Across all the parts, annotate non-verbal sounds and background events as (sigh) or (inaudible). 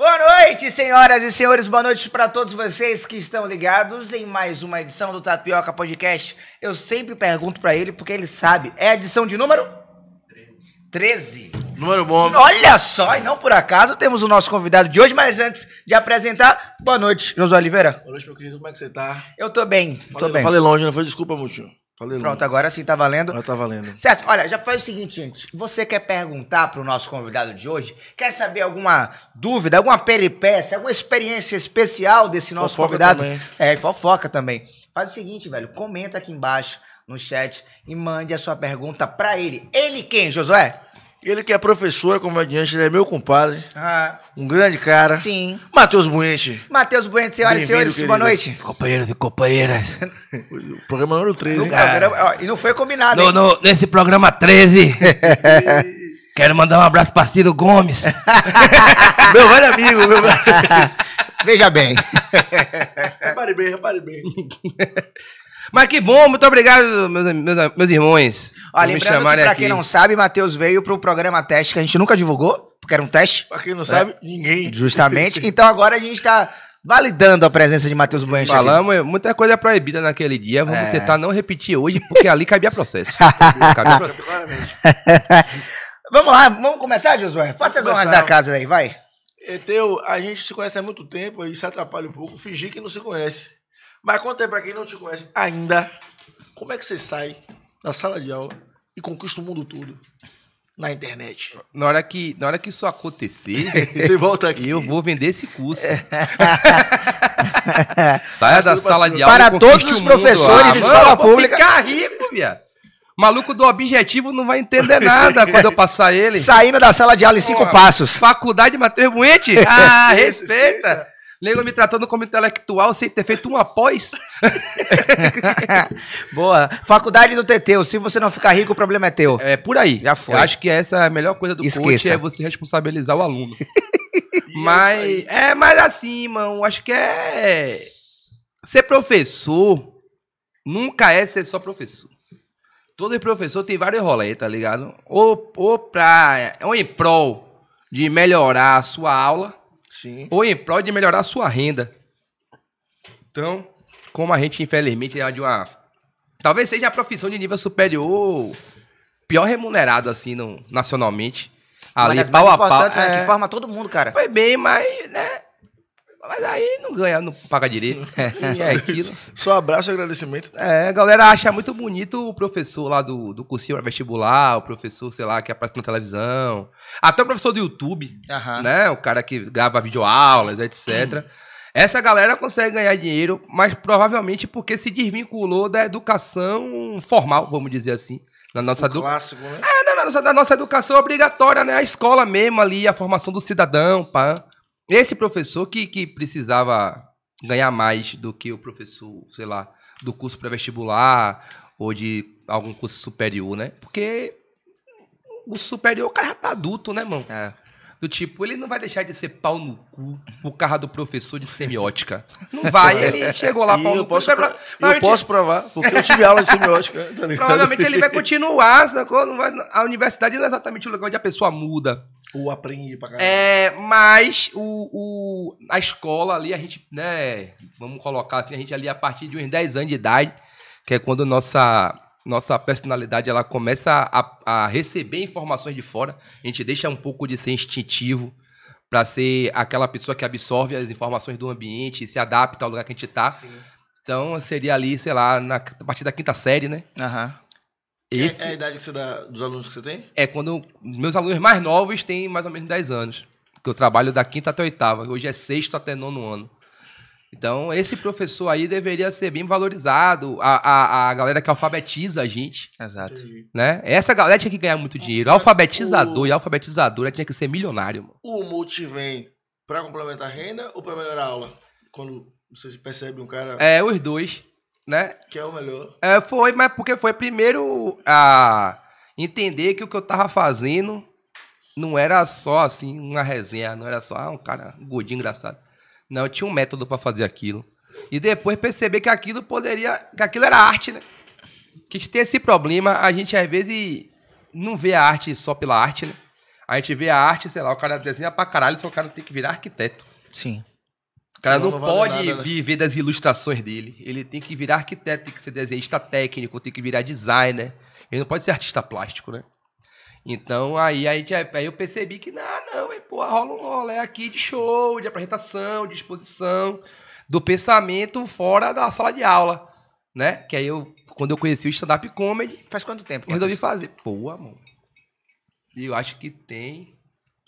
Boa noite, senhoras e senhores, boa noite para todos vocês que estão ligados em mais uma edição do Tapioca Podcast. Eu sempre pergunto para ele porque ele sabe. É a edição de número 13. 13. Número bom. Olha só, e não por acaso temos o nosso convidado de hoje, mas antes de apresentar, boa noite, Josué Oliveira. Boa noite, meu querido, como é que você tá? Eu tô bem, falei, tô bem. Falei longe, não foi desculpa, Mutinho. Falei Pronto, agora sim tá valendo. Agora tá valendo. Certo, olha, já faz o seguinte, gente. Você quer perguntar pro nosso convidado de hoje? Quer saber alguma dúvida, alguma peripécia, alguma experiência especial desse nosso fofoca convidado? Também. É, e fofoca também. Faz o seguinte, velho. Comenta aqui embaixo no chat e mande a sua pergunta para ele. Ele quem, Josué? Ele que é professor, como adiante, ele é meu compadre. Ah. Um grande cara. Sim. Matheus Buente. Matheus Buente, senhoras e senhores, querido. boa noite. Companheiros e companheiras. o programa número 13, hein? E não foi combinado, no, no, Nesse programa 13. (laughs) quero mandar um abraço para Ciro Gomes. (laughs) meu velho amigo, meu velho. (laughs) Veja bem. repare bem, repare bem. Mas que bom, muito obrigado, meus, meus, meus irmãos. Ó, lembrando que, pra aqui. quem não sabe, Matheus veio pro programa teste que a gente nunca divulgou, porque era um teste. Pra quem não sabe, é. ninguém. Justamente. (laughs) então agora a gente tá validando a presença de Matheus Bueno. Falamos, aqui. muita coisa proibida naquele dia. Vamos é. tentar não repetir hoje, porque ali cabia processo. (laughs) cabia processo. Claramente. (laughs) vamos lá, vamos começar, Josué? Faça as honras da casa aí, vai. Eteu, a gente se conhece há muito tempo, aí se atrapalha um pouco. Fingir que não se conhece. Mas conta aí pra quem não te conhece ainda, como é que você sai da sala de aula e conquista o mundo todo na internet? Na hora que, na hora que isso acontecer, (laughs) você volta aqui. Eu vou vender esse curso. É. (laughs) Saia Mas da sala de aula. Para todos os professores de ah, escola pública. Ficar rico, viado. Maluco do objetivo não vai entender nada quando eu passar ele. Saindo da sala de aula em cinco Pô, passos. Faculdade Matheus Buente? (laughs) Ah, respeita. Nego me tratando como intelectual sem ter feito uma pós. (laughs) Boa. Faculdade do Teteu. Se você não ficar rico, o problema é teu. É por aí. Já foi. Eu acho que essa é a melhor coisa do Esqueça. coach é você responsabilizar o aluno. (laughs) É mas é, mas assim, mano, acho que é ser professor nunca é ser só professor. Todo professor tem vários rolês, tá ligado? Ou, ou pra. um em prol de melhorar a sua aula Sim. Ou em prol de melhorar a sua renda. Então, como a gente, infelizmente, é de uma. Talvez seja a profissão de nível superior, pior remunerada, assim, no, nacionalmente. Ali, pau a pau. Né? É... que forma todo mundo, cara. Foi bem, mas, né? Mas aí não ganha, não paga direito. (laughs) É, é aquilo. Só abraço e agradecimento. É, a galera acha muito bonito o professor lá do, do cursinho vestibular, o professor, sei lá, que aparece na televisão. Até o professor do YouTube, Aham. né? O cara que grava videoaulas, etc. Essa galera consegue ganhar dinheiro, mas provavelmente porque se desvinculou da educação formal, vamos dizer assim. Na nossa do clássico, né? É, na nossa, na nossa educação obrigatória, né? A escola mesmo ali, a formação do cidadão, pá. Esse professor que, que precisava ganhar mais do que o professor, sei lá, do curso pré-vestibular ou de algum curso superior, né? Porque o superior, o cara já tá adulto, né, mano? É. Do tipo, ele não vai deixar de ser pau no cu por causa do professor de semiótica. Não vai, ele (laughs) chegou lá, e pau no cu. É pro... Pra... Eu posso provar, porque eu tive aula de semiótica. Tá Provavelmente ele vai continuar, sacou? Não vai... A universidade não é exatamente o lugar onde a pessoa muda. Ou aprendi pra caramba. É, mas o, o, a escola ali, a gente, né, vamos colocar assim, a gente ali a partir de uns 10 anos de idade, que é quando nossa nossa personalidade ela começa a, a receber informações de fora, a gente deixa um pouco de ser instintivo para ser aquela pessoa que absorve as informações do ambiente e se adapta ao lugar que a gente tá. Sim. Então seria ali, sei lá, na, a partir da quinta série, né? Uhum. É, esse... É, a idade que você dá dos alunos que você tem? É, quando meus alunos mais novos têm mais ou menos 10 anos. Porque eu trabalho da quinta até oitava. Hoje é sexto até nono ano. Então, esse professor aí deveria ser bem valorizado. A, a, a galera que alfabetiza a gente. Exato. Né? Essa galera tinha que ganhar muito dinheiro. O alfabetizador o... e alfabetizadora tinha que ser milionário, mano. O multi vem pra complementar a renda ou pra melhorar a aula? Quando você percebe um cara. É, os dois né? Que é o melhor. É, foi, mas porque foi primeiro a entender que o que eu tava fazendo não era só assim uma resenha, não era só ah, um cara gordinho engraçado. Não, eu tinha um método para fazer aquilo. E depois perceber que aquilo poderia, que aquilo era arte, né? Que tem esse problema, a gente às vezes não vê a arte só pela arte, né? A gente vê a arte, sei lá, o cara desenha pra caralho, só o cara tem que virar arquiteto. Sim. O cara não, não, pode nada, né? viver né? das ilustrações dele. Ele tem que virar arquiteto, tem que ser desenhista técnico, tem que virar designer. Ele não pode ser artista plástico, né? Então aí, aí, aí eu percebi que não, não, é pô, rola um rolê aqui de show, de apresentação, de exposição, do pensamento fora da sala de aula, né? Que aí eu, quando eu conheci o stand-up comedy. Faz quanto tempo? Eu resolvi fazer. Pô, amor. Eu acho que tem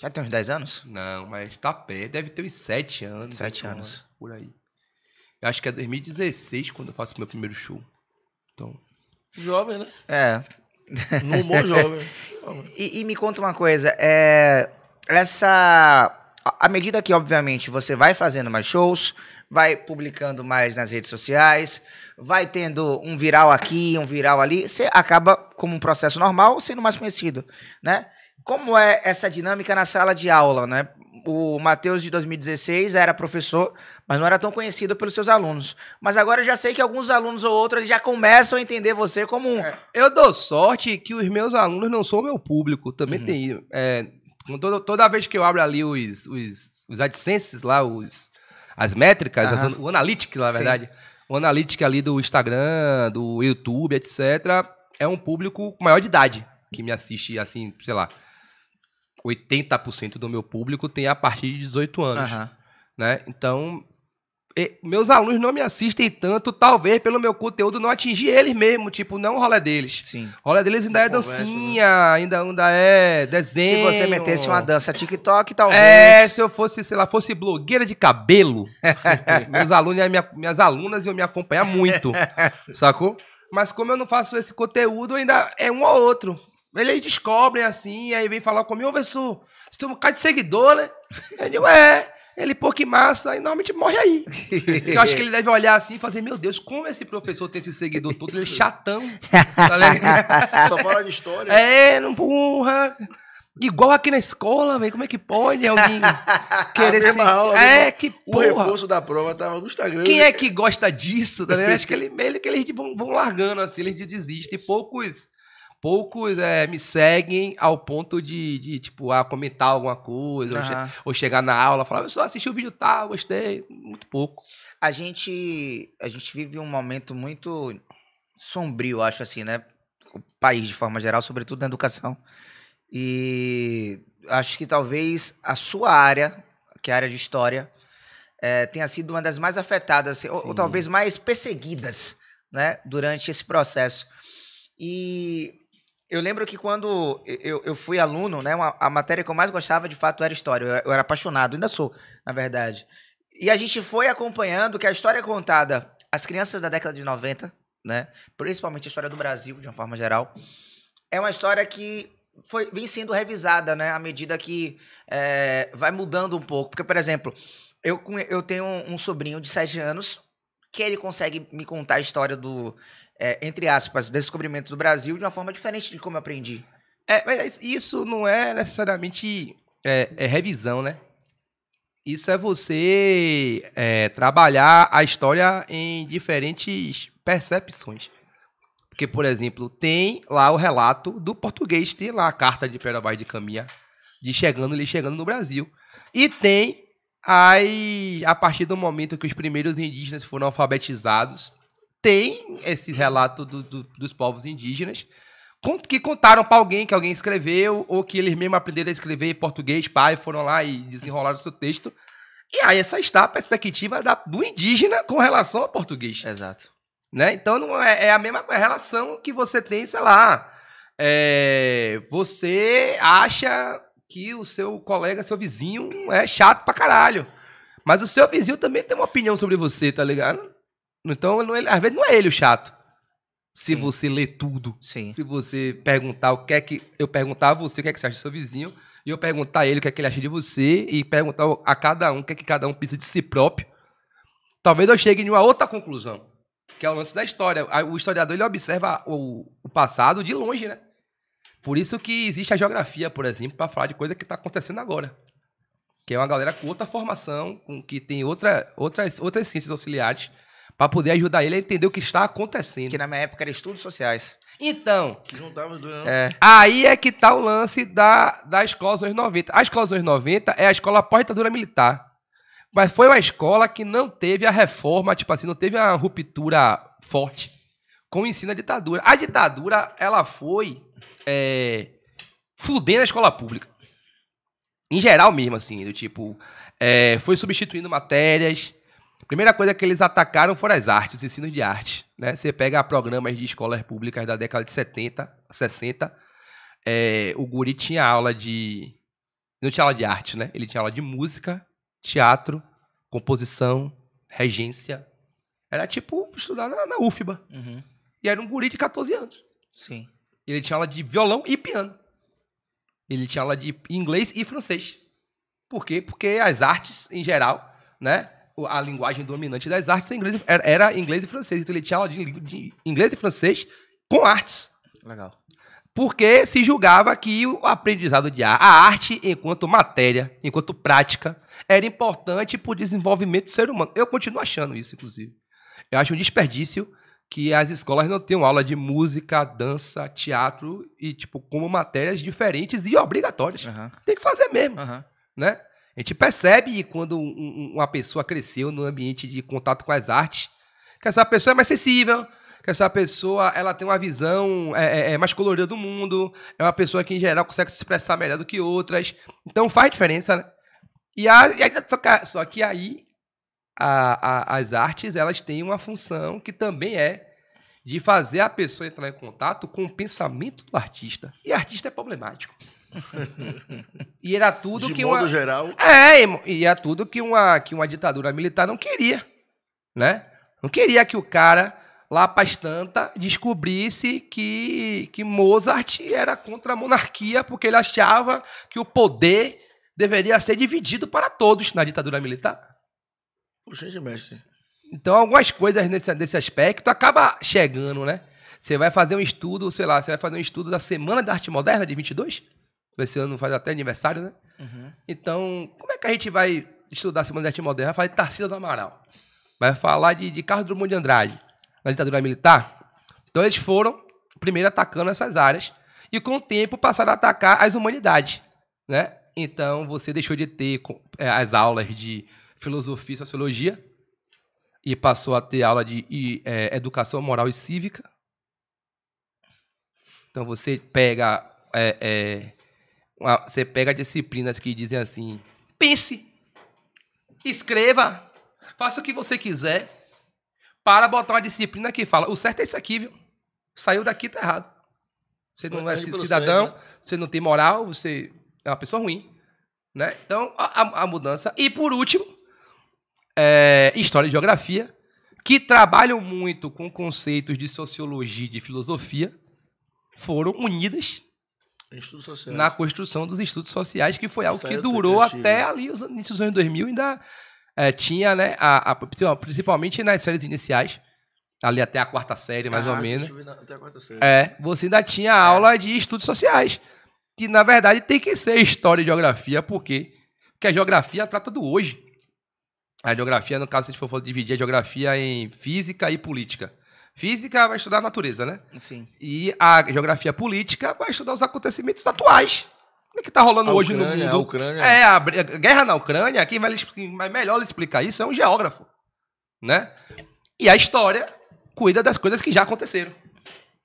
já tem uns 10 anos? Não, mas tá perto. Deve ter uns 7 anos. 7 anos. por aí. Eu acho que é 2016 quando eu faço meu primeiro show. Então. Jovem, né? É. (laughs) No humor jovem. (laughs) e, e, me conta uma coisa. É, essa. À medida que, obviamente, você vai fazendo mais shows, vai publicando mais nas redes sociais, vai tendo um viral aqui, um viral ali, você acaba, como um processo normal, sendo mais conhecido, né? Como é essa dinâmica na sala de aula, né? O Matheus de 2016 era professor, mas não era tão conhecido pelos seus alunos. Mas agora eu já sei que alguns alunos ou outros já começam a entender você como um. É, eu dou sorte que os meus alunos não são meu público. Também uhum. tem. É, toda, toda vez que eu abro ali os, os, os AdSenses lá, os, as métricas, uhum. as, o Analytics, na verdade. Sim. O Analytics ali do Instagram, do YouTube, etc. É um público maior de idade que me assiste, assim, sei lá, 80% do meu público tem a partir de 18 anos. Uhum. Né? Então, meus alunos não me assistem tanto, talvez pelo meu conteúdo não atingir eles mesmo, tipo, não o rolê deles. Sim. O rolê deles ainda não é conversa, né? dancinha, né? ainda, ainda é desenho. Se você metesse uma dança TikTok, talvez. É, se eu fosse, sei lá, fosse blogueira de cabelo, (laughs) meus alunos, minha, minhas alunas iam me acompanhar muito, (laughs) sacou? Mas como eu não faço esse conteúdo, ainda é um ou outro eles descobrem assim, aí vem falar comigo, ô Vessô, você tem um bocado de seguidor, né? Eu digo, é. Ele, pô, que massa, e normalmente morre aí. eu acho que ele deve olhar assim e fazer, meu Deus, como esse professor tem esse seguidor todo, ele é chatão. Tá (laughs) Só fala de história. É, não burra. Igual aqui na escola, velho. Como é que pode alguém querer ser. Aula, é, que porra. O reforço da prova tava no Instagram. Quem né? é que gosta disso? Tá Acho que ele, ele, que eles vão, vão largando assim, eles desistem. Poucos poucos é, me seguem ao ponto de, de tipo, a comentar alguma coisa, ou, che ou, chegar na aula, falar, eu só assisti o vídeo tal, tá, gostei, muito pouco. A gente, a gente vive um momento muito sombrio, acho assim, né? O país de forma geral, sobretudo na educação. E acho que talvez a sua área, que é a área de história, é, tenha sido uma das mais afetadas, assim, ou, ou talvez mais perseguidas, né, durante esse processo. E eu lembro que quando eu, eu fui aluno, né, uma, a matéria que eu mais gostava de fato era história. Eu, eu era apaixonado, ainda sou, na verdade. E a gente foi acompanhando que a história é contada às crianças da década de 90, né, principalmente a história do Brasil, de uma forma geral, é uma história que foi, vem sendo revisada, né? À medida que é, vai mudando um pouco. Porque, por exemplo, eu, eu tenho um, um sobrinho de 7 anos que ele consegue me contar a história do, é, entre aspas, descobrimentos do Brasil de uma forma diferente de como eu aprendi. É, mas é, isso não é necessariamente é, é revisão, né? Isso é você é, trabalhar a história em diferentes percepções. Porque, por exemplo, tem lá o relato do português, tem lá a carta de Pedro Perobais de Caminha, de chegando ele chegando no Brasil. E tem aí, a partir do momento que os primeiros indígenas foram alfabetizados, tem esse relato do, do, dos povos indígenas que contaram para alguém que alguém escreveu ou que eles mesmo aprenderam a escrever em português, pai, foram lá e desenrolaram seu texto. E aí essa está a perspectiva da, do indígena com relação ao português. Exato. Né? Então não é, é a mesma é relação que você tem, sei lá. É, você acha que o seu colega, seu vizinho é chato pra caralho. Mas o seu vizinho também tem uma opinião sobre você, tá ligado? Então, não, é ele, às vezes não é ele o chato. Se Sim. você lê tudo. Sim. Se você perguntar o que é que. Eu perguntar a você o que é que você acha do seu vizinho. E eu perguntar a ele o que é que ele acha de você. E perguntar a cada um o que é que cada um pensa de si próprio. Talvez eu chegue em uma outra conclusão. Que é o lance da história. O historiador ele observa o, o passado de longe, né? Por isso que existe a geografia, por exemplo, para falar de coisa que está acontecendo agora. Que é uma galera com outra formação, com que tem outra, outras, outras ciências auxiliares para poder ajudar ele a entender o que está acontecendo. Que na minha época era estudos sociais. Então. Que juntava os dois. Né? É. Aí é que tá o lance da, da Escola dos anos 90. A Escola dos anos 90 é a escola pós-ditadura militar. Mas foi uma escola que não teve a reforma, tipo assim, não teve uma ruptura forte com o ensino da ditadura. A ditadura, ela foi é, fudendo a escola pública. Em geral mesmo, assim, do tipo, é, foi substituindo matérias, Primeira coisa é que eles atacaram foram as artes, ensino de arte. Né? Você pega programas de escolas públicas da década de 70, 60, é, o guri tinha aula de... Não tinha aula de arte, né? Ele tinha aula de música, teatro, composição, regência. Era tipo estudar na, na UFBA. Uhum. E era um guri de 14 anos. Sim. Ele tinha aula de violão e piano. Ele tinha aula de inglês e francês. Por quê? Porque as artes, em geral, né? a linguagem dominante das artes é era, era inglês e francês. Então ele tinha aula de, de inglês e francês com artes. Legal. Porque se julgava que o aprendizado de arte, a arte enquanto matéria, enquanto prática, era importante para o desenvolvimento do ser humano. Eu continuo achando isso, inclusive. Eu acho um desperdício que as escolas não tenham aula de música, dança, teatro e, tipo, como matérias diferentes e obrigatórias. Uhum. Tem que fazer mesmo, uhum. né? A gente percebe quando uma pessoa cresceu no ambiente de contato com as artes, que essa pessoa é mais sensível, que essa pessoa ela tem uma visão é, é, é, mais colorida do mundo, é uma pessoa que em geral consegue se expressar melhor do que outras. Então faz diferença, né? E, a, e a, só, que, só, que, aí a, as artes elas têm uma função que também é de fazer a pessoa entrar em contato com o pensamento do artista. E artista é problemático e era tudo de que modo uma geral. É, e era tudo que uma que uma ditadura militar não queria, né? Não queria que o cara lá para estanta descobrisse que que Mozart era contra a monarquia porque ele achava que o poder deveria ser dividido para todos na ditadura militar. Poxa, gente, mestre. Então, algumas coisas nesse, nesse aspecto acaba chegando, né? Você vai fazer um estudo, sei lá, você vai fazer um estudo da Semana da Arte Moderna de 22? Esse ano faz até aniversário, né? Uhum. Então, como é que a gente vai estudar a Semana de Arte Moderna? Vai falar de Tarcísio do Amaral. Vai falar de, de Carlos Drummond de Andrade, na ditadura militar. Então, eles foram, primeiro, atacando essas áreas. E, com o tempo, passaram a atacar as humanidades, né? Então, você deixou de ter é, as aulas de filosofia e sociologia e passou a ter aula de e, é, educação moral e cívica. Então, você pega... É, é você pega disciplinas que dizem assim: pense, escreva, faça o que você quiser, para botar uma disciplina que fala: o certo é isso aqui, viu? Saiu daqui, tá errado. Você não é, é cidadão, né? você não tem moral, você é uma pessoa ruim. Né? Então, a, a mudança. E por último, é, história e geografia, que trabalham muito com conceitos de sociologia e de filosofia, foram unidas na construção dos estudos sociais, que foi algo que durou até ali os anos 2000, ainda é, tinha, né, a, a, principalmente nas séries iniciais, ali até a quarta série, mais ah, ou menos. Na, até a quarta série. É, você ainda tinha aula de estudos sociais, que na verdade tem que ser história e geografia, por quê? Porque a geografia trata do hoje. A geografia, no caso, se a gente for dividir a geografia em física e política. Física vai estudar a natureza, né? Sim. E a geografia política vai estudar os acontecimentos atuais. O que é está rolando a hoje Ucrânia, no mundo? A Ucrânia. É, a, guerra na Ucrânia, quem vai, quem vai melhor explicar isso é um geógrafo, né? E a história cuida das coisas que já aconteceram.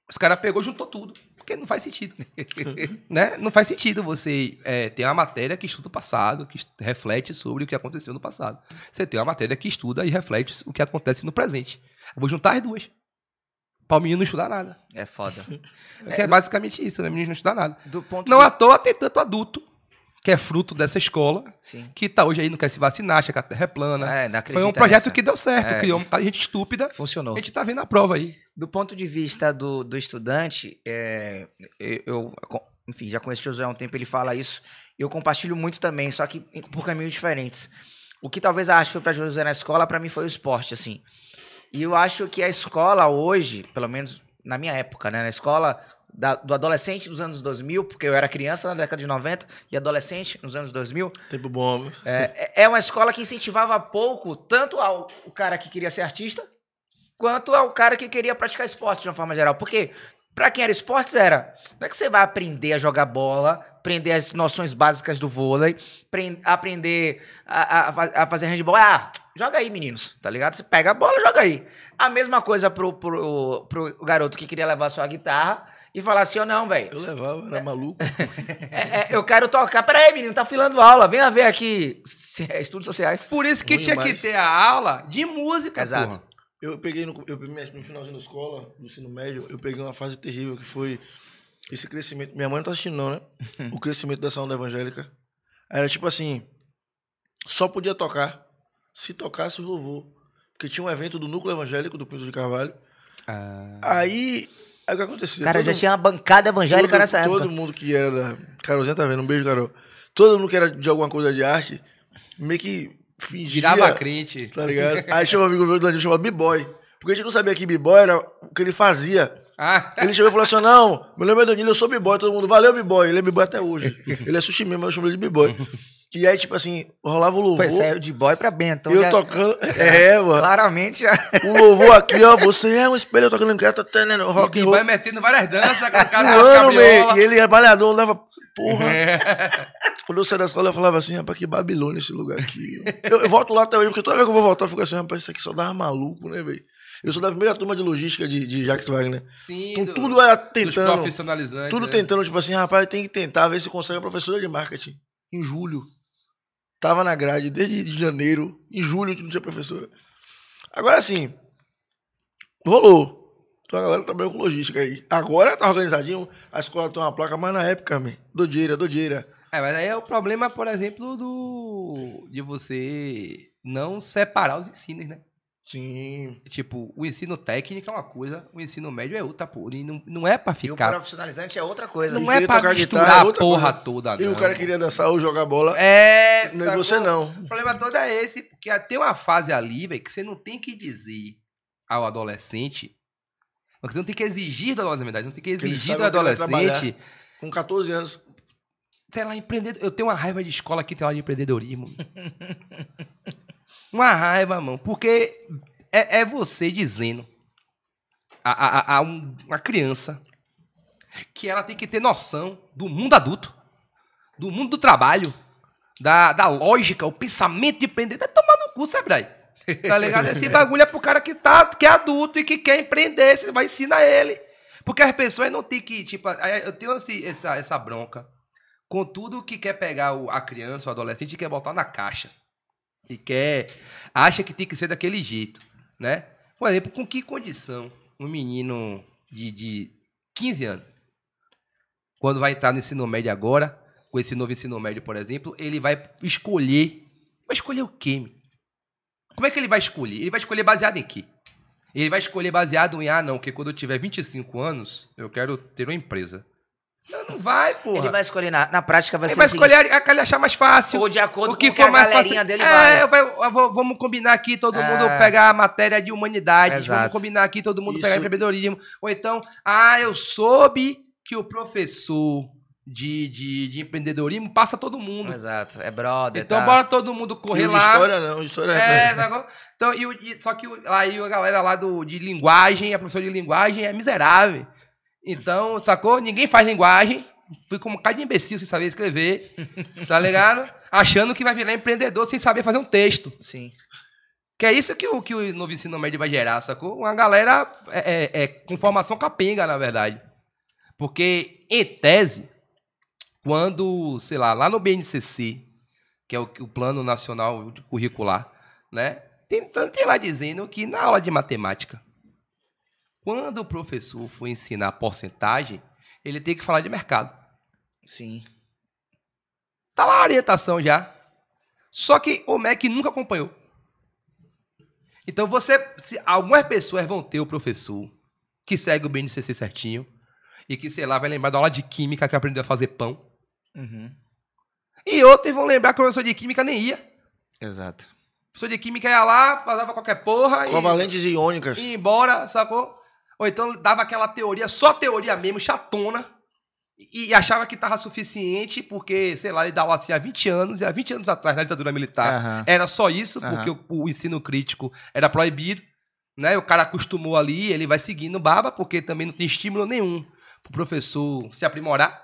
Os caras pegou juntou tudo, porque não faz sentido, (laughs) né? Não faz sentido você é, ter uma matéria que estuda o passado, que reflete sobre o que aconteceu no passado. Você tem uma matéria que estuda e reflete o que acontece no presente. Eu vou juntar as duas. Pra o menino não estudar nada. É foda. É, (laughs) é basicamente isso, né? O menino não estudar nada. não de... à toa tem tanto adulto que é fruto dessa escola, Sim. que tá hoje aí, não quer se vacinar, acha que a terra é plana. É, Foi um projeto nessa. que deu certo, é. criou muita gente estúpida. Funcionou. A gente tá vendo a prova aí. Do ponto de vista do, do estudante, é, eu, enfim, já conheço o Josué há um tempo, ele fala isso. e Eu compartilho muito também, só que por caminhos diferentes. O que talvez acho arte foi para Josué na escola, para mim foi o esporte, assim. E eu acho que a escola hoje, pelo menos na minha época, né? Na escola da, do adolescente dos anos 2000, porque eu era criança na década de 90 e adolescente nos anos 2000. Tempo bom. É, é, é uma escola que incentivava pouco tanto ao cara que queria ser artista, quanto ao cara que queria praticar esporte de uma forma geral. Porque para quem era esportes, era. Não é que você vai aprender a jogar bola, aprender as noções básicas do vôlei, aprender a, a, a fazer handball. Ah, joga aí, meninos, tá ligado? Você pega a bola, joga aí. A mesma coisa pro, pro, pro garoto que queria levar sua guitarra e falar assim, ou oh, não, velho. Eu levava, era é, maluco. é, é, eu quero tocar. aí, menino, tá filando aula. a ver aqui (laughs) estudos sociais. Por isso que Muito tinha é que ter a aula de música, Exato. Porra. Eu peguei no, eu, no finalzinho da escola, no ensino médio, eu peguei uma fase terrível que foi esse crescimento. Minha mãe não tá assistindo, não, né? (laughs) o crescimento dessa onda evangélica. Era tipo assim: só podia tocar se tocasse o louvor. Porque tinha um evento do núcleo evangélico do Pinto de Carvalho. Ah. Aí, aí o que aconteceu? Cara, todo, já tinha uma bancada evangélica todo, nessa todo época. Todo mundo que era da. Carolzinha tá vendo, um beijo, Carol. Todo mundo que era de alguma coisa de arte, meio que fingia. Virava crente. Tá ligado? Aí chama um amigo meu do Ladinho, chamava B-Boy. Porque a gente não sabia que B-Boy era o que ele fazia. Ah. Ele chegou e falou assim: não, meu nome é Danilo, eu sou B-Boy, todo mundo, valeu B-Boy, ele é B-Boy até hoje. (laughs) ele é sushi mesmo, mas eu chamo ele de B-Boy. E aí, tipo assim, rolava o louvor. Pois saiu é de boy pra Bento. Eu já, tocando. É, (laughs) é, mano. Claramente já. O louvor aqui, ó. Você é um espelho tocando em casa, tá né, rock e roll. vai metendo várias danças, cara. Mano, meu. E ele, trabalhador, é leva. Porra. É. Quando eu saí da escola, eu falava assim, rapaz, que Babilônia esse lugar aqui. Eu, eu, volto lá até hoje, porque toda vez que eu vou voltar, eu fico assim, rapaz, isso aqui só dava maluco, né, velho? Eu sou da primeira turma de logística de, de Jacques Wagner. Sim. Então, do, tudo era tentando. profissionalizantes. Tudo é. tentando, tipo assim, rapaz, tem que tentar ver se consegue a professora de marketing em julho. Tava na grade desde janeiro, em julho eu não tinha professora. Agora sim, rolou. Então a galera trabalhou com logística aí. Agora tá organizadinho, a escola tem uma placa, mas na época, man, dojeira, dojeira. É, mas aí é o problema, por exemplo, do de você não separar os ensinos, né? Sim. Tipo, o ensino técnico é uma coisa, o ensino médio é outra porra. E não, não é pra ficar. E o profissionalizante é outra coisa. Não é tá pra misturar é a porra coisa. toda. Não. E o cara queria dançar ou jogar bola. É. Nem é sacou? você não. O problema todo é esse, porque até uma fase ali, velho, que você não tem que dizer ao adolescente. Você não tem que exigir do adolescente, não tem que exigir do adolescente. Com 14 anos. Sei lá, empreendedor. Eu tenho uma raiva de escola que tem aula de empreendedorismo. (laughs) Uma raiva, mano. Porque é, é você dizendo a, a, a um, uma criança que ela tem que ter noção do mundo adulto, do mundo do trabalho, da, da lógica, o pensamento de empreender. Tá tomando cu, Sebrae. Tá ligado? Esse (laughs) bagulho é pro cara que, tá, que é adulto e que quer empreender. Você vai ensinar ele. Porque as pessoas não tem que, tipo, eu tenho esse, essa, essa bronca com tudo que quer pegar o, a criança, o adolescente, e quer botar na caixa e quer acha que tem que ser daquele jeito, né? Por exemplo, com que condição um menino de, de 15 anos, quando vai entrar no ensino médio agora, com esse novo ensino médio, por exemplo, ele vai escolher. Vai escolher o quê? Meu? Como é que ele vai escolher? Ele vai escolher baseado em quê? Ele vai escolher baseado em, ah, não, que quando eu tiver 25 anos, eu quero ter uma empresa não vai, pô. Ele vai escolher, na, na prática vai ele ser. Ele vai escolher a que ele achar mais fácil. Ou de acordo o que com for a mais galerinha fácil. dele é, vai. vamos combinar aqui, todo é. mundo pegar a matéria de humanidades. Vamos combinar aqui, todo mundo Isso. pegar empreendedorismo. Ou então, ah, eu soube que o professor de, de, de, empreendedorismo passa todo mundo. Exato, é brother. Então tá. bora todo mundo correr e lá. História não, né? história é. é então, e, e, só que aí a galera lá do, de linguagem, a professora de linguagem é miserável. Então, sacou? Ninguém faz linguagem. Fui como um cara de imbecil sem saber escrever, tá ligado? Achando que vai virar empreendedor sem saber fazer um texto. Sim. Que é isso que o, que o novo ensino médio vai gerar, sacou? Uma galera é, é, é, com formação capenga, na verdade. Porque, em tese, quando, sei lá, lá no BNCC, que é o, o Plano Nacional Curricular, né? Tem, tem lá dizendo que na aula de matemática, quando o professor for ensinar porcentagem, ele tem que falar de mercado. Sim. Tá lá a orientação já. Só que o MEC nunca acompanhou. Então você, se, algumas pessoas vão ter o professor que segue o BNCC certinho e que, sei lá, vai lembrar da aula de química que aprendeu a fazer pão. Uhum. E outros vão lembrar que o professor de química nem ia. Exato. O professor de química ia lá, fazava qualquer porra. Covalentes e, iônicas. E ia embora, sacou? Ou então dava aquela teoria, só teoria mesmo, chatona, e achava que estava suficiente, porque, sei lá, ele dava assim há 20 anos, e há 20 anos atrás, na ditadura militar, uhum. era só isso, porque uhum. o, o, ensino crítico era proibido, né? O cara acostumou ali, ele vai seguindo baba, porque também não tem estímulo nenhum para o professor se aprimorar.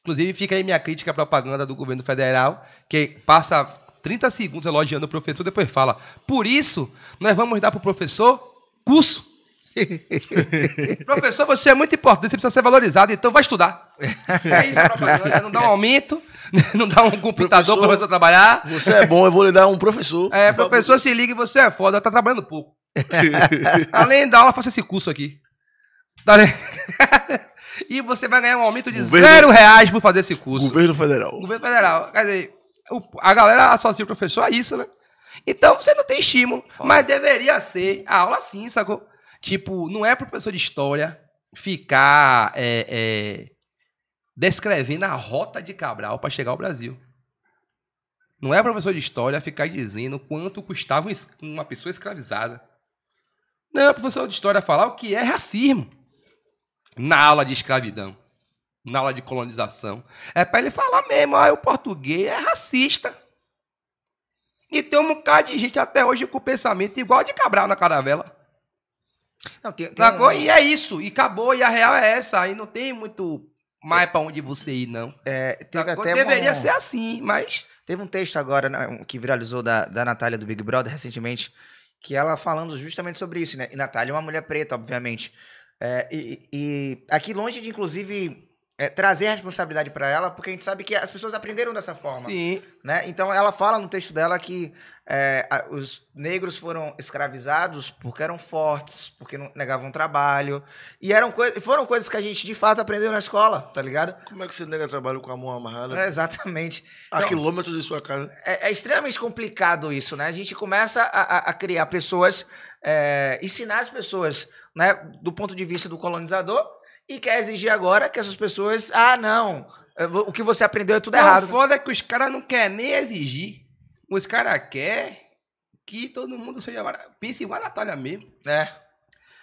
Inclusive, fica aí minha crítica à propaganda do governo federal, que passa 30 segundos elogiando o professor, depois fala, por isso, nós vamos dar para o professor curso (laughs) Professor, você é muito importante, você precisa ser valorizado, então vai estudar. É isso, professor. Não dá um aumento, (laughs) não dá um computador para você trabalhar. Você é bom, eu vou lhe dar um professor. É, professor, se liga, você é foda, tá trabalhando pouco. (laughs) Além da aula, faça esse curso aqui. Tá e você vai ganhar um aumento de governo, zero reais por fazer esse curso. Governo federal. Governo federal. Quer dizer, a galera associa o professor a isso, né? Então você não tem estímulo. Mas deveria ser a aula sim, sacou? Tipo, não é para o professor de história ficar é, é, descrevendo a rota de Cabral para chegar ao Brasil. Não é professor de história ficar dizendo quanto custava uma pessoa escravizada. Não é professor de história falar o que é racismo na aula de escravidão, na aula de colonização. É para ele falar mesmo, ah, o português é racista. E tem um bocado de gente até hoje com pensamento igual de Cabral na caravela. Não, tem, tem um... E é isso, e acabou, e a real é essa. Aí não tem muito mais para onde você ir, não. É, teve até deveria uma... ser assim, mas. Teve um texto agora né, que viralizou da, da Natália do Big Brother recentemente, que ela falando justamente sobre isso, né? E Natália é uma mulher preta, obviamente. É, e, e aqui longe de, inclusive, é, trazer a responsabilidade para ela, porque a gente sabe que as pessoas aprenderam dessa forma. Sim. Né? Então ela fala no texto dela que é, a, os negros foram escravizados porque eram fortes, porque não, negavam trabalho. E eram coi foram coisas que a gente de fato aprendeu na escola, tá ligado? Como é que você nega trabalho com a mão amarrada? É, exatamente. A então, quilômetros de sua casa. É, é, extremamente complicado isso, né? A gente começa a, a, a criar pessoas, é, ensinar as pessoas, né, do ponto de vista do colonizador e quer exigir agora que essas pessoas. Ah, não, eh, o que você aprendeu é tudo não, errado. O foda é que os caras não querem nem exigir. Os caras querem que todo mundo seja. Pense igual a Natália mesmo. É.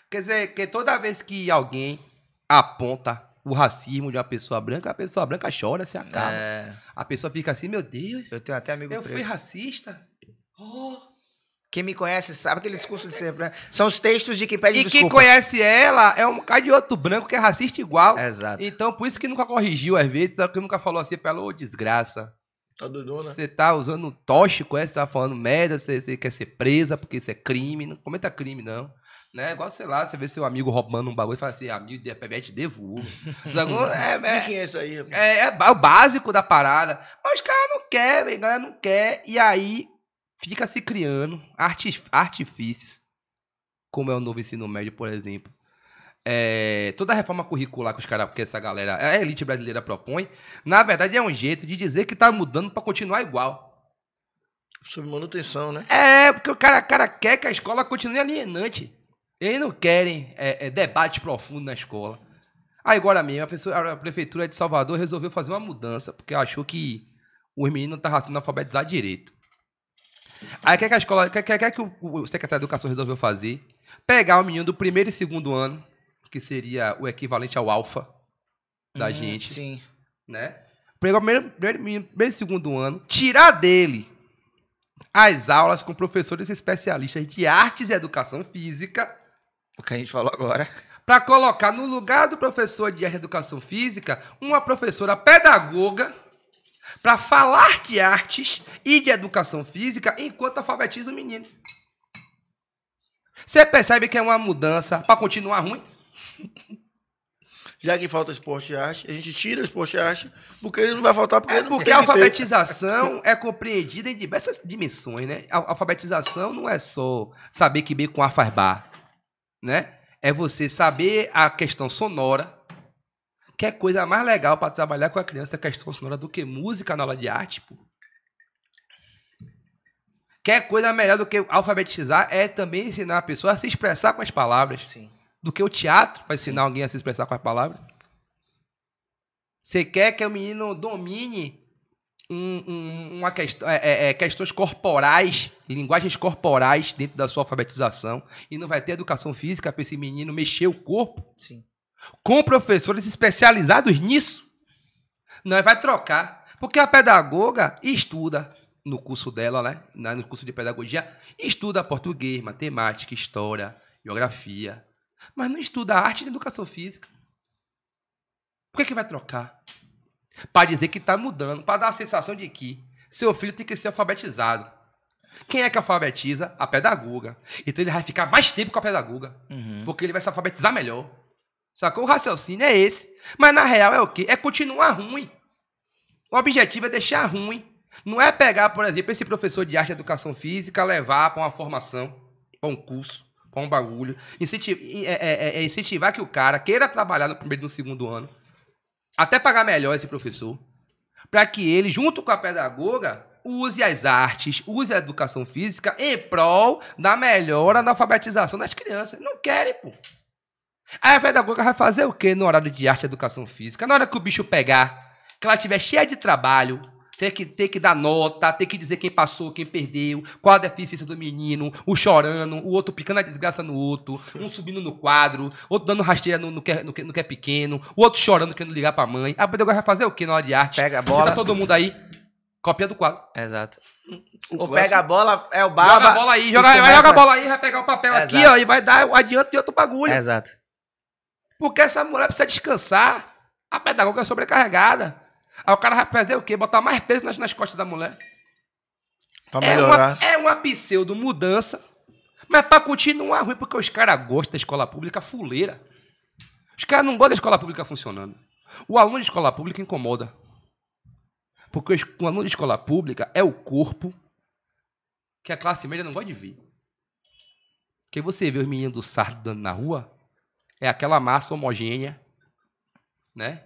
Quer dizer, que toda vez que alguém aponta o racismo de uma pessoa branca, a pessoa branca chora, se acaba. É. A pessoa fica assim, meu Deus. Eu tenho até amigo Eu preto. fui racista. Oh. Quem me conhece sabe aquele discurso de sempre, né? São os textos de quem pede e desculpa. E quem conhece ela é um cara de outro branco que é racista igual. Exato. Então, por isso que nunca corrigiu às vezes, que nunca falou assim pra ela, ô desgraça. Tá doidão, né? Você tá usando tóxico, é? Você tá falando merda, você, quer ser presa porque isso é crime. Não cometa crime, não. Né? É igual, sei lá, você vê seu amigo roubando um bagulho e fala assim, amigo de PBE te devolvo. (laughs) é, é, quem é isso aí? É, é, é, o básico da parada. Mas os caras não querem, galera não quer. E aí fica se criando artifícios, como é o novo ensino médio, por exemplo. É, toda a reforma curricular que os caras, essa galera, a elite brasileira propõe, na verdade é um jeito de dizer que tá mudando para continuar igual. Sobre manutenção, né? É, porque o cara, cara quer que a escola continue alienante. Eles não querem é, é, debates profundos na escola. Aí agora mesmo, a, pessoa, a, prefeitura de Salvador resolveu fazer uma mudança, porque achou que os meninos não estavam sendo alfabetizados direito. Aí o que, a escola, o que, é que o secretário de Educação resolveu fazer? Pegar o menino do primeiro e segundo ano, que seria o equivalente ao alfa da uhum, gente. Sim. Né? Pegar o primeiro, primeiro, primeiro e segundo ano, tirar dele as aulas com professores especialistas de artes e educação física. O que a gente falou agora. Para colocar no lugar do professor de educação física uma professora pedagoga para falar de é artes e de educação física enquanto alfabetiza o menino. Você percebe que é uma mudança para continuar ruim? Já que falta esporte e arte, a gente tira o esporte e arte, porque ele não vai faltar porque é ele não Porque a alfabetização é compreendida em diversas dimensões, né? A alfabetização não é só saber que B com A faz bar, né? É você saber a questão sonora, Quer coisa mais legal para trabalhar com a criança questão sonora do que música na aula de arte, pô? Quer coisa melhor do que alfabetizar é também ensinar a pessoa a se expressar com as palavras. Sim. Do que o teatro para ensinar Sim. alguém a se expressar com as palavras. Você quer que o menino domine um, um, uma questão, é, é, é, questões corporais, linguagens corporais dentro da sua alfabetização e não vai ter educação física para esse menino mexer o corpo? Sim com professores especializados nisso. Nós vai trocar, porque a pedagoga estuda no curso dela, né, no curso de pedagogia, estuda português, matemática, história, geografia, mas não estuda arte e educação física. Por que, é que vai trocar? Para dizer que está mudando, para dar a sensação de que seu filho tem que ser alfabetizado. Quem é que alfabetiza? A pedagoga. Então ele vai ficar mais tempo com a pedagoga, uhum. porque ele vai se alfabetizar melhor. Sacou? O raciocínio é esse. Mas na real é o quê? É continuar ruim. O objetivo é deixar ruim. Não é pegar, por exemplo, esse professor de arte e educação física, levar para uma formação, para um curso, para um bagulho. Incentivar, é, é, é, é incentivar que o cara queira trabalhar no primeiro e no segundo ano. Até pagar melhor esse professor. Para que ele, junto com a pedagoga, use as artes, use a educação física em prol da melhora na alfabetização das crianças. Não querem, pô. Aí a pedagoga vai fazer o quê no horário de arte e educação física? Na hora que o bicho pegar, que ela estiver cheia de trabalho, ter que, ter que dar nota, ter que dizer quem passou, quem perdeu, qual a deficiência do menino, o chorando, o outro picando a desgraça no outro, um subindo no quadro, outro dando rasteira no, no, que, é, no, que, no que é pequeno, o outro chorando, querendo ligar pra mãe. A pedagoga vai fazer o quê na hora de arte? Pega a bola. Tá todo mundo aí, copia do quadro. Exato. Ou pega a bola é o baba. Joga a bola aí, joga, vai jogar a bola aí, vai pegar o papel Exato. aqui, ó, e vai dar o adianto de outro bagulho. Exato. Porque essa mulher precisa descansar. A pedagoga é sobrecarregada. Aí o cara vai fazer o quê? Botar mais peso nas, nas costas da mulher. Pra é melhorar. É uma, é uma pseudo mudança. Mas pra continuar ruim, porque os caras gostam da escola pública fuleira. Os caras não gostam da escola pública funcionando. O aluno de escola pública incomoda. Porque o aluno de escola pública é o corpo que a classe média não gosta de ver. Porque você vê os meninos do sardo dando na rua, é aquela massa homogênea, né?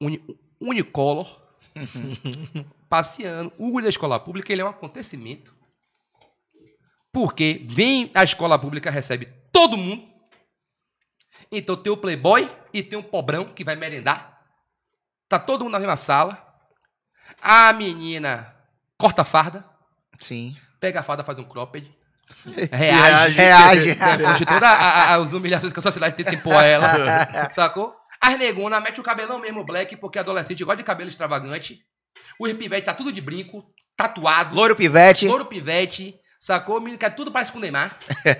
Uni, unicolor, (laughs) passeando. O Guri da escola pública ele é um acontecimento. Porque vem a escola pública, recebe todo mundo. Então tem o playboy e tem o pobrão que vai merendar. Tá todo mundo na mesma sala. A menina corta a farda. Sim. Pega a farda, faz um cropped. (laughs) Reage. Reage. Defende todas as humilhações que a sociedade tem impor a ela. (laughs) sacou? As negona mete o cabelão mesmo, black, porque adolescente gosta de cabelo extravagante. O pivete tá tudo de brinco, tatuado. Louro pivete. Louro pivete. Sacou? Menino que é tudo parece com o Neymar.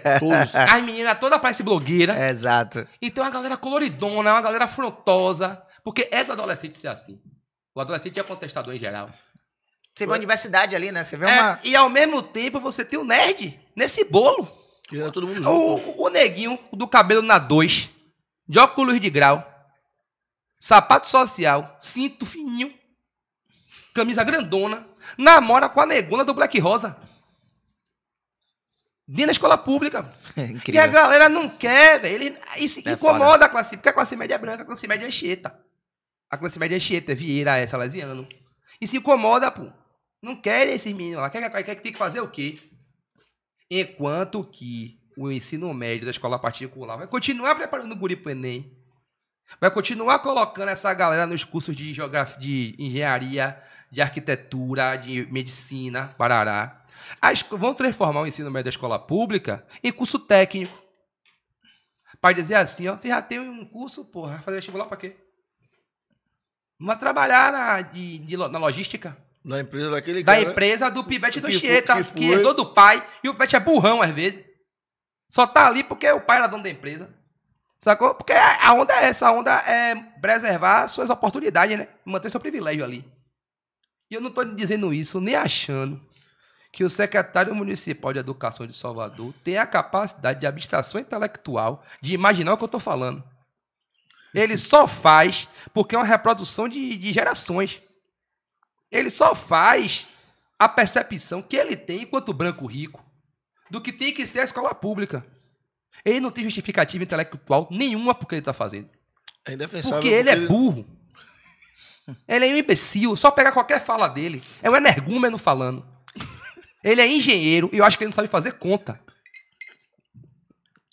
(laughs) As meninas toda parece blogueira. exato. Então é uma galera coloridona, uma galera frontosa Porque é do adolescente ser assim. O adolescente é contestador em geral. Você vê uma universidade ali, né? Você vê é, uma. e ao mesmo tempo você tem o um nerd nesse bolo. Era todo mundo junto. O, o neguinho do cabelo na 2, de óculos de grau, sapato social, cinto fininho, camisa grandona, namora com a negona do Black Rosa. Dentro da escola pública. (laughs) É incrível. E a galera não quer, velho. Ele, isso é incomoda foda. a classe, porque a classe média é branca, a classe média é anchieta. A classe média é anchieta, é Vieira, é Salesiano. Isso incomoda, pô. Não quer esses meninos lá. Quer, quer, quer, que tem que fazer o quê? Enquanto que o ensino médio da escola particular vai continuar preparando o guri pro Enem. Vai continuar colocando essa galera nos cursos de geografia, de engenharia, de arquitetura, de medicina, parará. As, vão transformar o ensino médio da escola pública em curso técnico. Para dizer assim, ó, você já tem um curso, porra, vai fazer vestibular para quê? Não vai trabalhar na, de, de, na logística? Na empresa daquele da cara. Da empresa do Pivete do Chieta, que, que, herdou do pai. E o Pivete é burrão, às vezes. Só tá ali porque o pai era dono da empresa. Sacou? Porque a onda é essa, a onda é preservar suas oportunidades, né? Manter seu privilégio ali. E eu não tô dizendo isso, nem achando que o secretário municipal de Educação de Salvador tem a capacidade de abstração intelectual de imaginar o que eu tô falando. Ele só faz porque é uma reprodução de, de gerações. Ele só faz a percepção que ele tem enquanto branco rico do que tem que ser a escola pública. Ele não tem justificativa intelectual nenhuma porque ele está fazendo. É indefensável. Porque ele é porque... é burro. Ele é um imbecil. Só pegar qualquer fala dele. É um energúmeno falando. Ele é engenheiro e eu acho que ele não sabe fazer conta.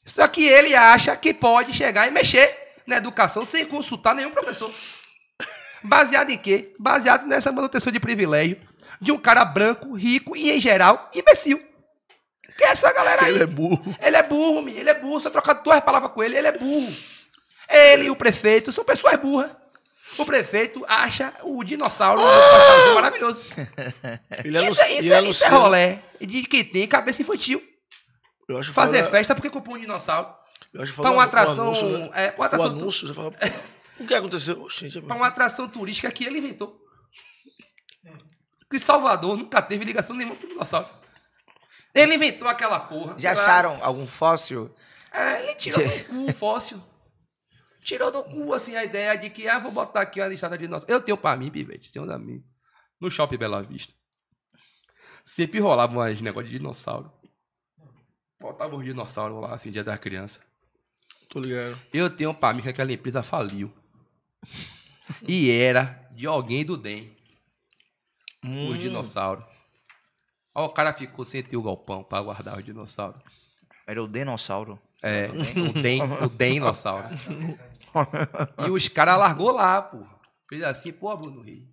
Só que ele acha que pode chegar e mexer na educação sem consultar nenhum professor. Baseado em quê? Baseado nessa manutenção de privilégio de um cara branco, rico e, em geral, imbecil. Que é essa galera aí. Ele é burro. Ele é burro, menino. Ele é burro. Você troca duas palavras com ele, ele é burro. Ele e o prefeito são pessoas burras. O prefeito acha o dinossauro ah! maravilhoso. (laughs) Ele é isso, é, isso, é, é, isso é rolé de que tem cabeça infantil. Fazer festa porque culpou um dinossauro. Eu acho pra uma atração. Um anúncio, né? é, uma atração. O anúncio, você fala... O que aconteceu? Oxe, já... Tá pra uma atração turística que ele inventou. Que Salvador nunca teve ligação nenhuma com o dinossauro. Ele inventou aquela porra. Já acharam algum fóssil? É, ele tirou do cu o fóssil. Tirou do cu, assim, a ideia de que, ah, vou botar aqui uma listada de dinossauro. Eu tenho pra mim, pivete, tenho da mim. No shopping Bela Vista. Sempre rolava umas negócio de dinossauro. Botava os dinossauros lá, assim, dia da criança. Tô ligado. Eu tenho pra mim que aquela empresa faliu. (laughs) e era de alguém do DEM. Hum. Os dinossauros. o cara ficou sem ter o galpão para guardar os dinossauros. Era o dinossauro. É, o DEM, o dinossauro. (laughs) e os caras largou lá, pô. Fez assim, pô, Bruno Rio.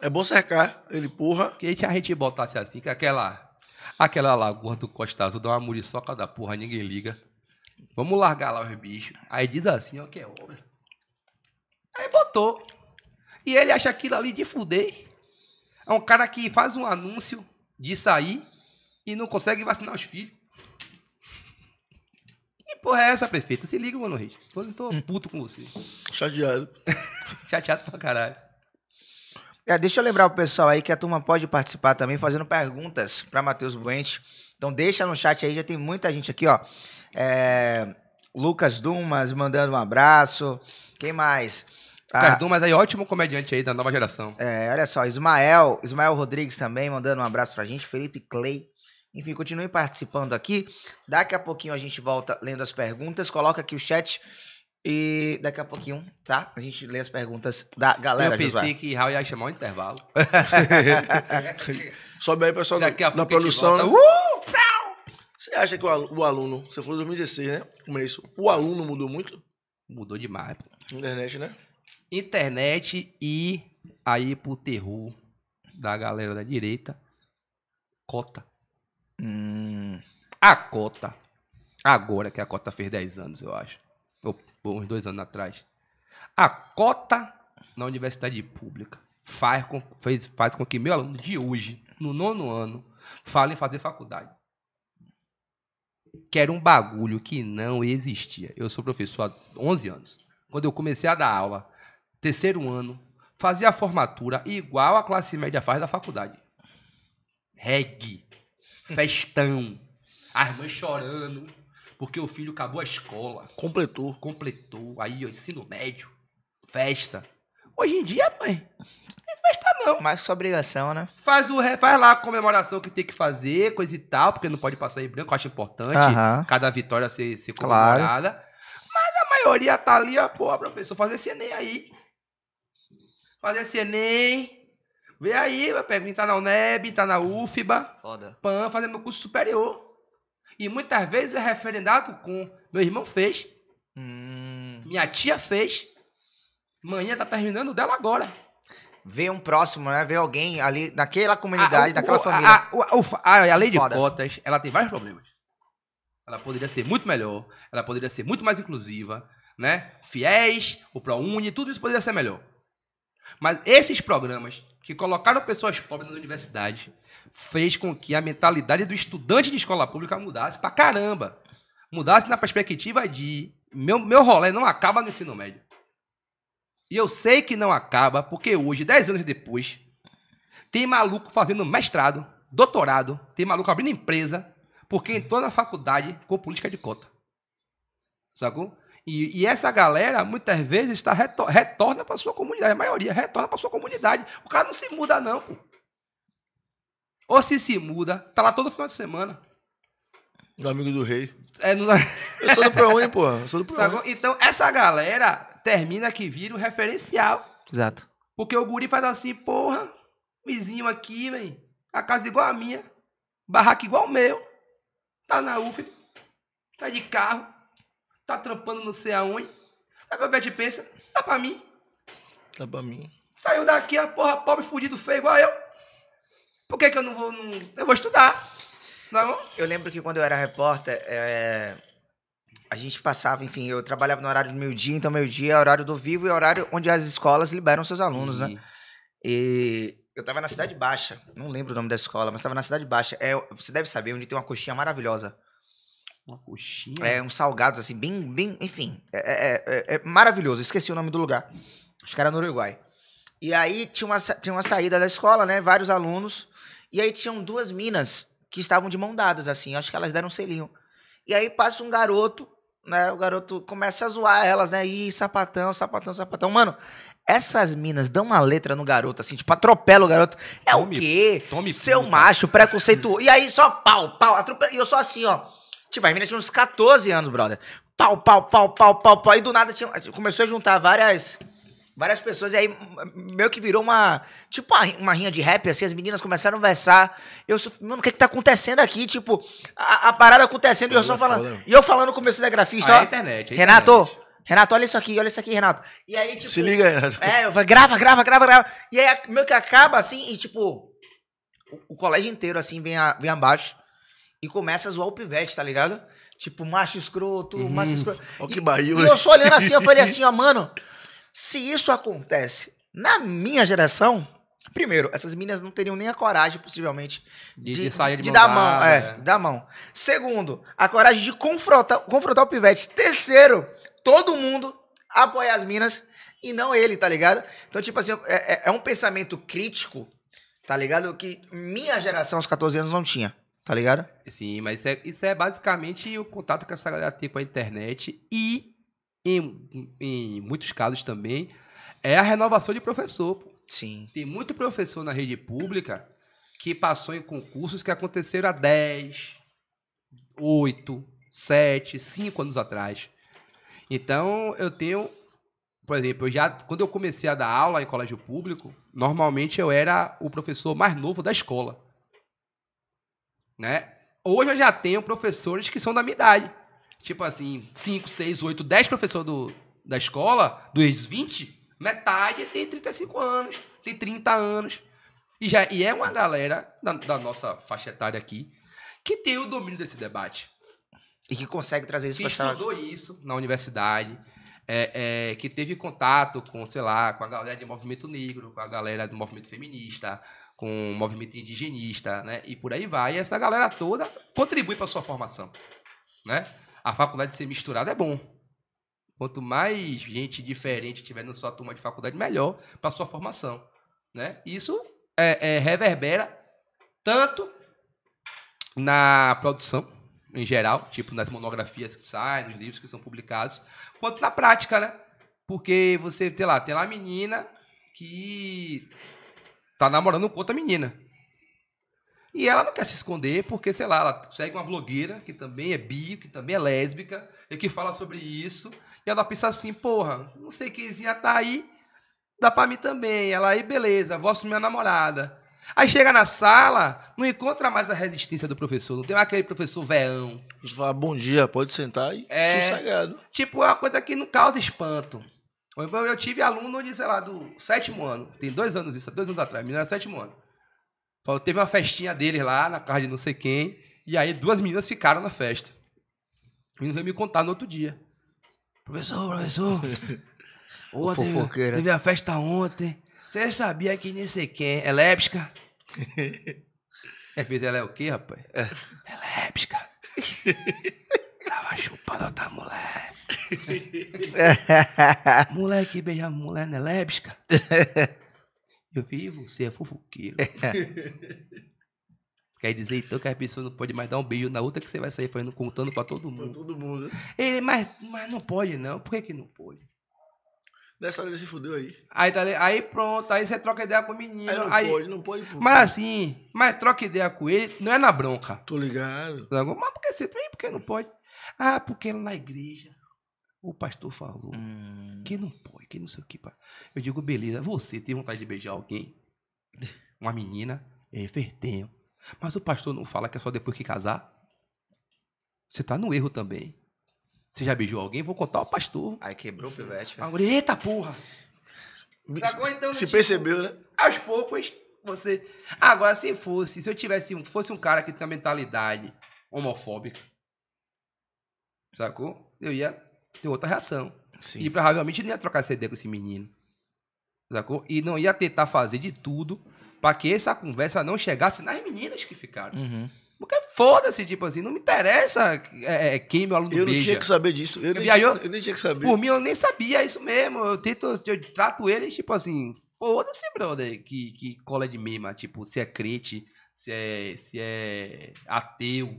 É bom cercar, ele porra. Que a gente botasse assim, que aquela, aquela lagoa do Costa Azul dá uma muriçoca da porra, ninguém liga. Vamos largar lá os bichos. Aí diz assim, ó, que é obra. Aí botou. E ele acha aquilo ali de fuder. É um cara que faz um anúncio de sair e não consegue vacinar os filhos. Que porra é essa, prefeita? Se liga, mano Reis. Tô, tô hum. puto com você. Chateado. (laughs) Chateado pra caralho. É, deixa eu lembrar o pessoal aí que a turma pode participar também fazendo perguntas para Matheus Buente. Então deixa no chat aí, já tem muita gente aqui, ó. É, Lucas Dumas mandando um abraço. Quem mais? Ah. Cardum, mas aí ótimo comediante aí da nova geração. É, olha só, Ismael, Ismael Rodrigues também mandando um abraço pra gente, Felipe Clay. Enfim, continue participando aqui. Daqui a pouquinho a gente volta lendo as perguntas, coloca aqui o chat e daqui a pouquinho, tá? A gente lê as perguntas da galera. Eu pensei Josué. que Raul ia chamar um intervalo. (laughs) Sobe aí, pessoal, daqui a na, na produção. volta. Uh, você acha que o aluno, você falou 2016, né? Como é isso? O aluno mudou muito? Mudou demais. Internet, né? internet e aí pro terror da galera da direita, cota. Hum, a cota. Agora que a cota fez 10 anos, eu acho. Ou, uns dois anos atrás. A cota na universidade pública faz com, fez, faz com que meu aluno de hoje, no nono ano, fale em fazer faculdade. Que era um bagulho que não existia. Eu sou professor há 11 anos. Quando eu comecei a dar aula, terceiro ano, fazia a formatura igual a classe média faz da faculdade. Reggae, (laughs) festão, a irmã chorando, porque o filho acabou a escola. Completou. Completou. Aí, ó, ensino médio, festa. Hoje em dia, mãe, não festa não. Mais que sua obrigação, né? Faz, o, faz lá a comemoração que tem que fazer, coisa e tal, porque não pode passar em branco, eu acho importante cada vitória ser, ser comemorada. Claro. Mas a maioria tá ali, ó, pô, professor, fazer esse aí fazer esse assim, Enem. Vê aí, vai perguntar tá na UNEB, tá na UFBA. Foda. PAN, fazendo curso superior. E muitas vezes é referendado com. Meu irmão fez. Hum. Minha tia fez. Manhã tá terminando dela agora. vê um próximo, né? vê alguém ali daquela ah, comunidade, a, o, daquela o, família. A, a, a, lei de cotas, ela tem vários problemas. Ela poderia ser muito melhor, ela poderia ser muito mais inclusiva, né? Fiéis, o ProUni, tudo isso poderia ser melhor. Mas esses programas que colocaram pessoas pobres na universidade fez com que a mentalidade do estudante de escola pública mudasse pra caramba. Mudasse na perspectiva de meu, meu rolê não acaba no ensino médio. E eu sei que não acaba, porque hoje, 10 anos depois, tem maluco fazendo mestrado, doutorado, tem maluco abrindo empresa, porque entrou na faculdade com política de cota. Sacou? E, e essa galera, muitas vezes, está retor retorna para sua comunidade. A maioria retorna para sua comunidade. O cara não se muda, não, pô. Ou se se muda, tá lá todo final de semana. No Amigo do Rei. É, no... Eu sou do ProUni, pô. Eu sou do ProUni. Então, essa galera termina que vira o referencial. Exato. Porque o guri faz assim, porra, vizinho aqui, velho. A casa igual a minha. Barraca igual o meu. Tá na UF. Tá de carro tá trampando não sei aonde. Aí o Bete pensa, tá pra mim. Tá pra mim. Saiu daqui a porra, pobre fudido feio igual eu. Por que, que eu não vou. Não... Eu vou estudar. Não é bom? Eu lembro que quando eu era repórter, é... a gente passava, enfim, eu trabalhava no horário do meio-dia, então meio-dia é horário do vivo e é horário onde as escolas liberam seus alunos, Sim. né? E eu tava na Cidade Baixa, não lembro o nome da escola, mas tava na Cidade Baixa. É, você deve saber onde tem uma coxinha maravilhosa. Uma coxinha. É, uns salgados, assim, bem, bem, enfim. É, é, é, é, é maravilhoso. Esqueci o nome do lugar. Acho que era no Uruguai. E aí tinha uma, tinha uma saída da escola, né? Vários alunos. E aí tinham duas minas que estavam de mão dadas, assim. Acho que elas deram um selinho. E aí passa um garoto, né? O garoto começa a zoar elas, né? Ih, sapatão, sapatão, sapatão. Mano, essas minas dão uma letra no garoto, assim, tipo, atropela o garoto. É tome, o quê? Tome Seu puta. macho, preconceituoso. E aí só pau, pau, atropela. E eu só assim, ó. Tipo, as meninas tinham uns 14 anos, brother. Pau, pau, pau, pau, pau, pau. E do nada tinha, começou a juntar várias várias pessoas, e aí meio que virou uma, tipo uma, uma rinha de rap, assim, as meninas começaram a conversar, eu sou, mano, o que é que tá acontecendo aqui, tipo, a, a parada acontecendo, e eu só falando, e eu falando no começo da grafista. ah, ó, é internet, é Renato, internet. Renato, olha isso aqui, olha isso aqui, Renato, e aí, tipo, se liga, Renato, é, eu falo, grava, grava, grava, grava, e aí meio que acaba, assim, e tipo, o, o colégio inteiro, assim, vem, a, vem abaixo, e começa a zoar o pivete, tá ligado? Tipo, macho escroto, uhum. macho escroto. Ó que barril, e, e eu só olhando assim, eu falei assim, ó, (laughs) mano, se isso acontece na minha geração, primeiro, essas meninas não teriam nem a coragem, possivelmente, de, de, de sair de, de dar mão. É, é. dar mão. Segundo, a coragem de confrontar, confrontar o pivete. Terceiro, todo mundo apoia as minas e não ele, tá ligado? Então, tipo assim, é, é, é um pensamento crítico, tá ligado? Que minha geração, aos 14 anos, não tinha. Tá ligado? Sim, mas isso é, isso é basicamente o contato que essa galera tem com a internet e, em, em muitos casos também, é a renovação de professor. Sim. Tem muito professor na rede pública que passou em concursos que aconteceram há 10, 8, 7, 5 anos atrás. Então, eu tenho, por exemplo, eu já quando eu comecei a dar aula em colégio público, normalmente eu era o professor mais novo da escola né? Hoje eu já tenho professores que são da minha idade. Tipo assim, 5, 6, 8, 10 professores do, da escola, dos 20, metade tem 35 anos, tem 30 anos. E, já, e é uma galera da, da nossa faixa etária aqui que tem o domínio desse debate. E que consegue trazer isso para a estudou isso na universidade, é, é, que teve contato com, sei lá, com a galera do movimento negro, com a galera do movimento feminista, com o movimento indigenista, né? E por aí vai. E essa galera toda contribui para sua formação, né? A faculdade ser misturada é bom. Quanto mais gente diferente tiver na sua turma de faculdade, melhor para sua formação, né? Isso é, é, reverbera tanto na produção em geral, tipo nas monografias que saem, nos livros que são publicados, quanto na prática, né? Porque você, tem lá, tem lá a menina que tá namorando com outra menina. E ela não quer se esconder porque, sei lá, ela segue uma blogueira que também é bi, que também é lésbica, e que fala sobre isso. E ela pensa assim, porra, não sei quemzinha tá aí, dá pra mim também. Ela aí, beleza, vou assumir minha namorada. Aí chega na sala, não encontra mais a resistência do professor, não tem mais aquele professor veão. Fala, bom dia, pode sentar e é, sossegado. Tipo, é uma coisa que não causa espanto. Então eu tive aluno de, sei lá, do sétimo ano. Tem dois anos isso, dois anos atrás. Menina sétimo ano. Falou, teve uma festinha deles lá na casa de não sei quem. E aí duas meninas ficaram na festa. O menino veio me contar no outro dia. Professor, professor. Ô, (laughs) teve, né? teve a festa ontem. Você sabia que nem sei quem é é, (laughs) é fez ela é o quê, rapaz? É. Ela é (laughs) Tava chupando outra mulher. (laughs) Moleque beija mulher não é (laughs) Eu vi, você é fofoqueiro. (laughs) Quer dizer então que a pessoa não pode mais dar um beijo na outra que você vai sair fazendo, contando pra todo mundo. Pra todo mundo. Ele, mas, mas não pode não. Por que, que não pode? Dessa vez se fudeu aí. Aí, tá, aí pronto, aí você troca ideia com o menino. Aí não aí, pode, não pode. Mas assim, mas troca ideia com ele, não é na bronca. Tô ligado. Mas por que você, por que não pode? Ah, porque ele é na igreja. O pastor falou. Hum. Quem não pode, quem não sei o que. Eu digo, beleza, você tem vontade de beijar alguém? Uma menina? É, fertenho. Mas o pastor não fala que é só depois que casar? Você tá no erro também. Você já beijou alguém? Vou contar ao pastor. Aí quebrou o pivete. Agora, eita porra! Sacou então? Se tipo, percebeu, né? Aos poucos, você. Agora, se fosse, se eu tivesse um, fosse um cara que tem uma mentalidade homofóbica, sacou? Eu ia ter outra reação. Sim. E provavelmente não ia trocar essa ideia com esse menino. Sacou? E não ia tentar fazer de tudo para que essa conversa não chegasse nas meninas que ficaram. Uhum. Porque foda-se, tipo assim, não me interessa é, é quem meu aluno eu beija. Eu não tinha que saber disso. Eu, eu nem, viajou, eu nem tinha que saber. Por mim, eu nem sabia isso mesmo. Eu, tento, eu trato ele, tipo assim, foda-se, brother, que, que cola de mima tipo, se é crente, se é, se é ateu,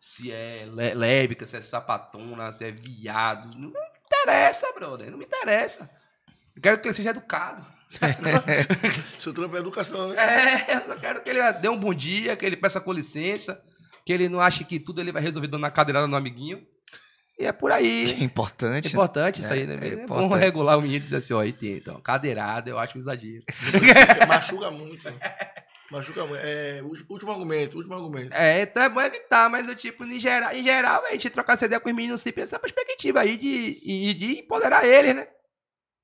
se é lébica, se é sapatona, se é viado. Não me interessa, brother. Não me interessa. Eu quero que ele seja educado. (laughs) Seu trampo é educação, né? É, eu só quero que ele dê um bom dia, que ele peça com licença, que ele não ache que tudo ele vai resolver dando uma cadeirada no amiguinho. E é por aí. É importante. É importante né? isso é, aí, né? É, é, né? bom regular o menino e dizer assim, ó, oh, então, cadeirada, eu acho um exagero. Machuca muito. Né? (laughs) Machuca muito. É, último argumento, último argumento. É, então é bom evitar, mas do tipo, em geral, em geral a gente trocar essa ideia com os meninos sempre assim, nessa é perspectiva aí de, e, de empoderar eles, né?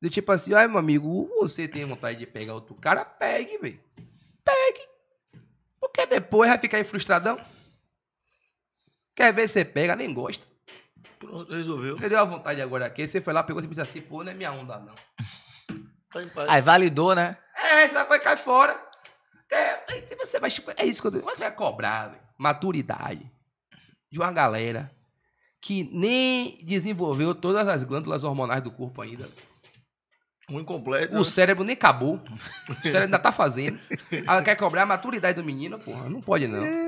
Do tipo assim, ó meu amigo, você tem vontade de pegar outro cara, pegue, velho. Pegue. Porque depois vai ficar aí frustradão. Quer ver você pega, nem gosta. Pronto, resolveu. Você deu a vontade agora aqui, você foi lá, pegou e disse assim, pô, não é minha onda, não. Tá em paz. Aí validou, né? É, essa vai cair fora. É, você vai, é isso que eu digo. Você vai cobrar véio. maturidade de uma galera que nem desenvolveu todas as glândulas hormonais do corpo ainda. Um incompleto. O né? cérebro nem acabou. O cérebro ainda tá fazendo. Ela quer cobrar a maturidade do menino, porra. Não pode, não. É.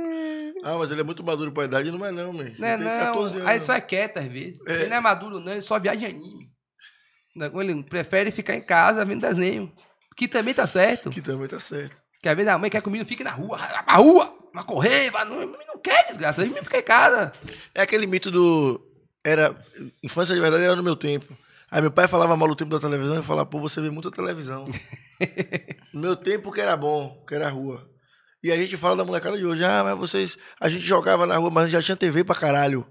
Ah, mas ele é muito maduro pra idade, não é não, man. Não é não. 14 anos, Aí só é quieto, às vezes. É. Ele não é maduro, não. Ele só viaja anime. Ele prefere ficar em casa vendo desenho. Que também tá certo. Que também tá certo. Quer ver? na mãe quer comigo, fique na rua, na rua, vai correr, vai, não, não quer desgraça, aí fica em casa. É aquele mito do. Era. Infância de verdade era no meu tempo. Aí meu pai falava mal o tempo da televisão e falava, pô, você vê muita televisão. (laughs) no meu tempo que era bom, que era rua. E a gente fala da molecada de hoje, ah, mas vocês. A gente jogava na rua, mas a já tinha TV pra caralho.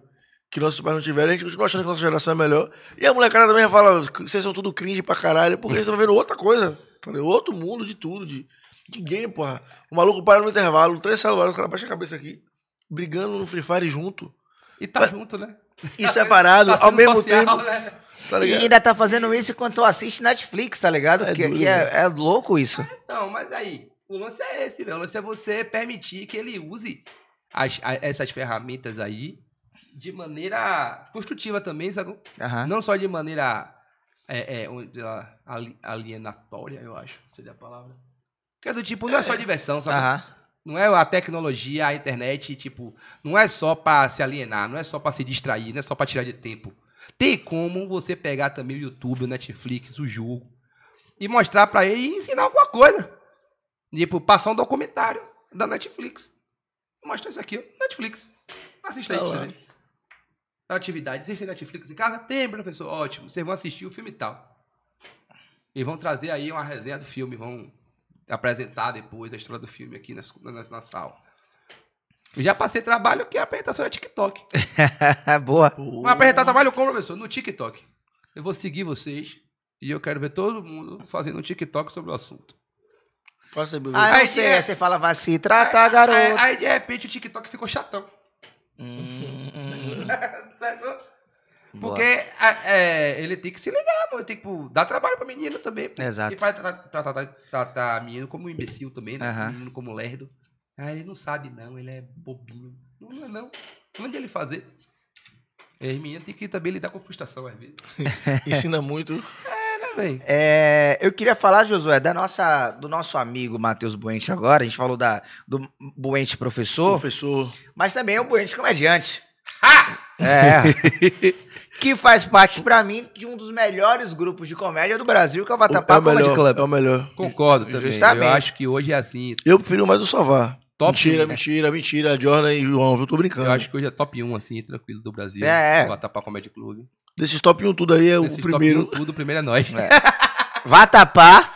Que nossos pais não tiveram, a gente continua achando que nossa geração é melhor. E a molecada também fala, vocês são tudo cringe pra caralho, porque vocês estão vendo outra coisa. Falei, tá outro mundo de tudo, de que game, porra. O maluco para no intervalo, três celulares, o cara baixa a cabeça aqui, brigando no Free Fire junto. E tá, junto, né? E separado (laughs) tá ao mesmo social, tempo. Né? Tá e ainda tá fazendo isso enquanto assiste Netflix, tá ligado? É, que, é, é, louco isso. Ah, então, mas aí, o lance é esse, velho. O lance é você permitir que ele use as, a, essas ferramentas aí de maneira construtiva também, sabe? Não só de maneira é, é, alienatória, eu acho, seria a palavra que é do tipo, não é só diversão, sabe? Aham. Não é a tecnologia, a internet, tipo, não é só para se alienar, não é só para se distrair, não é só para tirar de tempo. Tem como você pegar também o YouTube, o Netflix, o jogo e mostrar para ele e ensinar alguma coisa. Tipo, passar um documentário da Netflix. Mostra isso aqui, ó. Netflix. Assista aí, tá aí. É atividade. Vocês têm Netflix em casa? Tem, professor. Ótimo. Vocês vão assistir o filme e tal. E vão trazer aí uma resenha do filme. Vão apresentar depois a história do filme aqui na, na, na sala. Já passei trabalho que a apresentação é TikTok. (laughs) Boa. Vou apresentar trabalho como, professor? No TikTok. Eu vou seguir vocês e eu quero ver todo mundo fazendo um TikTok sobre o assunto. Posso ser ah, aí, você é... você fala, vai se tratar, aí, garoto. Aí, aí, de repente o TikTok ficou chatão. Hum, hum. hum. (laughs) Tá porque é, ele tem que se ligar, mano. Tem que tipo, dar trabalho pra menino também. Exato. E vai tratar tra tra tra menino como um imbecil também, né? Uhum. Menino como lerdo. Ah, ele não sabe, não. Ele é bobinho. Não, não é, não. Onde ele fazer? É, e aí, menino tem que também lidar com frustração, às vezes. (laughs) Ensina muito. É, né, é, eu queria falar, Josué, da nossa, do nosso amigo Matheus Buente agora. A gente falou da, do Buente professor. Professor. Mas também é o Buente comediante. Ha! É. (laughs) que faz parte, para mim, de um dos melhores grupos de comédia do Brasil, que é o é Vatapá é Comedy Club. É o melhor. Concordo também. Justamente. Eu acho que hoje é assim. Eu prefiro mais o Savá. Top mentira, 1, mentira, né? mentira, mentira. Jordan e João, eu tô brincando. Eu acho que hoje é top 1, assim, tranquilo do Brasil. É. é. O Vatapá Comedy Club. Desses top 1 tudo aí é Desses o primeiro. Top 1, tudo, o primeiro é nós. É. (laughs) Vatapá.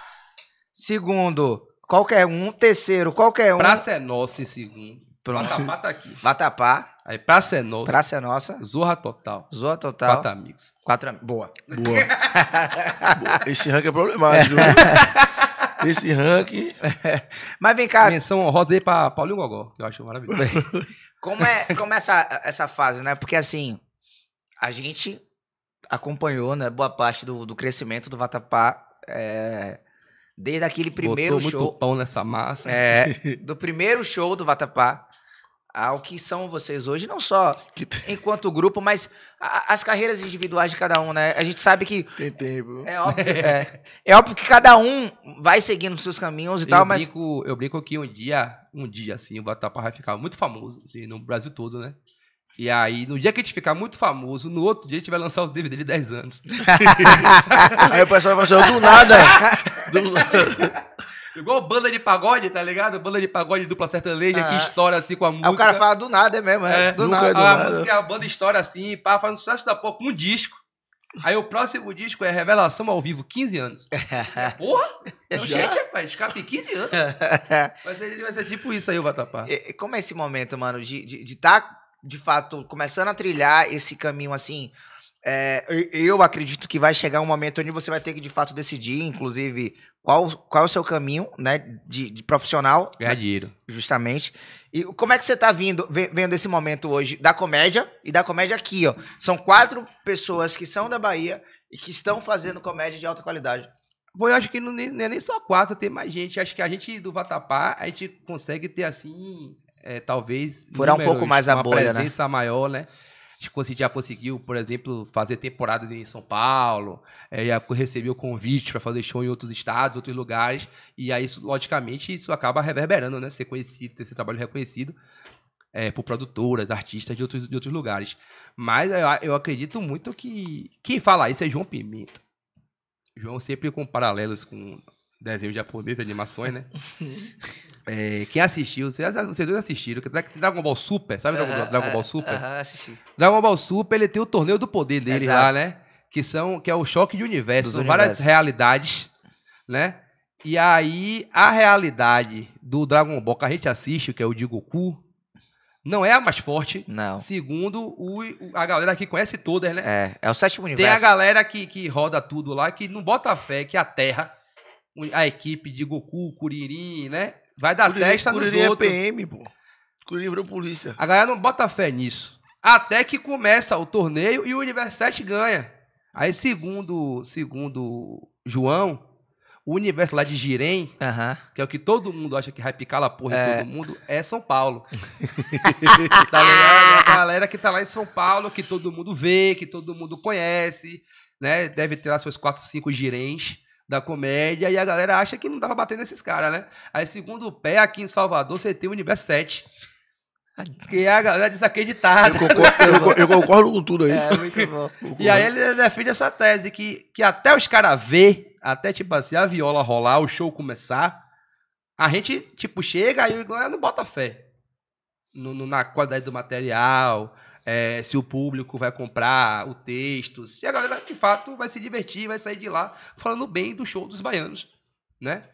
Segundo, qualquer um. Terceiro, qualquer um. Praça é nossa em segundo. Pronto. Vatapá tá aqui. Vatapá. Aí Praça é Nossa. Praça é Nossa. Zorra Total. Zorra Total. Quatro amigos. Quatro amigos. Boa. Boa. (laughs) Esse ranking é problemático. (laughs) Esse ranking. Mas vem cá. Menção honrosa aí pra Paulinho Gogó, que eu acho maravilhoso. (laughs) como é, como é essa, essa fase, né? Porque assim, a gente acompanhou, né, boa parte do, do crescimento do Vatapá. É, desde aquele primeiro Botou show. Muito pão nessa massa. É, do primeiro show do Vatapá ao que são vocês hoje, não só enquanto grupo, mas a, as carreiras individuais de cada um, né? A gente sabe que. Tem tempo. É óbvio, é, é óbvio que cada um vai seguindo os seus caminhos e eu tal, brinco, mas. Eu brinco que um dia, um dia, assim, o Batapá vai ficar muito famoso, assim, no Brasil todo, né? E aí, no dia que a gente ficar muito famoso, no outro dia a gente vai lançar o DVD de 10 anos. (laughs) aí o pessoal vai falar assim, do nada. (laughs) Do... Igual banda de pagode, tá ligado? Banda de pagode dupla sertaneja ah, que é. estoura assim com a música. Aí o cara fala do nada, é mesmo, é, é do é nada. A, do a música, é, a banda estoura assim, pá, faz um sucesso da pouco, um disco. Aí o próximo disco é Revelação ao vivo, 15 anos. (laughs) Porra! Então, gente, rapaz, os caras têm 15 anos. mas (laughs) ele vai ser tipo isso aí o batapá E, como é esse momento, mano, de estar, de, de, tá, de fato, começando a trilhar esse caminho assim é, eu acredito que vai chegar um momento onde você vai ter que, de fato, decidir, inclusive, qual, qual é o seu caminho, né, de, de profissional. Né, Ganhar dinheiro. Justamente. E como é que você está vindo, vendo esse momento hoje da comédia e da comédia aqui, ó? São quatro pessoas que são da Bahia e que estão fazendo comédia de alta qualidade. Bom, eu acho que não, não é nem só quatro, tem mais gente. Acho que a gente do Vatapá, a gente consegue ter, assim, é, talvez... Furar um pouco mais a bolha, né? Uma presença maior, né? gente já conseguiu, por exemplo, fazer temporadas em São Paulo, é, já recebeu convite para fazer show em outros estados, outros lugares, e aí, logicamente, isso acaba reverberando, né? Ser conhecido, ter seu trabalho reconhecido é, por produtoras, artistas de outros, de outros lugares. Mas eu, eu acredito muito que quem fala isso é João Pimenta. João sempre com paralelos com desenhos japoneses, animações, né? (laughs) É, quem assistiu, vocês, vocês dois assistiram, Dragon Ball Super, sabe uh -huh, Dragon Ball é, Super? Aham, uh -huh, assisti. Dragon Ball Super, ele tem o torneio do poder dele Exato. lá, né? Que, são, que é o choque de universo, são várias realidades, né? E aí, a realidade do Dragon Ball que a gente assiste, que é o de Goku, não é a mais forte. Não. Segundo o, a galera que conhece todas, né? É, é o sétimo universo. Tem a galera que, que roda tudo lá, que não bota fé que a Terra, a equipe de Goku, Kuririn, né? Vai dar testa no nos é outros. PM, pô. Curiri polícia. A galera não bota fé nisso. Até que começa o torneio e o Universo 7 ganha. Aí, segundo, segundo João, o universo lá de Girém, que é o que todo mundo acha que vai picar a porra é. todo mundo, é São Paulo. (laughs) tá ligado? É a galera que tá lá em São Paulo, que todo mundo vê, que todo mundo conhece, né? Deve ter lá seus quatro, cinco Girens da comédia e a galera acha que não tava batendo nesses caras, né? Aí, segundo o pé, aqui em Salvador, você tem o Universo 7. Que é a galera desacreditada. Eu concordo, eu, eu concordo com tudo aí. É, muito bom. E aí ele defende essa tese que, que até os caras ver, até tipo assim, a viola rolar, o show começar, a gente, tipo, chega e a galera não bota fé. No, no, na qualidade do material, é, se o público vai comprar o texto, se a galera de fato vai se divertir, vai sair de lá falando bem do show dos baianos, né?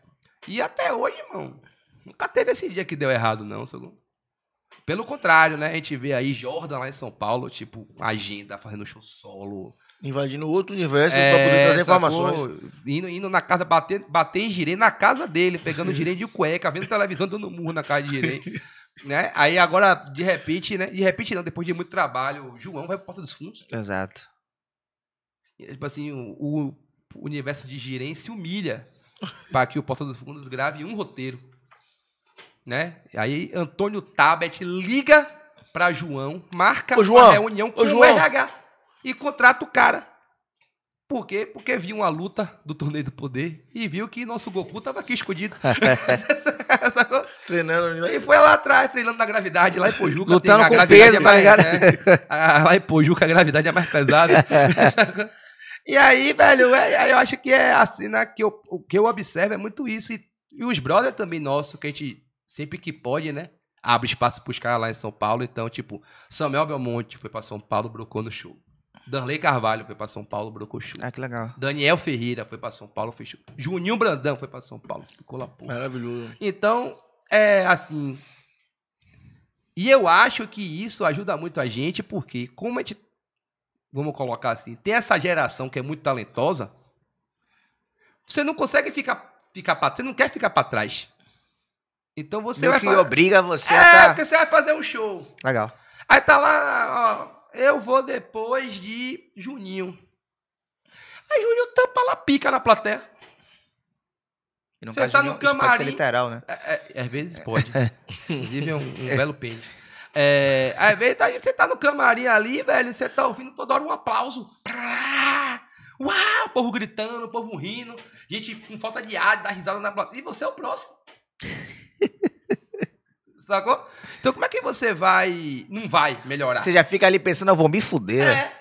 E até hoje, irmão, nunca teve esse dia que deu errado, não, segundo. Pelo contrário, né? A gente vê aí Jordan lá em São Paulo, tipo, agenda, fazendo show solo, invadindo outro universo é, para poder trazer informações. Indo, indo na casa, bater, bater em girei na casa dele, pegando direito de cueca, vendo televisão, dando murro na cara de girei. (laughs) né? Aí agora, de repente, né? De repente não, depois de muito trabalho, o João vai para Porta dos Fundos. Exato. E, tipo assim, o, o universo de Girei se humilha para que o Porta dos Fundos grave um roteiro. Né? Aí Antônio Tabet liga para João, marca a reunião com João, o RH e contrata o cara. Por quê? Porque viu uma luta do torneio do poder e viu que nosso Goku tava aqui escondido. (laughs) treinando. E foi lá atrás, treinando na gravidade, lá em Pojuca. Lutando com peso, é mais, né? né? Ah, lá em Pojuca a gravidade é mais pesada. (laughs) e aí, velho, é, é, eu acho que é assim, né? Que eu, o que eu observo é muito isso. E, e os brothers também nossos, que a gente sempre que pode, né? Abre espaço pros caras lá em São Paulo. Então, tipo, Samuel Belmonte foi pra São Paulo, brocou no show. Danley Carvalho foi para São Paulo, Brocochu. Ah, que legal. Daniel Ferreira foi para São Paulo, fechou. Juninho Brandão foi para São Paulo, ficou lá porra. Maravilhoso. Então, é assim. E eu acho que isso ajuda muito a gente, porque como a gente. Vamos colocar assim, tem essa geração que é muito talentosa. Você não consegue ficar, ficar pra, Você não quer ficar para trás. Então você Meio vai. que obriga você é, a. É, tá... porque você vai fazer um show. Legal. Aí tá lá, ó, eu vou depois de Juninho. Aí Juninho tampa lá pica na plateia. Você tá Juninho, no camarim. pode ser literal, né? É, é, às vezes pode. (laughs) É. Inclusive é um, um belo peixe. É, às vezes você tá no camarim ali, velho, você tá ouvindo toda hora um aplauso. Uau! O povo gritando, o povo rindo, gente com falta de ar, dá risada na plateia. E você é o próximo. (laughs) Sacou? Então como é que você vai. Não vai melhorar? Você já fica ali pensando, eu vou me fuder. É.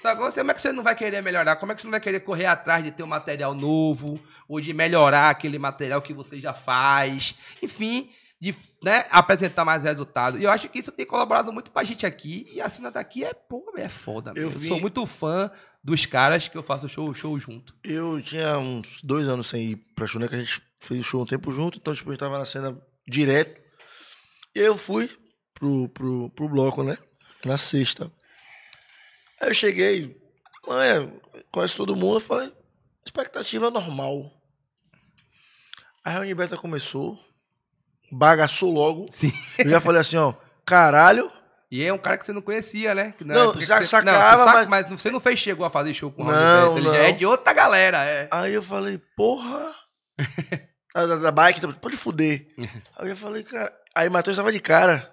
Sacou? Como é que você não vai querer melhorar? Como é que você não vai querer correr atrás de ter um material novo? Ou de melhorar aquele material que você já faz? Enfim, de né, apresentar mais resultado. E eu acho que isso tem colaborado muito pra gente aqui. E a cena daqui é, pô, é foda. Eu, vi... eu sou muito fã dos caras que eu faço show, show junto. Eu tinha uns dois anos sem ir pra show, né, Que a gente fez show um tempo junto, então tipo, a gente tava na cena direto. E eu fui pro, pro, pro bloco, né? Na sexta. Aí eu cheguei, mãe, conhece todo mundo, eu falei, expectativa normal. Aí a Beta começou, bagaçou logo. Sim. Eu já falei assim, ó, caralho. E é um cara que você não conhecia, né? Que não, já você, sacava, não, você saca, mas... mas... você não fez, chegou a fazer show com o não, ele não. já é de outra galera, é. Aí eu falei, porra... (laughs) da, da, da, bike, pode fuder. (laughs) Aí eu falei, cara, Aí Matheus estava de cara.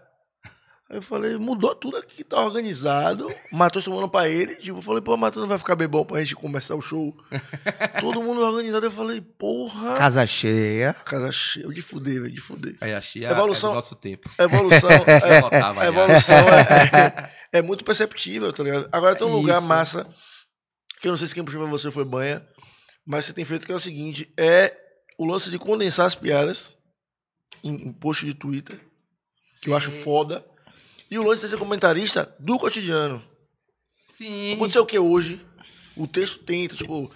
Aí eu falei, mudou tudo aqui, tá organizado. Matheus tomando pra ele. Tipo, eu falei, pô, Matheus não vai ficar bebão pra gente começar o show. (laughs) Todo mundo organizado. Eu falei, porra. Casa cheia. Casa cheia. De fuder, velho, de fuder. achei a cheia evolução, é do nosso tempo. Evolução. (laughs) é, notava, evolução é, (laughs) é, é, muito perceptível, tá ligado? Agora tem um é lugar Isso. massa, que eu não sei se quem puxou pra você foi banha, mas você tem feito que é o seguinte: é o lance de condensar as piadas em, em post de Twitter, que Sim. eu acho foda. E o lance de ser comentarista do cotidiano. Sim. Aconteceu o que hoje? O texto tenta, tipo,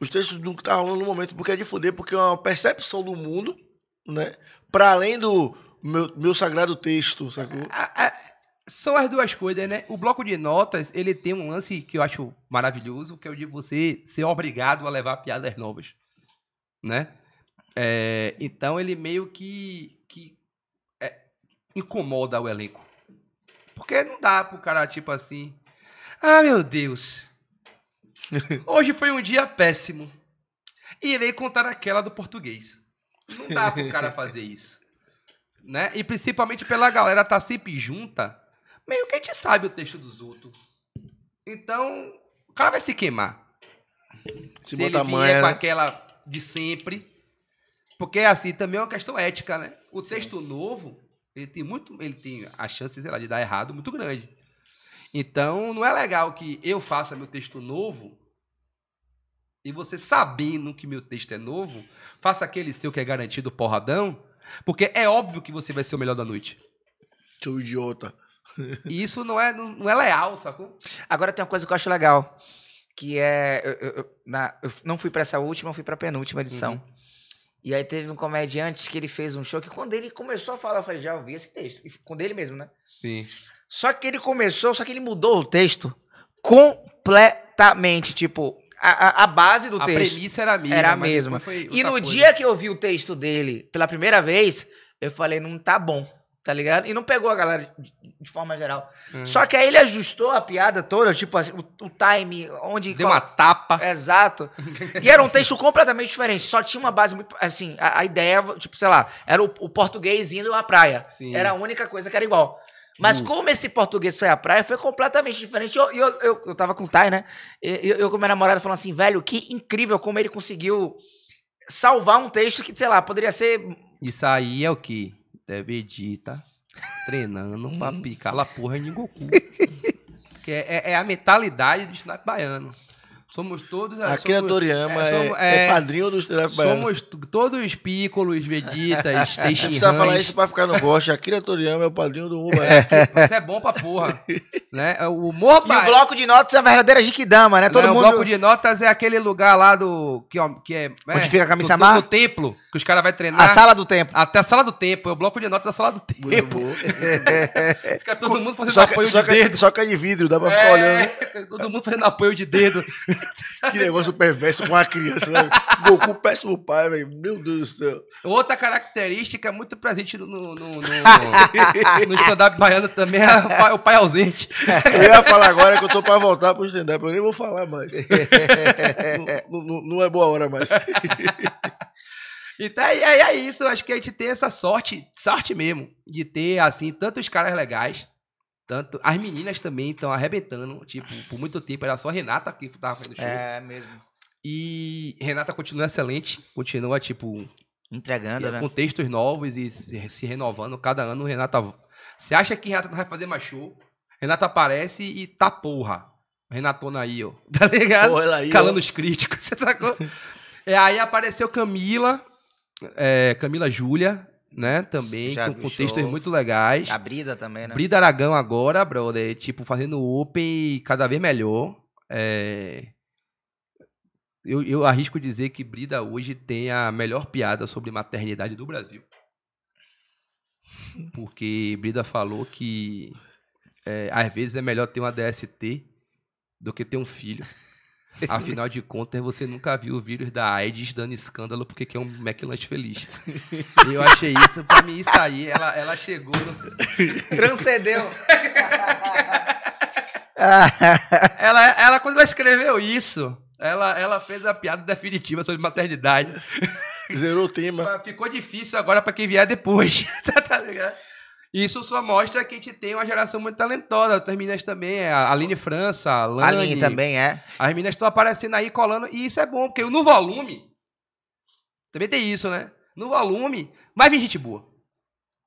os textos do que tá rolando no momento, porque é de foder, porque é uma percepção do mundo, né? Para além do meu, meu sagrado texto, sacou? A, a, são as duas coisas, né? O bloco de notas, ele tem um lance que eu acho maravilhoso, que é o de você ser obrigado a levar piadas novas, né? É, então ele meio que, que é, incomoda o elenco. Porque não dá pro cara, tipo assim. Ah, meu Deus! (laughs) Hoje foi um dia péssimo. Irei contar aquela do português. Não dá pro cara fazer isso. Né? E principalmente pela galera tá sempre junta, meio que a gente sabe o texto dos outros. Então, o cara vai se queimar. Se, se ele vier manha, com né? aquela de sempre, porque assim, também é uma questão ética, né? O texto novo, ele tem muito, ele tem a chance, sei lá, de dar errado muito grande. Então, não é legal que eu faça meu texto novo e você sabendo que meu texto é novo, faça aquele seu que é garantido porradão, porque é óbvio que você vai ser o melhor da noite. Seu idiota. E isso não é, não é leal, sacou? Agora tem uma coisa que eu acho legal, que é eu, eu, na, eu não fui para essa última, eu fui para a penúltima edição. Uhum. E aí teve um comediante que ele fez um show que quando ele começou a falar, eu falei, já ouvi esse texto. E com dele mesmo, né? Sim. Só que ele começou, só que ele mudou o texto completamente. Tipo, a, a, a base do a texto. A premissa era a mesma. Era a mesma. E no coisa. dia que eu vi o texto dele pela primeira vez, eu falei, não tá bom tá ligado? E não pegou a galera de, de forma geral. Hum. Só que aí ele ajustou a piada toda, tipo assim, o, o time, onde. Deu qual... uma tapa. Exato. e era um texto completamente diferente. Só tinha uma base muito. Assim, a, a ideia, tipo, sei lá, era o, o português indo à praia. Sim. Era a única coisa que era igual. Mas como esse português foi à praia, foi completamente diferente. Eu, eu, eu, eu tava com o Thay, né? Eu, eu com minha namorada falando assim, velho, que incrível como ele conseguiu salvar um texto que, sei lá, poderia ser. Isso aí é o que? Vegeta treinando uhum. pra picar lá porra de é Goku. (laughs) que é, é, é a mentalidade do snap baiano. Somos todos. É, a somos, Toriyama é, somos, é, é, é padrinho dos Somos todos pícolos, veditas, (laughs) teixeiras. precisa falar isso pra ficar no gosto. Akira Toriyama é o padrinho do Uba. Né? É, isso é bom pra porra. (laughs) né? É, o humor E o bloco de notas é a verdadeira Jiquidama, né? Todo mundo... O bloco de notas é aquele lugar lá do. Que, ó, que é, Onde fica a camisa do, do templo, que os caras vão treinar. A sala do tempo Até a sala do tempo O bloco de notas é a sala do tempo (laughs) fica todo mundo fazendo só apoio de dedo. só que é de vidro, dá pra ficar olhando. Todo mundo fazendo apoio de dedo. (laughs) que negócio perverso com a criança, né? Goku, péssimo pai, velho. Meu Deus do céu. Outra característica muito presente no, no, no, no stand-up baiano também é o pai, o pai, ausente. Eu ia falar agora que eu tô pra voltar pro stand-up, eu nem vou falar mais. (laughs) não, não, não é boa hora mais. (laughs) Então é, é, é isso, acho que a gente tem essa sorte, sorte mesmo, de ter, assim, tantos caras legais tanto, as meninas também estão arrebentando. Tipo, por muito tempo era só Renata que tava fazendo show. É, mesmo. E Renata continua excelente. Continua, tipo... Entregando, é, né? Com textos novos e se renovando. Cada ano Renata... Você acha que Renata não vai fazer mais show? Renata aparece e tá porra. Renatona aí, ó. (laughs) Tá ligado? Porra, ela aí, Calando ó. os críticos. (laughs) Você tá com... é, aí apareceu Camila... É, Camila Júlia, né? Também, Já com contextos show. muito legais. A Brida também, né? Brida Aragão agora, brother, tipo, fazendo open cada vez melhor. É... Eu, eu arrisco dizer que Brida hoje tem a melhor piada sobre maternidade do Brasil. (laughs) Porque Brida falou que é, às vezes é melhor ter uma DST do que ter um filho. Afinal de contas, você nunca viu o vírus da AIDS dando escândalo porque quer um McLanche feliz. E eu achei isso, pra mim isso aí, ela, ela chegou. No... Transcendeu. (laughs) ela, ela, quando ela escreveu isso, ela, ela fez a piada definitiva sobre maternidade. Zerou o tema. Ficou difícil agora para quem vier depois. (laughs) tá, tá ligado? Isso só mostra que a gente tem uma geração muito talentosa. As meninas também, é, a Aline França, a Lani. Aline também é. As meninas estão aparecendo aí, colando, e isso é bom, porque no volume. Também tem isso, né? No volume, vai vir gente boa.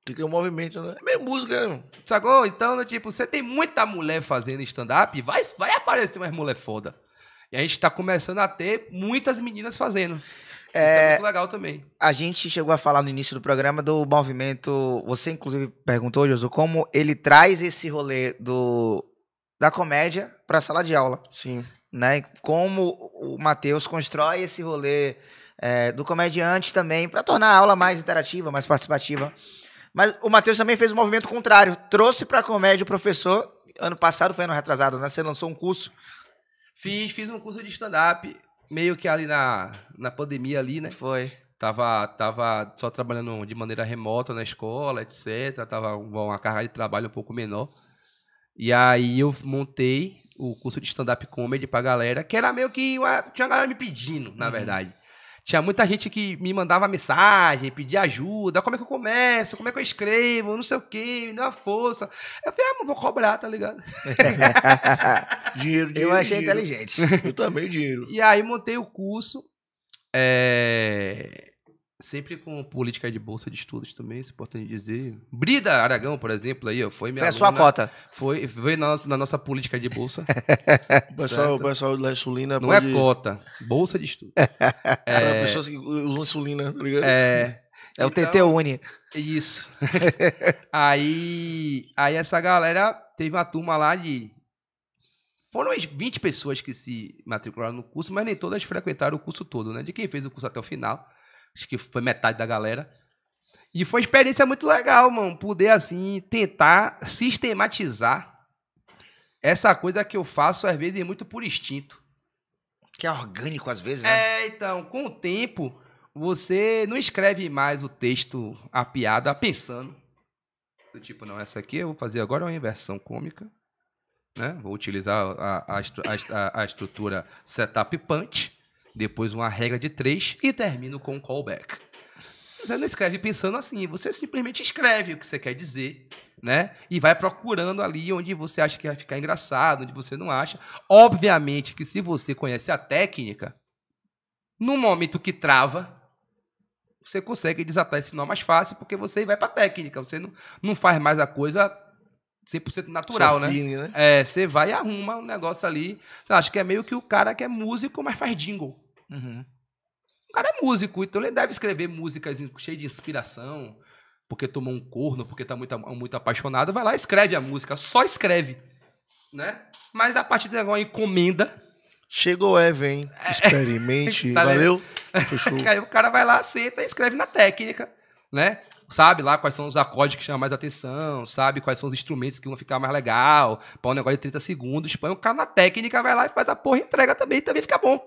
Tem que ter um movimento, né? É meio música, né? Sacou? Então, tipo, você tem muita mulher fazendo stand-up, vai, vai aparecer mais mulher foda. E a gente tá começando a ter muitas meninas fazendo. É, é muito legal também. A gente chegou a falar no início do programa do movimento. Você, inclusive, perguntou, Josu, como ele traz esse rolê do, da comédia para a sala de aula. Sim. Né? Como o Matheus constrói esse rolê é, do comediante também para tornar a aula mais interativa, mais participativa. Mas o Matheus também fez o um movimento contrário. Trouxe para a comédia o professor. Ano passado, foi ano retrasado, né? Você lançou um curso. Fiz, fiz um curso de stand-up meio que ali na, na pandemia ali, né? Foi. Tava, tava só trabalhando de maneira remota na escola, etc. Tava uma carga de trabalho um pouco menor. E aí eu montei o curso de stand-up comedy pra galera, que era meio que uma, tinha uma galera me pedindo, na uhum. verdade. Tinha muita gente que me mandava mensagem, pedia ajuda, como é que eu começo, como é que eu escrevo, não sei o quê, me dá uma força. Eu falei, ah, vou cobrar, tá ligado? dinheiro, (laughs) dinheiro. Eu achei dinheiro. inteligente. Eu também, dinheiro. E aí montei o curso. É sempre com política de bolsa de estudos também, isso é importante dizer. Brida Aragão, por exemplo, aí, ó, foi minha. Foi a sua cota. Foi, veio na, na, nossa política de bolsa. (laughs) o, pessoal, o pessoal da insulina. Não pode... é cota, bolsa de estudos (laughs) é, é pessoas que usam insulina, tá ligado? É. É então, o TT Uni. Isso. (laughs) aí, aí essa galera teve uma turma lá de. Foram as 20 pessoas que se matricularam no curso, mas nem todas frequentaram o curso todo, né? De quem fez o curso até o final. Acho que foi metade da galera. E foi uma experiência muito legal, mano. Poder, assim, tentar sistematizar essa coisa que eu faço, às vezes, muito por instinto. Que é orgânico, às vezes, né? É, então, com o tempo, você não escreve mais o texto, a piada, pensando. Do tipo, não, essa aqui eu vou fazer agora uma inversão cômica. Né? Vou utilizar a, a, a, a estrutura setup punch depois uma regra de três e termino com um callback. Você não escreve pensando assim, você simplesmente escreve o que você quer dizer, né? E vai procurando ali onde você acha que vai ficar engraçado, onde você não acha. Obviamente que se você conhece a técnica, no momento que trava, você consegue desatar esse nó mais fácil, porque você vai para a técnica, você não, não faz mais a coisa 100% natural, né? Feeling, né? É, você vai e arruma um negócio ali. Você acho que é meio que o cara que é músico, mas faz jingle. Uhum. O cara é músico, então ele deve escrever músicas cheias de inspiração, porque tomou um corno, porque tá muito, muito apaixonado. Vai lá, escreve a música, só escreve. Né? Mas a partir de agora, encomenda. Chegou, é, vem. Experimente. (laughs) tá valeu. (laughs) Fechou. o cara vai lá, senta e escreve na técnica, né? sabe lá quais são os acordes que chamam mais atenção, sabe quais são os instrumentos que vão ficar mais legal, para um negócio de 30 segundos, põe um cara na técnica, vai lá e faz a porra entrega também, também fica bom.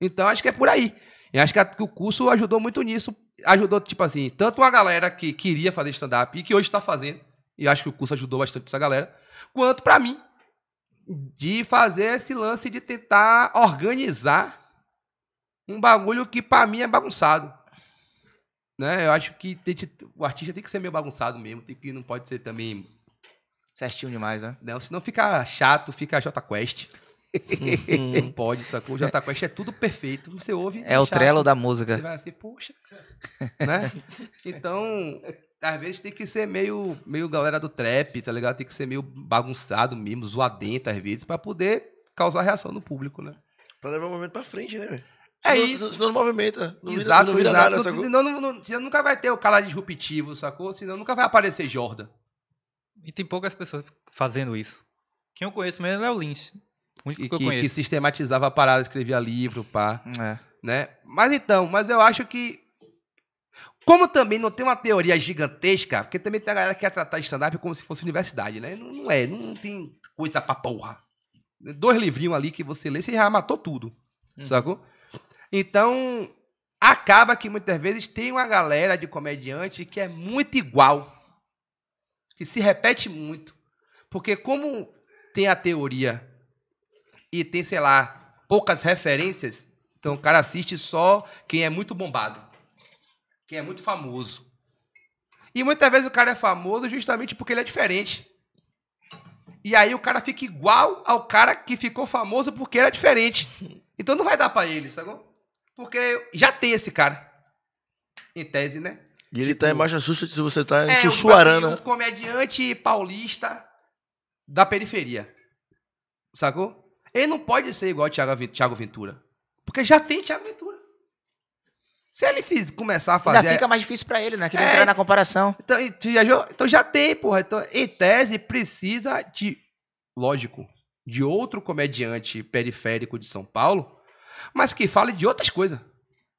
Então acho que é por aí. E acho que, que o curso ajudou muito nisso, ajudou tipo assim, tanto a galera que queria fazer stand up e que hoje está fazendo, e acho que o curso ajudou bastante essa galera, quanto para mim de fazer esse lance de tentar organizar um bagulho que para mim é bagunçado né? Eu acho que tem, o artista tem que ser meio bagunçado mesmo, tem que não pode ser também certinho demais, né? Não, senão fica chato, fica J Quest. Uhum. não pode, sacou? O J Quest é tudo perfeito, você ouve. É o trelo da música. Você vai assim, puxa, né? Então, às vezes tem que ser meio, meio galera do trap, tá ligado? Tem que ser meio bagunçado mesmo, zoadento às vezes, para poder causar reação no público, né? Pra levar o momento pra frente, né? É senão, isso. Senão não movimenta. Não exato, não vira exato. nada, sacou? Senão, não, não, senão nunca vai ter o cara disruptivo, sacou? Senão nunca vai aparecer Jordan. E tem poucas pessoas fazendo isso. Quem eu conheço mesmo é o Lynch. O único que, que eu conheço. Que sistematizava a parada, escrevia livro, pá. É. Né? Mas então, mas eu acho que como também não tem uma teoria gigantesca, porque também tem a galera que quer tratar stand-up como se fosse universidade, né? Não, não, é, não tem coisa pra porra. Dois livrinhos ali que você lê, você já matou tudo, hum. sacou? Então, acaba que muitas vezes tem uma galera de comediante que é muito igual, que se repete muito. Porque como tem a teoria e tem, sei lá, poucas referências, então o cara assiste só quem é muito bombado, quem é muito famoso. E muitas vezes o cara é famoso justamente porque ele é diferente. E aí o cara fica igual ao cara que ficou famoso porque ele é diferente. Então não vai dar para ele, sacou? Porque já tem esse cara. Em tese, né? E ele tá tipo, tá em Baixa Sussa se você tá é, em é, Sussuarana. Um, um comediante paulista da periferia. Sacou? Ele não pode ser igual Thiago, Thiago Ventura. Porque já tem Thiago Ventura. Se ele fiz, começar a fazer. Ainda fica mais difícil para ele, né? Que ele é, entrar na comparação. Então, então já tem, porra. Então, em tese, precisa de. Lógico. De outro comediante periférico de São Paulo mas que fale de outras coisas.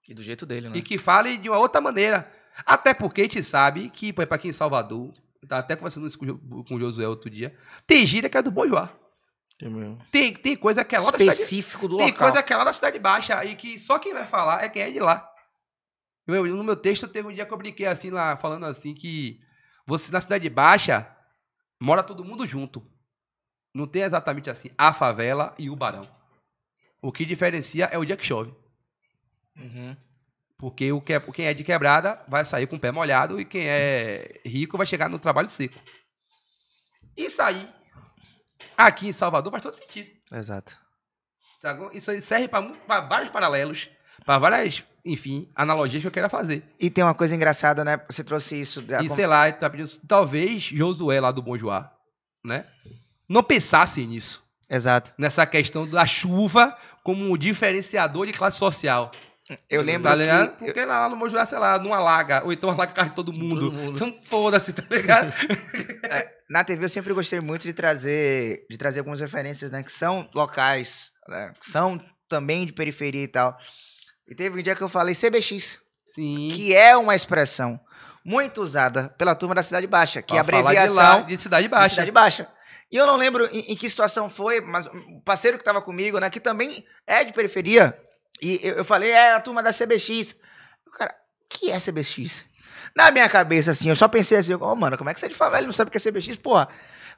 E do jeito dele, né? E que fale de uma outra maneira. Até porque a gente sabe que, por exemplo, aqui em Salvador, tá até conversando isso com, com o Josué outro dia, tem gíria que é do Bojuá. É tem, tem, coisa que é lá Específico da cidade, do local. Tem coisa que é lá da Cidade Baixa e que só quem vai falar é quem é de lá. Eu, no meu texto teve um dia que eu brinquei assim lá, falando assim que você na Cidade Baixa mora todo mundo junto. Não tem exatamente assim a favela e o barão. O que diferencia é o dia que chove. Uhum. Porque o que, é, quem é de quebrada vai sair com o pé molhado e quem é rico vai chegar no trabalho seco. Isso aí, aqui em Salvador, faz todo sentido. Exato. Isso aí serve para vários paralelos, para várias, enfim, analogias que eu queira fazer. E tem uma coisa engraçada, né? Você trouxe isso. E sei lá, tá talvez Josué lá do Bonjoá, né? Não pensasse nisso. Exato. Nessa questão da chuva como um diferenciador de classe social. Eu tá lembro tá que... Porque lá, no Mojuá, é, sei lá, numa alaga. Ou então alaga carro todo mundo. Todo mundo. Então foda-se, tá ligado? (laughs) É, na TV eu sempre gostei muito de trazer, de trazer algumas referências, né? Que são locais, né, que são também de periferia e tal. E teve um dia que eu falei CBX. Sim. Que é uma expressão muito usada pela turma da Cidade Baixa, que é pra é abreviação... De, lá, de Cidade Baixa. De Cidade Baixa. E eu não lembro em, em que situação foi, mas o parceiro que estava comigo, né, que também é de periferia, e eu, eu falei, é a turma da CBX. cara, o que é CBX? Na minha cabeça, assim, eu só pensei assim, ô, oh, mano, como é que você é de favela não sabe o que é CBX, porra?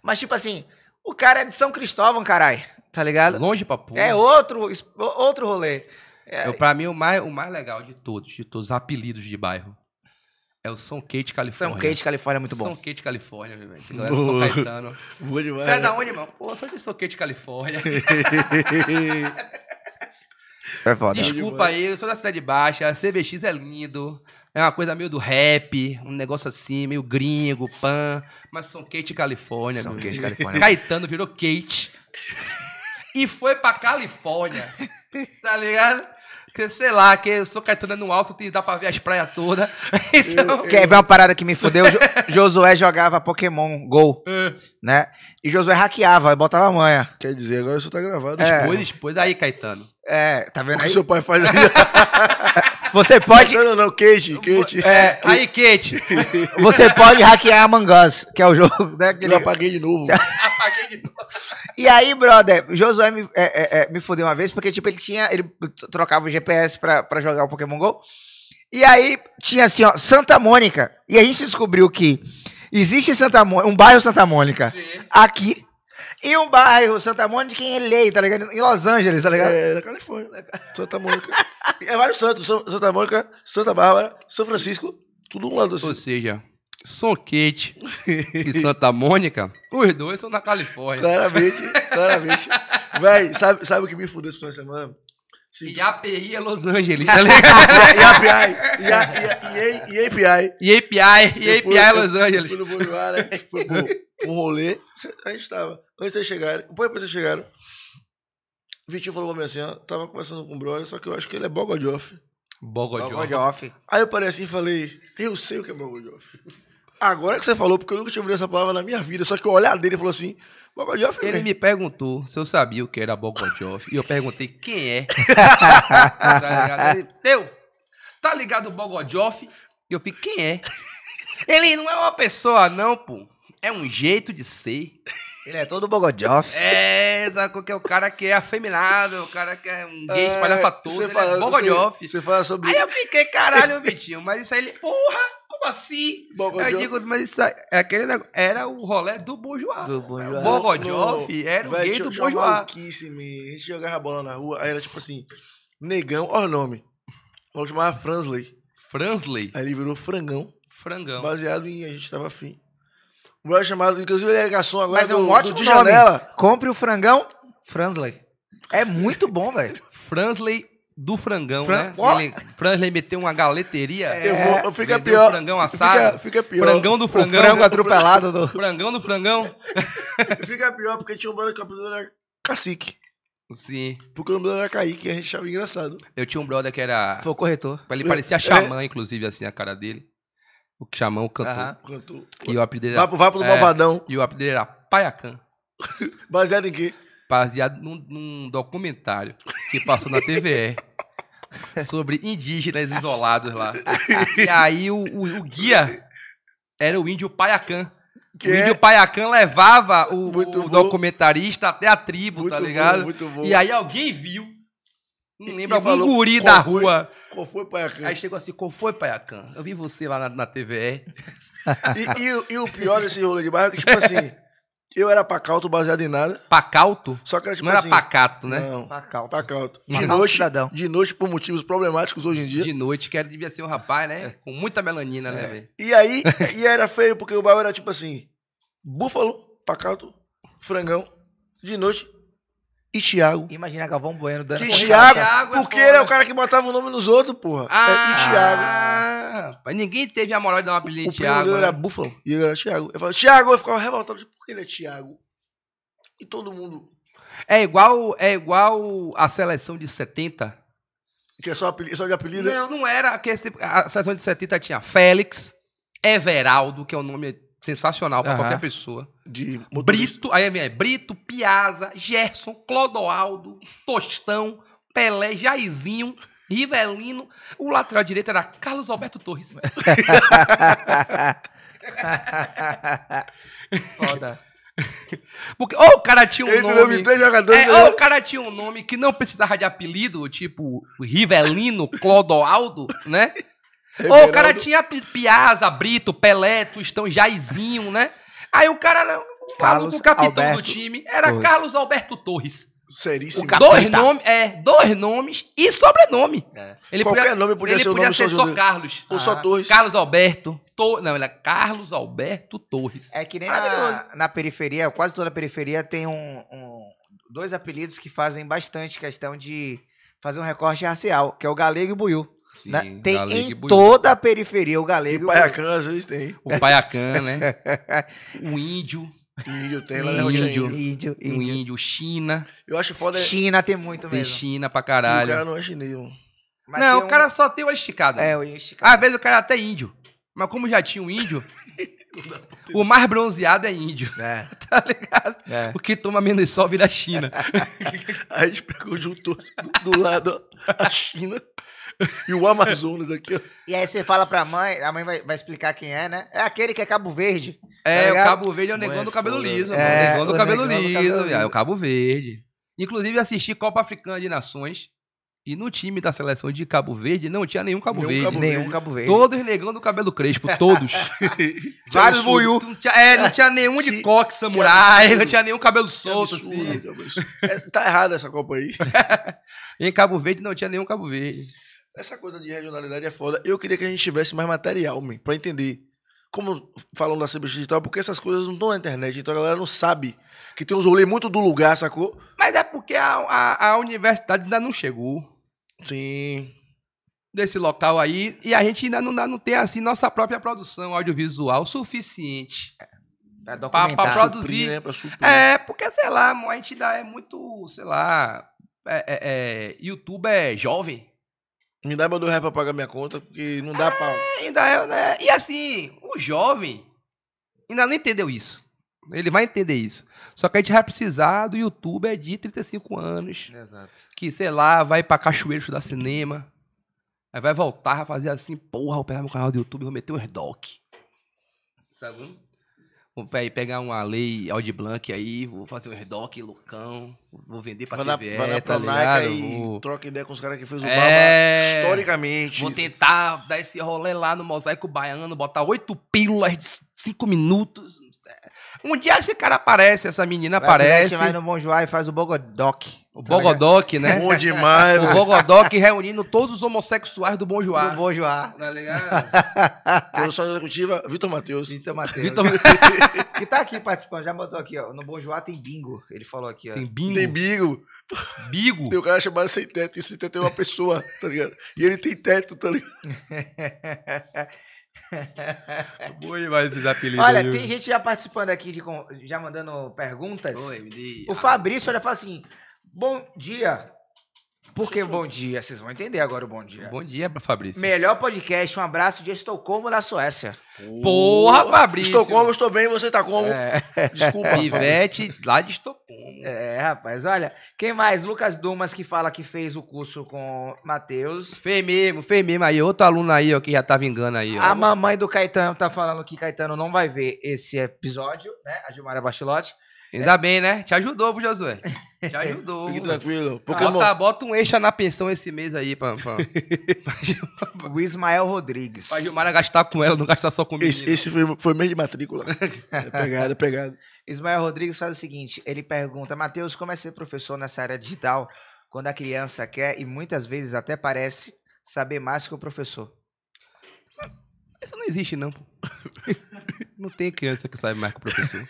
Mas, tipo assim, o cara é de São Cristóvão, caralho, tá ligado? Longe pra porra. É outro, outro rolê. É... Eu, pra mim, o mais, o mais legal de todos, de todos os apelidos de bairro, é o São Kate, Califórnia. São Kate, Califórnia, é muito bom. São Kate, Califórnia, velho. Galera é São Caetano. Boa demais. Você é da onde, irmão? Pô, sou de São Kate, Califórnia. (laughs) é foda. Desculpa aí, eu sou da Cidade Baixa. CBX é lindo. É uma coisa meio do rap, um negócio assim, meio gringo, pan. Mas São Kate, Califórnia. São Kate, Califórnia. Caetano virou Kate. e foi pra Califórnia. Tá ligado? que, sei lá, que eu sou caetano no alto e dá pra ver as praias todas. (laughs) Então... Quer ver uma parada que me fudeu? Josué jogava Pokémon Go, é. né? E Josué hackeava, botava manha. Quer dizer, agora isso tá gravado. É. Expôs, expôs. Aí, Caetano. É, tá vendo aí? O que seu pai faz aí? (laughs) Você pode. Não, não, não, Kate, Kate. É, é, aí, Kate. (laughs) Você pode hackear Among Us, que é o jogo. Né, aquele... Eu apaguei de novo. E aí, brother, Josué me, é, é, é, me fudeu uma vez, porque, tipo, ele tinha. Ele trocava o GPS pra, pra jogar o Pokémon GO. E aí tinha assim, ó, Santa Mônica. E a gente descobriu que existe Santa um bairro Santa Mônica Sim. aqui. E um bairro, Santa Mônica, em LA, tá ligado? Em Los Angeles, tá ligado? É, na Califórnia, né? Santa Mônica. (laughs) é vários santos, Santa Mônica, Santa Bárbara, São Francisco, tudo um lado assim. Ou seja, Soquete e Santa Mônica, os dois são na Califórnia. Claramente, claramente. (laughs) Véi, sabe, sabe o que me fudeu esse final de semana? Sim. E API é Los Angeles, tá (laughs) E APi, e API, e API. E API, e API é Los Angeles. Eu fui é no Bolivar, né? foi pro, um rolê. A gente tava, antes de vocês depois que vocês chegaram, o Vitinho falou pra mim assim, ó, tava conversando com o brother, só que eu acho que ele é Bogodioff. Bogodioff. Aí eu parei assim e falei, eu sei o que é Bogodioff. Agora que você falou, porque eu nunca tinha ouvido essa palavra na minha vida, só que o olhar dele falou assim, Bogodjof. Ele me perguntou se eu sabia o que era Bogodjof, e eu perguntei quem é. eu, (laughs) tá ligado o Bogodjof? E eu fiquei, quem é? Ele não é uma pessoa, não, pô. É um jeito de ser. Ele é todo Bogodjoff. É, sabe que é o cara que é afeminado, o cara que é um gay é, espalhafatoso, ele é fala, é bogodioff. Você, você fala sobre... Aí eu fiquei, caralho, Vitinho, mas isso aí, ele, porra, como assim? Bogodioff. Eu digo, mas isso aí, é aquele negócio, era o Rolé do bourgeois. Do bourgeois. Bogodioff era o Véio, gay do bourgeois. Maluquice, a gente jogava bola na rua, aí era tipo assim, negão, olha o nome. O nome chamava Fransley. Fransley? Aí ele virou frangão. Frangão. Baseado em a gente tava afim. Um brother chamado, inclusive ele é garçom agora Mas é um do, ótimo do nome. Janela. Compre o frangão, Fransley. É muito bom, velho. Fransley do frangão, Fran... né? Ele, Fransley meteu uma galeteria. É, eu vou, eu fica pior. Frangão assado. Fica, fica, pior. Frangão do frangão. O frango atropelado. Do... Frangão do frangão. (laughs) fica pior porque tinha um brother que apelidou era cacique. Sim. Porque o nome dele era Kaique, a gente achava engraçado. Eu tinha um brother que era. Foi o corretor. Ele parecia é. xamã, inclusive, assim, a cara dele. O que chamam o cantor. Aham, cantor. E o apelido dele era, vai pro é, Malvadão. e o apelido dele era Paiacan. (laughs) Baseado em quê? Baseado num, num documentário que passou na TVE (laughs) sobre indígenas isolados lá. E aí o, o- o guia era o índio Paiacan. Que o é índio Paiacan levava o, o documentarista até a tribo, tá muito tá ligado? bom, muito bom. E aí alguém viu não lembro, guri da foi, rua. Qual foi, Paiacan? Aí chegou assim, qual foi, Paiacan? Eu vi você lá na, na TVE. e, e, e, o pior desse rolê de bairro é que, tipo assim, eu era pacauto baseado em nada. Pacauto? Só que era, tipo, Não assim, era pacato, né? Não, pacauto. pacauto. De, noite, cidadão. de noite, por motivos problemáticos hoje em dia. De noite, que era, devia ser um rapaz, né? É. Com muita melanina, né, é. né, velho? E aí, e era feio, porque o bairro era, tipo assim, búfalo, pacalto, frangão, de noite, e Thiago. Imagina Galvão Bueno dando que Thiago, Thiago porque é ele é o cara que botava o nome nos outros, porra. Ah, é, e ah, Thiago. Ah, ninguém teve a moral de dar um apelido de Thiago. O né? era Búfalo e ele era Thiago. Eu falava, Thiago, eu ficava revoltado, tipo, por que ele é Thiago? E todo mundo... É igual, é igual a seleção de 70. Que é só, apelido, só de apelido? Não, não era. Que esse, a seleção de 70 tinha Félix, Everaldo, que é um nome sensacional para qualquer pessoa de motorista. Brito, aí é, é Brito, Piazza, Gerson, Clodoaldo, Tostão, Pelé, Jaizinho, Rivelino. O lateral direito era Carlos Alberto Torres. (laughs) Foda. Porque, ou o cara tinha um Entre nome. Três jogadores, é, ou né? o cara tinha um nome que não precisava de apelido, tipo Rivelino, Clodoaldo, né? Ou (laughs) o cara tinha Piazza, Brito, Pelé, Tostão, Jaizinho, né? Aí o cara era o maluco, o capitão Alberto do time era Torres. Carlos Alberto Torres. Seríssimo. Dois nomes, é, dois nomes e sobrenome. É. Ele Qualquer podia, nome podia ele ser, podia ser só, Carlos. Ou ah. só Torres. Carlos Alberto. To Não, ele é Carlos Alberto Torres. É que nem na, na, periferia, quase toda a periferia tem um, um, dois apelidos que fazem bastante questão de fazer um recorte racial, que é o Galego e o Buiu. Né? Sim, Na, tem em toda a periferia o galego. E o Paiacan às vezes tem. (laughs) O Paiacan, né? (laughs) o índio. Índio tem lá índio, índio, índio, índio. O índio, China. Eu acho foda. É China tem muito mesmo. Tem China pra caralho. E o cara não é chinês, mano. Mas não, o um... cara só tem o esticado. É, o esticado. Às vezes o cara é até índio. Mas como já tinha um índio, (laughs) o mais bronzeado é índio. É. tá ligado? É. O que toma menos sol vira China. Aí a gente pegou juntou do lado a China (laughs) e o Amazonas aqui. E aí você fala pra mãe, a mãe vai, vai explicar quem é, né? É aquele que é Cabo Verde. É, tá o Cabo Verde é o é é, negão do cabelo liso, é, O negão do cabelo liso, cabelo liso. É o Cabo Verde. Inclusive, assisti Copa Africana de Nações. E no time da seleção de Cabo Verde não tinha nenhum Cabo, nenhum Verde. Cabo nenhum Verde. Cabo Verde. Todos negando o cabelo crespo, todos. (laughs) Vários buiu. Não tinha, é, não tinha nenhum de coxa coque samurai, não tinha nenhum cabelo solto. Absurdo, assim. É, tá errado essa Copa aí. (laughs) em Cabo Verde não tinha nenhum Cabo Verde. Essa coisa de regionalidade é foda. Eu queria que a gente tivesse mais material, man, pra entender. Como falando da CBX digital, porque essas coisas não estão na internet, então a galera não sabe que tem uns rolês muito do lugar, sacou? Mas é porque a, a, a universidade ainda não chegou. Sim. Desse local aí, e a gente ainda não, não tem assim nossa própria produção audiovisual suficiente. Pra Pra, pra produzir. Suprir, né? pra É, porque, sei lá, a gente ainda é muito, sei lá, é, é, é, youtuber é jovem. Me dá meu do reais pra pagar minha conta, porque não dá é, pra. Ainda é, né? E assim, o jovem ainda não entendeu isso. Ele vai entender isso. Só que a gente vai precisar do YouTube é de 35 anos. Exato. Que, sei lá, vai pra cachoeira estudar cinema. Aí vai voltar, vai fazer assim, porra, vou pegar meu canal do YouTube e vou meter um redoc. Sabe? Vou pegar uma lei Audi Blanc aí, vou fazer um Redock loucão, vou vender pra vai vai tá ligado? E vou... troca ideia com os caras que fez o é... Baba historicamente. Vou tentar dar esse rolê lá no Mosaico Baiano, botar oito pílulas de cinco minutos. Um dia esse cara aparece, essa menina vai aparece. vai no Bom e faz o Bogodoc. O tá Bogodoc, né? Bom demais, (laughs) O Bogodoc reunindo todos os homossexuais do Bonjoá. Do Bonjoá. Tá ligado? (laughs) Produção executiva, Vitor Matheus. Vitor Matheus. Vitor... (laughs) que tá aqui participando, já botou aqui, ó. No Bonjoá tem bingo, ele falou aqui, ó. Tem bingo? Tem bingo. Bigo? Tem um cara chamado sem teto, e sem teto é uma pessoa, tá ligado? E ele tem teto, tá ligado? (laughs) Boa demais esses apelidos. Olha, tem gente já participando aqui, de, já mandando perguntas. Oi, o Fabrício, olha, fala assim: Bom dia, porque bom dia, vocês vão entender agora o bom dia. Bom dia, Fabrício. Melhor podcast, um abraço de Estocolmo na Suécia. Porra, Fabrício. Estocolmo, estou bem, você está como? É. Desculpa. (laughs) Ivete, lá de Estocolmo. É, rapaz, olha. Quem mais? Lucas Dumas, que fala que fez o curso com Matheus. Fez mesmo, fez mesmo. Aí, outro aluno aí, ó, que já tá vingando aí. Ó. A mamãe do Caetano tá falando que Caetano não vai ver esse episódio, né? A Gilmara Bachelotti. Ainda é. bem, né? Te ajudou, viu, Josué? Te ajudou. Fique tranquilo. Bota, bota um eixo na pensão esse mês aí. Pra, (laughs) pra, o Ismael Rodrigues. Pra Gilmara gastar com ela, não gastar só comigo. Esse, esse, foi, foi mês de matrícula. (laughs) É pegado, é pegado. Ismael Rodrigues faz o seguinte, ele pergunta, Matheus, como é ser professor nessa área digital quando a criança quer e muitas vezes até parece saber mais que o professor? Isso não existe, não. (laughs) Não tem criança que sabe mais que o professor.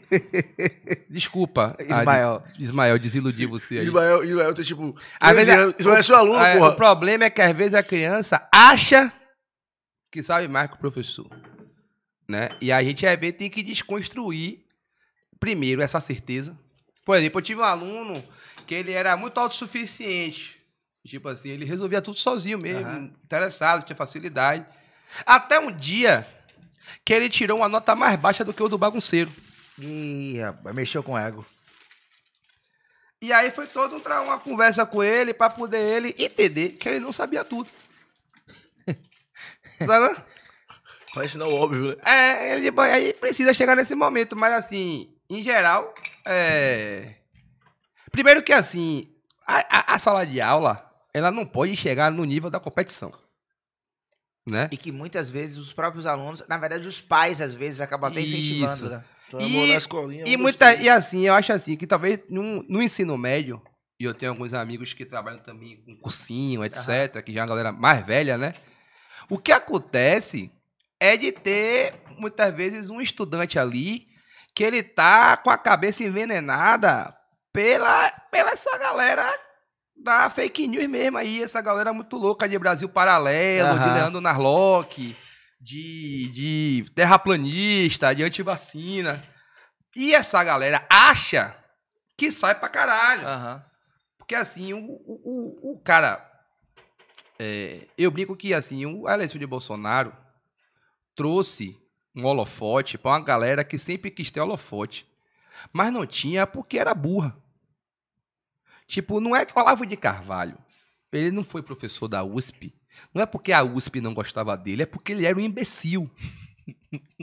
(laughs) Desculpa, Ismael. Ismael, desiludir você aí. Ismael, Ismael tem é tipo. Às vezes, anos. Ismael é seu é aluno, a, é, porra. O problema é que às vezes a criança acha que sabe mais que o professor. Né? E a gente às vezes tem que desconstruir primeiro essa certeza. Por exemplo, eu tive um aluno que ele era muito autossuficiente. Tipo assim, ele resolvia tudo sozinho mesmo, uhum. interessado, tinha facilidade. Até um dia que ele tirou uma nota mais baixa do que o do bagunceiro. E rapaz, mexeu com o ego. E aí foi toda uma conversa com ele para poder ele entender que ele não sabia tudo. (laughs) Sabe? parece não é óbvio, né? É, ele, aí precisa chegar nesse momento, mas assim, em geral, é... Primeiro que assim, a, a, a, sala de aula, ela não pode chegar no nível da competição. Né? E que muitas vezes os próprios alunos, na verdade os pais às vezes acabam até incentivando. Isso. Né? Então, e, na escolinha. E, muita, e assim, eu acho assim, que talvez no, no ensino médio, e eu tenho alguns amigos que trabalham também com cursinho, etc., uhum. que já é uma galera mais velha, né? O que acontece é de ter, muitas vezes, um estudante ali que ele tá com a cabeça envenenada pela, pela essa galera da fake news mesmo aí, essa galera muito louca de Brasil Paralelo, uhum. de Leandro Narlock, de, de terraplanista, de antivacina. E essa galera acha que sai pra caralho. Uhum. Porque assim, o, o, o, cara. É, eu brinco que assim, o eleição de Bolsonaro trouxe um holofote para uma galera que sempre quis ter holofote. Mas não tinha porque era burra. Tipo, não é que Olavo de Carvalho. Ele não foi professor da USP não é porque a USP não gostava dele, é porque ele era um imbecil. (laughs)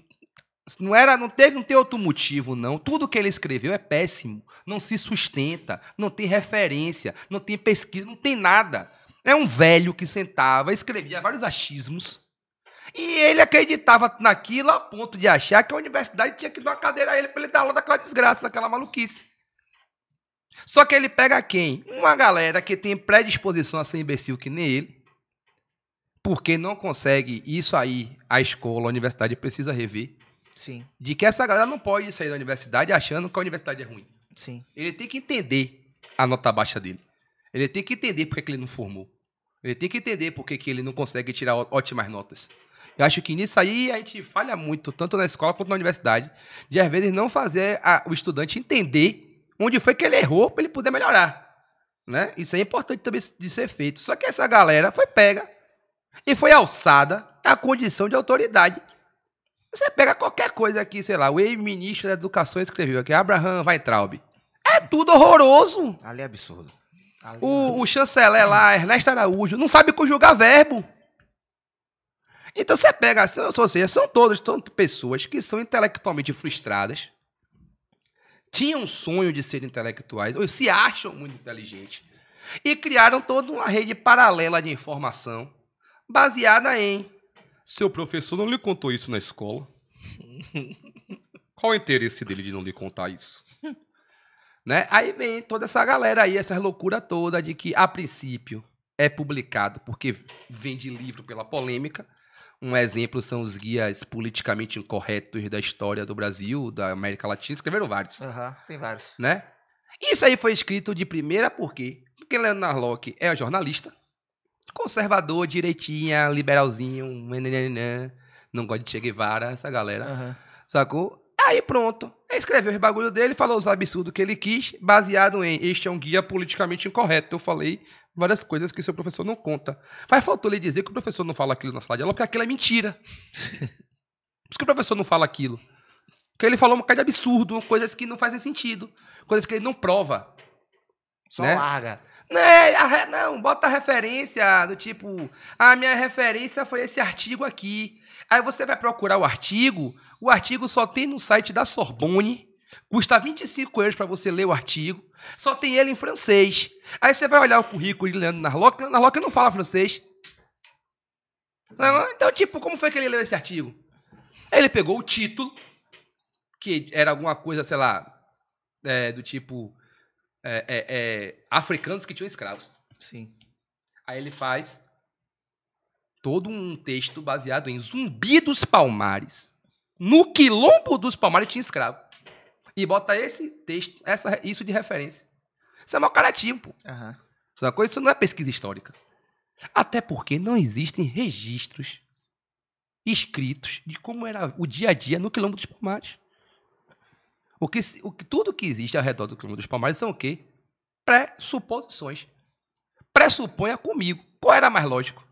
Não era, não teve, não tem outro motivo não. Tudo que ele escreveu é péssimo, não se sustenta, não tem referência, não tem pesquisa, não tem nada. É um velho que sentava, escrevia vários achismos e ele acreditava naquilo a ponto de achar que a universidade tinha que dar uma cadeira a ele para ele dar aula daquela desgraça, daquela maluquice. Só que ele pega quem? Uma galera que tem predisposição a ser imbecil que nem ele porque não consegue isso aí, a escola, a universidade precisa rever. Sim. De que essa galera não pode sair da universidade achando que a universidade é ruim. Sim. Ele tem que entender a nota baixa dele. Ele tem que entender porque que ele não formou. Ele tem que entender porque que ele não consegue tirar ótimas notas. Eu acho que nisso aí a gente falha muito, tanto na escola quanto na universidade, de às vezes não fazer a, o estudante entender onde foi que ele errou para ele poder melhorar. Né? Isso é importante também de ser feito. Só que essa galera foi pega e foi alçada à condição de autoridade. Você pega qualquer coisa aqui, sei lá, o ex-ministro da Educação escreveu aqui, Abraham Weintraub. É tudo horroroso. Ali é absurdo. Ali o, é o, chanceler lá, Ernesto Araújo, não sabe conjugar verbo. Então você pega, ou seja, são todas pessoas que são intelectualmente frustradas, tinham um sonho de ser intelectuais, ou se acham muito inteligentes, e criaram toda uma rede paralela de informação baseada em. Seu professor não lhe contou isso na escola? (laughs) Qual o interesse dele de não lhe contar isso? né? Aí vem toda essa galera aí, essa loucura toda de que, a princípio, é publicado porque vende livro pela polêmica. Um exemplo são os guias politicamente incorretos da história do Brasil, da América Latina. Escreveram vários. Uhum, tem vários. Né? Isso aí foi escrito de primeira por quê? Porque Leonardo Locke é jornalista conservador, direitinha, liberalzinho, nananana, não gosta de Che Guevara, essa galera. Uhum. Sacou? Aí pronto. Escreveu os bagulho dele, falou os absurdos que ele quis, baseado em este é um guia politicamente incorreto. Eu falei várias coisas que seu professor não conta. Mas faltou lhe dizer que o professor não fala aquilo na sala de aula, porque aquilo é mentira. (laughs) Por que o professor não fala aquilo? Porque ele falou um bocado de absurdo, coisas que não fazem sentido, coisas que ele não prova. Só né? larga. Né? Não, bota referência do tipo, a minha referência foi esse artigo aqui. Aí você vai procurar o artigo, o artigo só tem no site da Sorbonne, custa 25 euros para você ler o artigo, só tem ele em francês. Aí você vai olhar o currículo de Leandro Narlock, Leandro Narlock não fala francês. Ah, então, tipo, como foi que ele leu esse artigo? Ele pegou o título, que era alguma coisa, sei lá, é, do tipo é, é, é, africanos que tinham escravos. Sim. Aí ele faz todo um texto baseado em Zumbi dos Palmares. No quilombo dos Palmares tinha escravo. E bota esse texto, essa, isso de referência. Isso é mau caratismo, pô. Uhum. coisa, isso não é pesquisa histórica. Até porque não existem registros escritos de como era o dia a dia no quilombo dos Palmares. O que, o, tudo que existe ao redor do clima dos palmares são o quê? Pressuposições. Pressuponha comigo. Qual era mais lógico?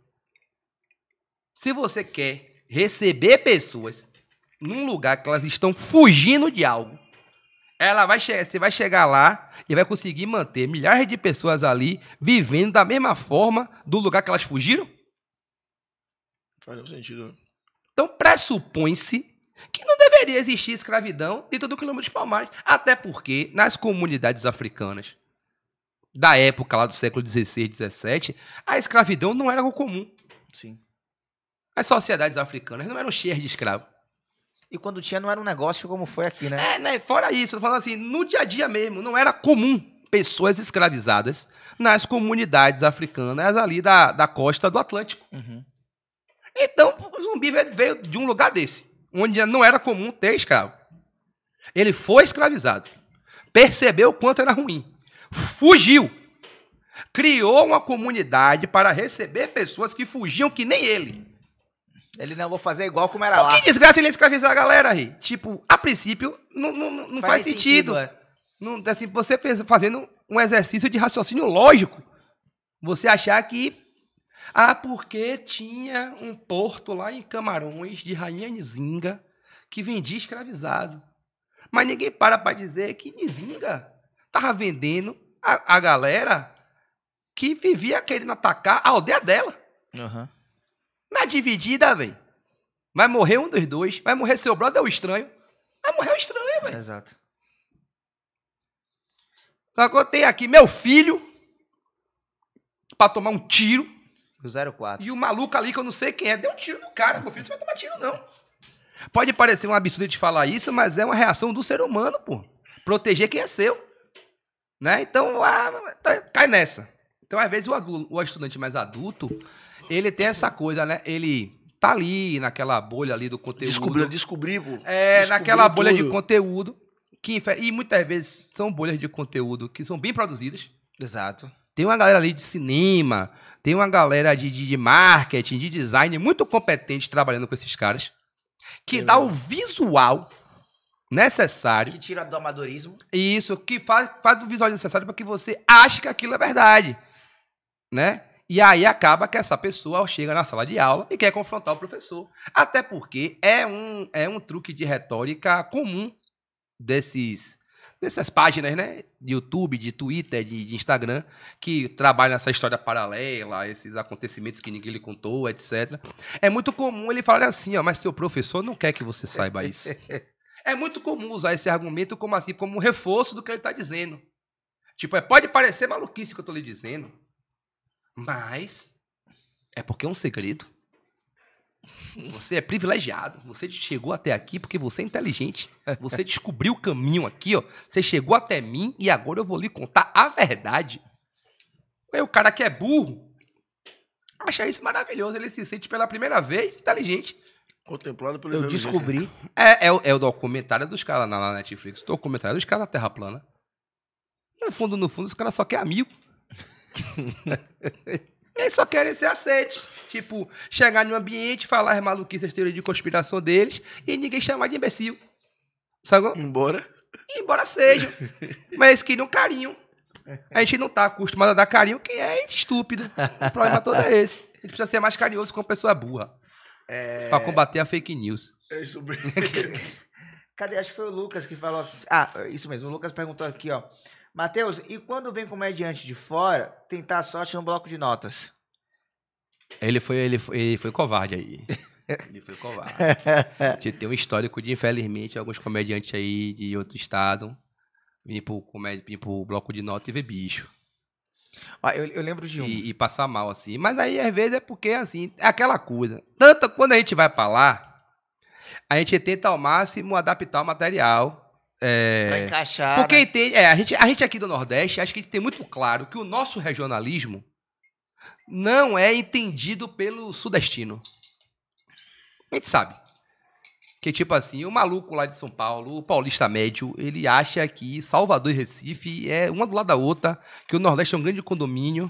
Se você quer receber pessoas num lugar que elas estão fugindo de algo, ela vai você vai chegar lá e vai conseguir manter milhares de pessoas ali vivendo da mesma forma do lugar que elas fugiram? Faz sentido. Então pressupõe-se que não deveria existir escravidão dentro do quilômetro de Palmares. Até porque nas comunidades africanas da época lá do século XVI, XVII, a escravidão não era algo comum. Sim. As sociedades africanas não eram cheias de escravo. E quando tinha, não era um negócio como foi aqui, né? É, né? Fora isso, eu tô falando assim, no dia a dia mesmo, não era comum pessoas escravizadas nas comunidades africanas ali da, da costa do Atlântico. Uhum. Então, o zumbi veio de um lugar desse onde não era comum ter escravo. Ele foi escravizado, percebeu o quanto era ruim, fugiu, criou uma comunidade para receber pessoas que fugiam que nem ele. Ele não, vou fazer igual como era Pô, lá. Que desgraça ele escravizar a galera aí. Tipo, a princípio, não, não, não faz, faz, sentido. sentido é. não, assim, você fez, fazendo um exercício de raciocínio lógico. Você achar que ah, porque tinha um porto lá em Camarões, de Rainha Nzinga que vendia escravizado. Mas ninguém para para dizer que Nzinga estava vendendo a, a, galera que vivia querendo atacar a aldeia dela. Uhum. Na dividida, velho. Vai morrer um dos dois. Vai morrer seu brother é ou estranho. Vai morrer o estranho, velho. Exato. Agora tem aqui meu filho para tomar um tiro o 04. E o maluco ali, que eu não sei quem é, deu um tiro no cara, meu filho. Você vai tomar tiro, não. Pode parecer um absurdo de falar isso, mas é uma reação do ser humano, pô. Proteger quem é seu. Né? Então, ah, tá, cai nessa. Então, às vezes, o, o estudante mais adulto, ele tem essa coisa, né? Ele tá ali naquela bolha ali do conteúdo. Descobriu, descobri, pô. É, descobri naquela bolha de conteúdo. Que, e muitas vezes são bolhas de conteúdo que são bem produzidas. Exato. Tem uma galera ali de cinema, tem uma galera de, de, de marketing, de design muito competente trabalhando com esses caras, que dá o visual necessário. Que tira do amadorismo. Isso, que faz, faz o visual necessário para que você ache que aquilo é verdade. Né? E aí acaba que essa pessoa chega na sala de aula e quer confrontar o professor. Até porque é um, é um truque de retórica comum desses nessas páginas, né? De YouTube, de Twitter, de, de, Instagram, que trabalham essa história paralela, esses acontecimentos que ninguém lhe contou, etc. É muito comum ele falar assim, ó, mas seu professor não quer que você saiba isso. (laughs) é muito comum usar esse argumento como assim, como um reforço do que ele está dizendo. Tipo, é, pode parecer maluquice que eu estou lhe dizendo, mas é porque é um segredo. Você é privilegiado. Você chegou até aqui porque você é inteligente. (laughs) Você descobriu o caminho aqui, ó. Você chegou até mim e agora eu vou lhe contar a verdade. Aí o cara que é burro acha isso maravilhoso. Ele se sente pela primeira vez inteligente. Contemplado pelo Eu descobri. É, é, é, o documentário dos caras na, na Netflix. Documentário dos caras na Terra Plana. No fundo, no fundo, os caras só querem amigo. (laughs) Eles só querem ser aceitos. Tipo, chegar no ambiente, falar as maluquices, teorias de conspiração deles e ninguém chamar de imbecil. Sabe? Embora. Embora seja. Mas eles não carinho. (laughs) A gente não tá acostumado a dar carinho quem é estúpido. O problema todo é esse. A gente precisa ser mais carinhoso com pessoa burra. É... Pra combater a fake news. É mesmo. (laughs) Cadê? Acho que foi o Lucas que falou. Ah, isso mesmo. O Lucas perguntou aqui, ó. Matheus, e quando vem comediante de fora, tentar a sorte no bloco de notas? Ele foi, ele foi, ele foi covarde aí. (laughs) Ele foi covarde. tem um histórico de, infelizmente, alguns comediantes aí de outro estado vir pro, pro bloco de nota e ver bicho. Ah, eu, eu, lembro de um. E, e, passar mal, assim. Mas aí, às vezes, é porque, assim, é aquela coisa. Tanto quando a gente vai pra lá, a gente tenta ao máximo adaptar o material é, pra encaixar. Porque né? tem, é, a, gente, a gente aqui do Nordeste, acho que a gente tem muito claro que o nosso regionalismo não é entendido pelo sudestino. A gente sabe. Que, tipo assim, o maluco lá de São Paulo, o paulista médio, ele acha que Salvador e Recife é uma do lado da outra, que o Nordeste é um grande condomínio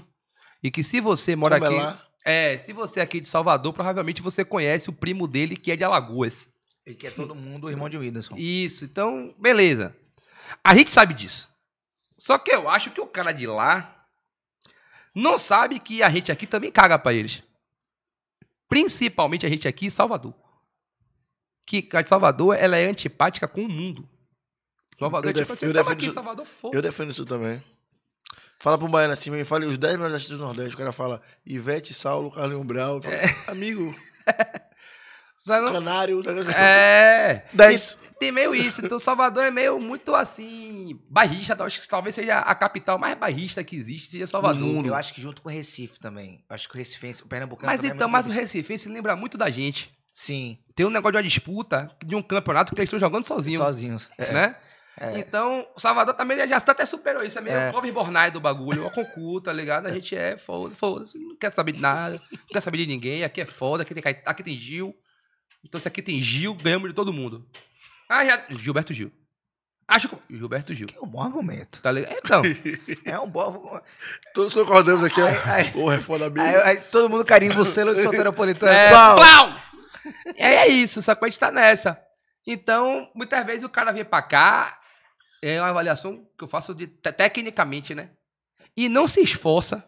e que se você mora Como aqui. É, é, se você é aqui de Salvador, provavelmente você conhece o primo dele que é de Alagoas. E que é todo mundo irmão de Whindersson. Isso, então, beleza. A gente sabe disso. Só que eu acho que o cara de lá não sabe que a gente aqui também caga para eles. Principalmente a gente aqui em Salvador. Que a de Salvador ela é antipática com o mundo. Salvador eu é antipática. Eu, eu defendo, isso, Salvador, eu defendo isso também. Fala pro Baiano assim, me fale os 10 melhores artistas do Nordeste. O cara fala Ivete, Saulo, Carlinho Brau. é. Amigo. (laughs) Não... Canário. É. Assim. Daí... Tem, meio isso. Então, Salvador é meio muito assim. Barrista, tá? acho que talvez seja a capital mais barrista que existe, seja Salvador. Mundo. Eu acho que junto com o Recife também. Acho que o Recife, o Pernambuco Mas é então, é mas o Recife se lembra muito da gente. Sim. Tem um negócio de uma disputa de um campeonato que eles estão jogando sozinhos. Sozinhos. É. É. Né? É. Então, o Salvador também já está até superou isso. É meio é. pobre Bornai do bagulho. Uma concu, tá ligado? A gente é foda, foda Não quer saber de nada. Não quer saber de ninguém. Aqui é foda. Aqui tem, aqui tem Gil. Então, se aqui tem Gil, ganhamos de todo mundo. Ah, já... Gilberto Gil. Acho que. Gilberto Gil. Que é um bom argumento. Tá ligado? Então. (laughs) é um bom. Todos concordamos aqui, ó. Porra, é foda mesmo. Aí, aí, todo mundo carinho o selo de (laughs) soteropolitano. É, plau! plau! E aí é isso, só que A gente tá nessa. Então, muitas vezes o cara vem pra cá, é uma avaliação que eu faço de, tecnicamente, né? E não se esforça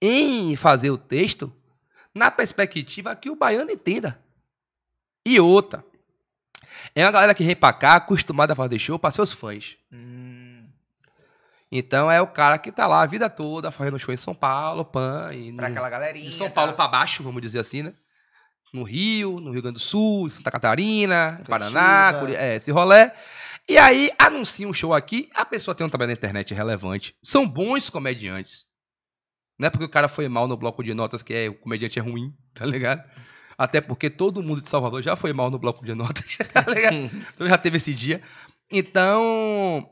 em fazer o texto na perspectiva que o baiano entenda. E outra. É uma galera que vem pra cá acostumada a fazer show pra seus fãs. Hum. Então é o cara que tá lá a vida toda fazendo show em São Paulo, pan. E pra no, aquela galerinha. De São Paulo pra baixo, vamos dizer assim, né? No Rio, no Rio Grande do Sul, Santa Catarina, Cantiga. Paraná, Curi... é, esse rolê. E aí anuncia um show aqui, a pessoa tem um trabalho na internet relevante. São bons comediantes. Não é porque o cara foi mal no bloco de notas que é, o comediante é ruim, tá ligado? até porque todo mundo de Salvador já foi mal no bloco de notas, (laughs) tá hum. então já teve esse dia. Então,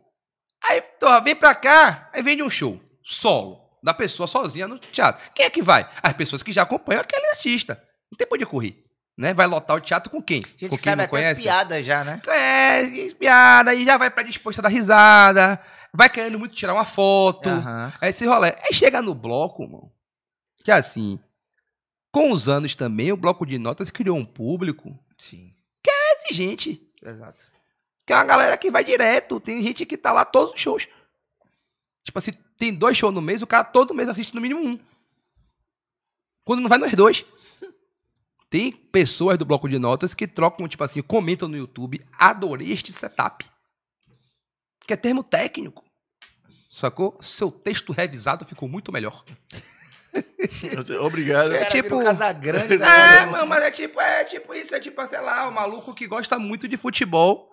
aí, tô, vem pra cá, aí vem de um show, solo, da pessoa sozinha no teatro. Quem é que vai? As pessoas que já acompanham aquele artista. Não tem pra onde correr. Né? Vai lotar o teatro com quem? gente com quem sabe não até conhece? piada já, né? É, piada, e já vai pra disposta da risada, vai querendo muito tirar uma foto. Uhum. Aí é se rola. Aí chega no bloco, mano, que é assim, com os anos também, o bloco de notas criou um público Sim. que é exigente. Exato. Que é uma galera que vai direto. Tem gente que tá lá todos os shows. Tipo assim, tem dois shows no mês, o cara todo mês assiste no mínimo um. Quando não vai nos dois. (laughs) Tem pessoas do bloco de notas que trocam, tipo assim, comentam no YouTube, adorei este setup. Que é termo técnico. Sacou? Seu texto revisado ficou muito melhor. (laughs) (laughs) Obrigado. É tipo É, mano, né? mas é tipo, é tipo isso, é tipo, sei lá, o maluco que gosta muito de futebol.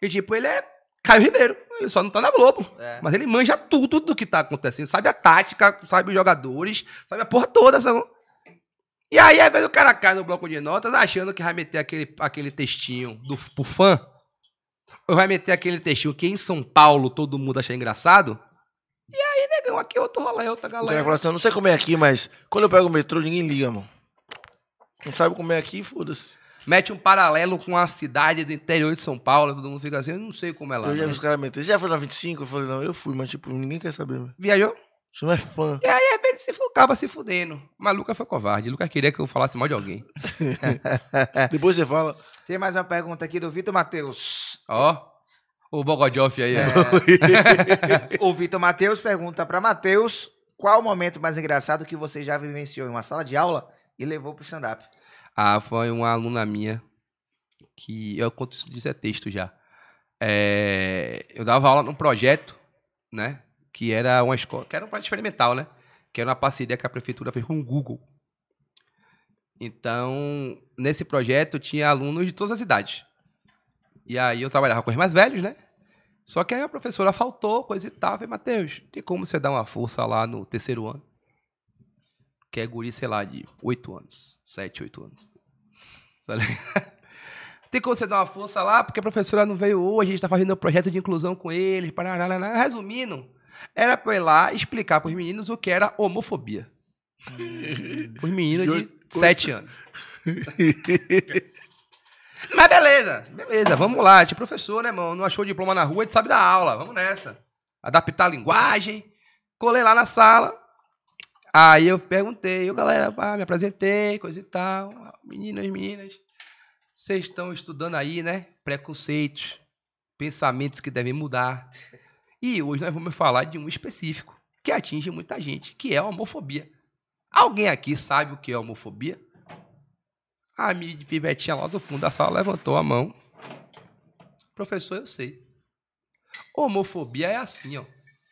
E tipo, ele é Caio Ribeiro. Ele só não tá na Globo. É. Mas ele manja tudo do que tá acontecendo. Sabe a tática, sabe os jogadores, sabe a porra toda. Sabe? E aí, às vezes, o cara cai no bloco de notas achando que vai meter aquele, aquele textinho do, pro fã. Ou vai meter aquele textinho que em São Paulo todo mundo acha engraçado negão, aqui é outro rolê, outra galera. O cara fala assim, eu não sei como é aqui, mas quando eu pego o metrô, ninguém liga, mano. Não sabe como é aqui, foda-se. Mete um paralelo com a cidade do interior de São Paulo, todo mundo fica assim, eu não sei como é lá. Eu já né? vi os caras meterem. Você já foi na 25? Eu falei, não, eu fui, mas tipo, ninguém quer saber, mano. Viajou? Você não é fã. E aí, de repente, se acaba se fudendo. Mas Luca foi covarde. Luca queria que eu falasse mal de alguém. (laughs) Depois você fala. Tem mais uma pergunta aqui do Vitor Matheus. Ó o Bogodioff aí. É. (laughs) o Vitor Matheus pergunta para Matheus qual o momento mais engraçado que você já vivenciou em uma sala de aula e levou pro stand-up. Ah, foi uma aluna minha que eu conto isso, isso é texto já. É, eu dava aula num projeto, né? Que era uma escola, que era um projeto experimental, né? Que era uma parceria que a prefeitura fez com o Google. Então, nesse projeto tinha alunos de todas as idades. E aí eu trabalhava com os mais velhos, né? Só que aí a professora faltou, coisa e tal. Falei, Matheus, tem como você dar uma força lá no terceiro ano? Que é guri, sei lá, de oito anos. sete, oito anos. Falei, (laughs) tem como você dar uma força lá? Porque a professora não veio hoje, a gente tá fazendo um projeto de inclusão com eles. Parará, resumindo, era pra eu ir lá explicar pros meninos o que era homofobia. Hum. Os meninos de sete anos. (laughs) Mas beleza, beleza, vamos lá. A gente é professor, né, irmão? Não achou diploma na rua, a gente sabe da aula. Vamos nessa. Adaptar a linguagem. Colei lá na sala. Aí eu perguntei, eu, galera, pá, me apresentei, coisa e tal. Meninas, meninas, vocês estão estudando aí, né? Preconceitos, pensamentos que devem mudar. E hoje nós vamos falar de um específico que atinge muita gente, que é a homofobia. Alguém aqui sabe o que é homofobia? A pivetinha lá do fundo da sala levantou a mão. Professor, eu sei. Homofobia é assim, ó.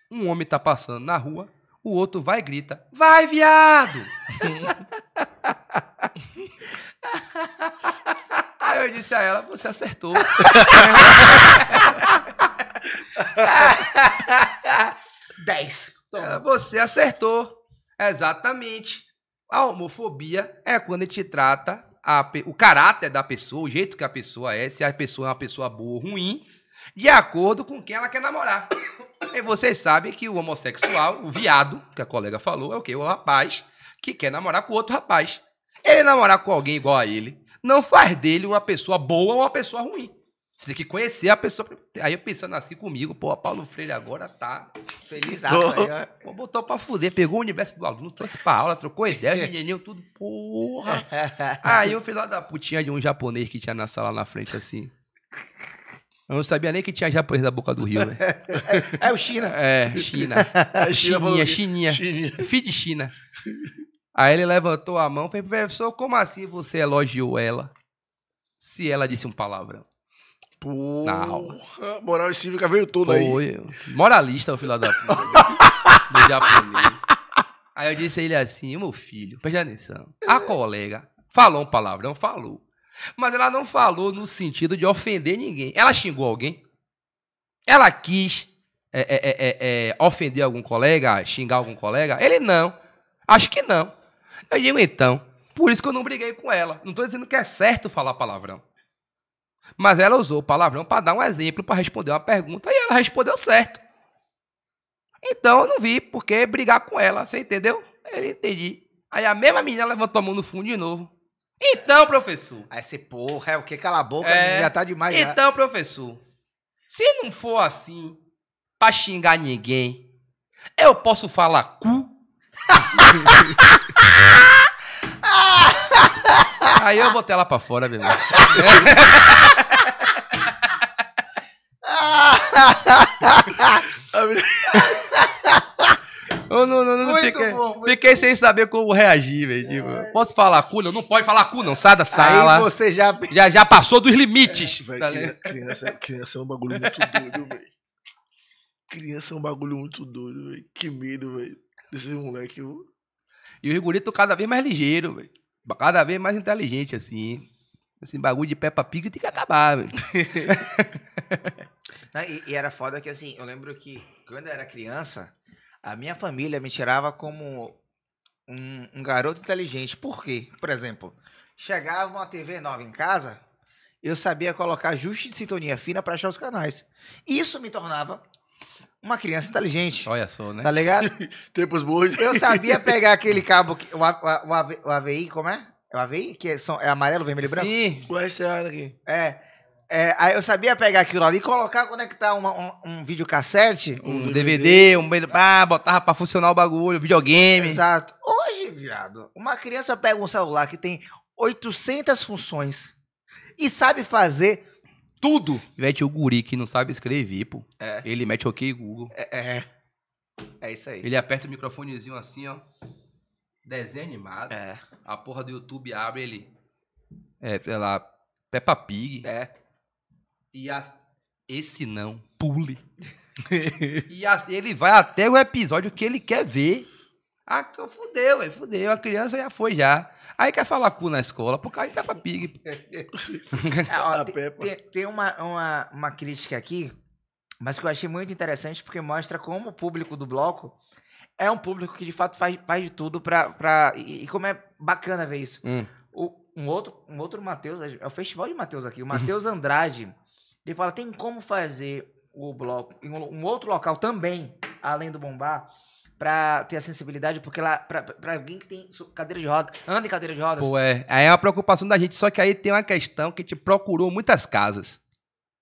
Um homem tá passando na rua, o outro vai e grita: Vai, viado! (laughs) Aí eu disse a ela: Você acertou. (laughs) Dez. Você acertou. Exatamente. A homofobia é quando a gente trata a, o caráter da pessoa, o jeito que a pessoa é, se a pessoa é uma pessoa boa ou ruim, de acordo com quem ela quer namorar. (coughs) E vocês sabem que o homossexual, o viado, que a colega falou, é o quê? O rapaz que quer namorar com outro rapaz. Ele namorar com alguém igual a ele não faz dele uma pessoa boa ou uma pessoa ruim. Você tem que conhecer a pessoa. Aí eu pensando assim comigo, pô, Paulo Freire agora tá feliz. Aí, pô, botou pra fuder, pegou o universo do aluno, trouxe pra aula, trocou ideia, (laughs) menininho, tudo, porra. Aí eu fiz lá da putinha de um japonês que tinha na sala na frente, assim. Eu não sabia nem que tinha japonês da boca do rio, né? É, (laughs) é, o China. É, China. É, (laughs) China chininha, chininha. Filho de China. Aí ele levantou a mão e falou, professor, como assim você elogiou ela se ela disse um palavrão? Porra, moral e cívica veio todo aí. Moralista, o filho da puta. do japonês. (laughs) Aí eu disse a ele assim, meu filho, preste atenção. A colega falou um palavrão, falou. Mas ela não falou no sentido de ofender ninguém. Ela xingou alguém. Ela quis é é, é, é, é, ofender algum colega, xingar algum colega. Ele não. Acho que não. Eu digo então. Por isso que eu não briguei com ela. Não estou dizendo que é certo falar palavrão. Mas ela usou o palavrão para dar um exemplo, para responder uma pergunta, e ela respondeu certo. Então eu não vi por que brigar com ela, você entendeu? Eu entendi. Aí a mesma menina levantou a mão no fundo de novo. Então, professor. Aí você, porra, é o que? Cala a boca, é, já tá demais. Então, já. professor, se não for assim, pra xingar ninguém, eu posso falar cu? (laughs) (laughs) Aí eu botei ela pra fora, meu irmão. Eu (laughs) não, não, não fiquei, bom, fiquei sem saber como reagir, velho. Tipo, posso falar cu? Não, não pode falar cu, não. Sai da sala. Aí você já... já, já passou dos limites. É, véio, tá criança, criança, é um bagulho muito doido, velho. Criança é um bagulho muito doido, velho. Que medo, velho. Desses moleque. E o guris cada vez mais ligeiro, velho. Cada vez mais inteligente, assim. Esse bagulho de Peppa Pig tem que acabar, velho. (laughs) e, e, era foda que, assim, eu lembro que quando eu era criança, a minha família me tirava como um, um garoto inteligente. Por quê? Por exemplo, chegava uma TV nova em casa, eu sabia colocar ajuste de sintonia fina para achar os canais. Isso me tornava uma criança inteligente. Olha só, né? Tá ligado? (laughs) Tempos bons. Eu sabia pegar aquele cabo, que, o, a, o, o AVI, como é? É o AVI? Que é, é amarelo, vermelho e branco? Sim. O SR é aqui. É. é. Aí eu sabia pegar aquilo ali e colocar, conectar uma, um, um videocassete. Um, um DVD, DVD, um... Ah, botava pra funcionar o bagulho, videogame. Exato. Hoje, viado, uma criança pega um celular que tem 800 funções e sabe fazer tudo. E mete o guri que não sabe escrever, pô. É. Ele mete ok Google. É, é. É isso aí. Ele aperta o microfonezinho assim, ó. Desenho animado. É. A porra do YouTube abre ele. É, sei lá. Peppa Pig. É. E as... esse não, pule. (laughs) e as... ele vai até o episódio que ele quer ver. Ah, fudeu, velho, é, fudeu. A criança já foi já. Aí quer falar cu na escola, por causa de Peppa Pig. (laughs) é, ó, (laughs) tem, tem, tem uma, uma, uma crítica aqui, mas que eu achei muito interessante porque mostra como o público do bloco é um público que de fato faz, faz de tudo pra. pra e, e como é bacana ver isso. Hum. O, um outro, um outro Matheus, é o festival de Matheus aqui, o Matheus uhum. Andrade, ele fala: tem como fazer o bloco em um, um outro local também, além do Bombar, pra ter a sensibilidade, porque lá, pra, pra alguém que tem cadeira de rodas, anda em cadeira de rodas. Pô, é. Aí é uma preocupação da gente, só que aí tem uma questão que a gente procurou muitas casas,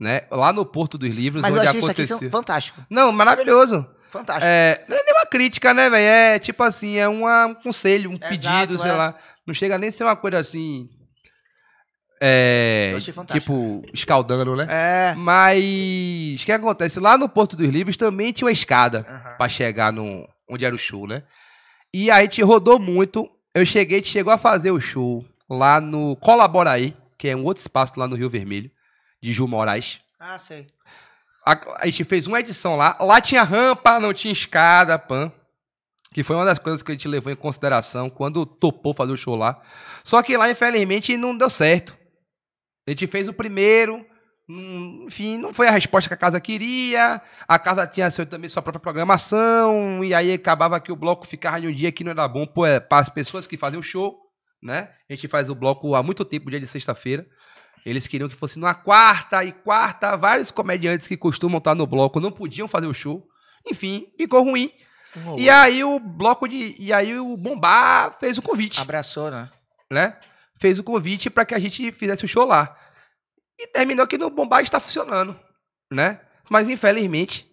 né? Lá no Porto dos Livros, mas onde eu aconteceu. Isso aqui fantástico. Não, maravilhoso. Fantástico. É, não é nenhuma crítica, né, velho? É tipo assim, é uma, um conselho, um é pedido, exato, sei é. lá. Não chega nem a ser uma coisa assim. É, tipo, escaldando, né? É. Mas o que acontece? Lá no Porto dos Livros também tinha uma escada uhum. para chegar no, onde era o show, né? E aí te rodou muito. Eu cheguei, te chegou a fazer o show lá no Colaboraí, que é um outro espaço lá no Rio Vermelho, de Ju Moraes. Ah, sei. A, a, gente fez uma edição lá. Lá tinha rampa, não tinha escada, pan. Que foi uma das coisas que a gente levou em consideração quando topou fazer o show lá. Só que lá, infelizmente, não deu certo. A gente fez o primeiro, enfim, não foi a resposta que a casa queria, a casa tinha seu, também sua própria programação, e aí acabava que o bloco ficava em um dia que não era bom é, para as pessoas que fazem o show, né? A gente faz o bloco há muito tempo, dia de sexta-feira. Eles queriam que fosse numa quarta, e quarta, vários comediantes que costumam estar no bloco não podiam fazer o show. Enfim, ficou ruim. Rolou. E aí o bloco de. E aí o Bombar fez o convite. Abraçou, né? né? Fez o convite para que a gente fizesse o show lá. E terminou que no Bombar está funcionando, né? Mas infelizmente,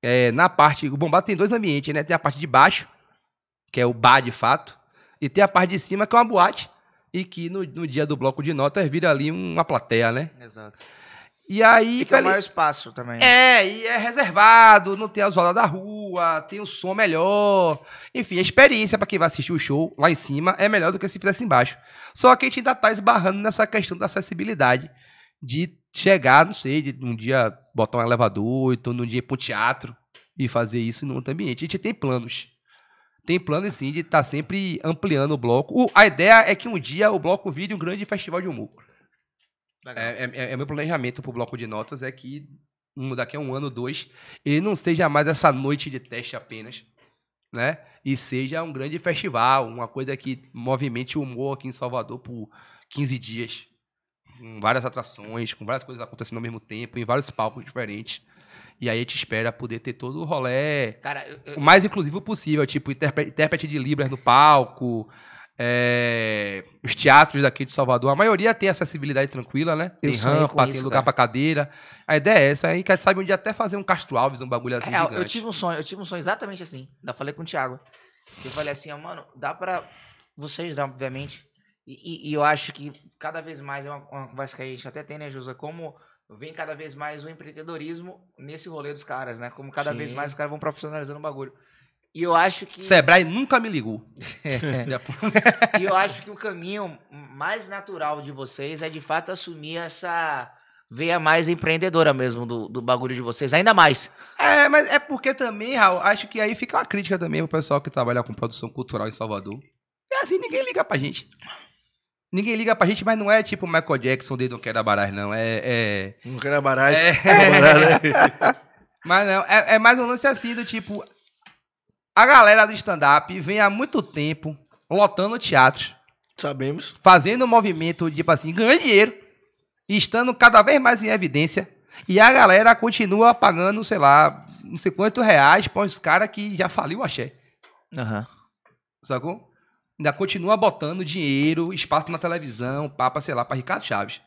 é, na parte. O Bombar tem dois ambientes, né? Tem a parte de baixo, que é o bar de fato, e tem a parte de cima, que é uma boate, e que no, no dia do bloco de notas vira ali uma plateia, né? Exato. E aí. Fica falei, maior espaço também. É, e é reservado, não tem a zoada da rua, tem o um som melhor. Enfim, a experiência para quem vai assistir o show lá em cima é melhor do que se fizesse embaixo. Só que a gente ainda tá esbarrando nessa questão da acessibilidade de chegar, não sei, de um dia botar um elevador, então um dia ir pro teatro e fazer isso em outro ambiente. A gente tem planos. Tem planos sim de estar tá sempre ampliando o bloco. O, a ideia é que um dia o bloco vire um grande festival de humor. É, é, é, é, meu planejamento pro bloco de notas é que um, daqui a um ano, dois, ele não seja mais essa noite de teste apenas, né? E seja um grande festival, uma coisa que movimente o humor aqui em Salvador por 15 dias com várias atrações, com várias coisas acontecendo ao mesmo tempo, em vários palcos diferentes. E aí a gente espera poder ter todo o rolê Cara, eu, o mais inclusivo possível, tipo, intérprete de Libras no palco, é, os teatros daqui de Salvador, a maioria tem acessibilidade tranquila, né? Tem rampa, isso, tem lugar cara. pra cadeira. A ideia é essa, aí, sabe um dia até fazer um Castro Alves, um bagulho assim. É, eu tive um sonho, eu tive um sonho exatamente assim. Ainda falei com o Thiago. Eu falei assim, mano, dá pra. Vocês, né, obviamente, e, e, eu acho que cada vez mais é uma, uma conversa que a gente até tem, né, Josa? Como vem cada vez mais o empreendedorismo nesse rolê dos caras, né? Como cada Sim. vez mais os caras vão profissionalizando o bagulho. E eu acho que. Sebrae nunca me ligou. (laughs) (laughs) e eu acho que o caminho mais natural de vocês é de fato assumir essa veia mais empreendedora mesmo do, do bagulho de vocês, ainda mais. É, mas é porque também, Raul, acho que aí fica uma crítica também pro pessoal que trabalha com produção cultural em Salvador. É assim, ninguém liga pra gente. Ninguém liga pra gente, mas não é tipo Michael Jackson de Não Quero Baraz, não. É. é... Não quero baralho. É... é... (laughs) mas não, é, é mais um lance assim do tipo. A galera do stand-up vem há muito tempo lotando teatros. Sabemos. Fazendo o movimento, tipo assim, ganhando dinheiro. E estando cada vez mais em evidência. E a galera continua pagando, sei lá, não sei quantos reais para os caras que já faliu o axé. Aham. Uhum. Sacou? ainda continua botando dinheiro, espaço na televisão, papa, sei lá, para Ricardo Chaves.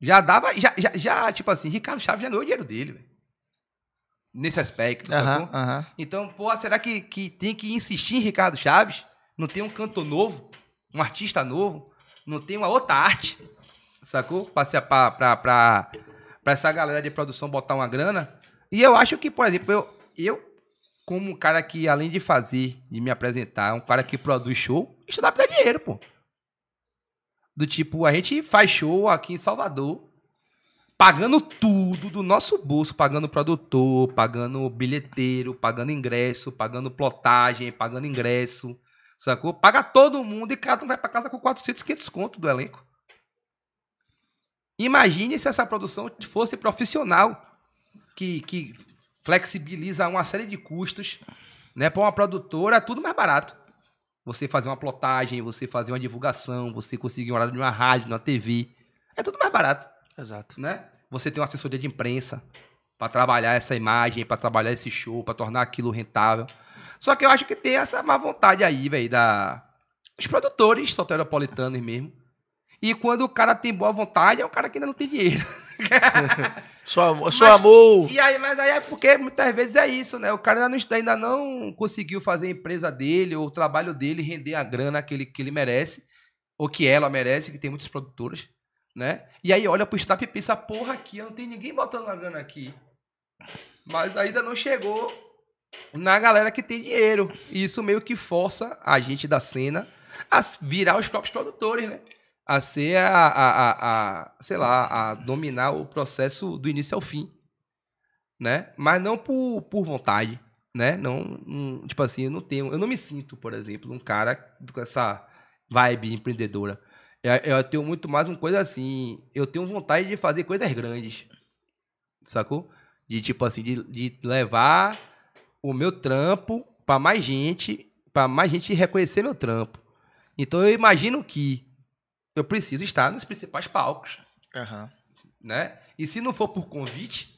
Já dava, já, já, já, tipo assim, Ricardo Chaves já ganhou o dinheiro dele, véio. Nesse aspecto, sacou? Então, pô, será que, que tem que insistir em Ricardo Chaves? Não tem um cantor novo? Um artista novo? Não tem uma outra arte? Sacou? Passei pra, pra, pra, pra essa galera de produção botar uma grana. E eu acho que, por exemplo, eu, eu como um cara que, além de fazer, de me apresentar, é um cara que produz show, dá pra dar dinheiro, pô. Do tipo, a gente faz show aqui em Salvador, pagando tudo do nosso bolso, pagando produtor, pagando bilheteiro, pagando ingresso, pagando plotagem, pagando ingresso, sacou? Paga todo mundo e cada um vai pra casa com 400, 500 conto do elenco. Imagine se essa produção fosse profissional, que, que flexibiliza uma série de custos, né? Para uma produtora, tudo mais barato. Você fazer uma plotagem, você fazer uma divulgação, você conseguir um horário de uma rádio, de uma TV. É tudo mais barato. Exato. Né? Você tem uma assessoria de imprensa para trabalhar essa imagem, para trabalhar esse show, para tornar aquilo rentável. Só que eu acho que tem essa má vontade aí, velho, da os produtores soteropolitanos mesmo e quando o cara tem boa vontade, é um cara que ainda não tem dinheiro. (laughs) só amor, só amor. E aí, mas aí é porque muitas vezes é isso, né? O cara ainda não, ainda não conseguiu fazer a empresa dele ou o trabalho dele render a grana que ele, que ele merece, ou que ela merece, que tem muitos produtores, né? E aí olha pro Snap e pensa, porra, aqui não tem ninguém botando a grana aqui. Mas ainda não chegou na galera que tem dinheiro. E isso meio que força a gente da cena a virar os próprios produtores, né? a ser a, a, a, a, sei lá, a dominar o processo do início ao fim, né? Mas não por, por vontade, né? Não, tipo assim, eu não tenho, eu não me sinto, por exemplo, um cara com essa vibe empreendedora. Eu, eu tenho muito mais uma coisa assim, eu tenho vontade de fazer coisas grandes, sacou? De tipo assim, de, de levar o meu trampo para mais gente, para mais gente reconhecer meu trampo. Então eu imagino que eu preciso estar nos principais palcos. Uhum. Né? E se não for por convite,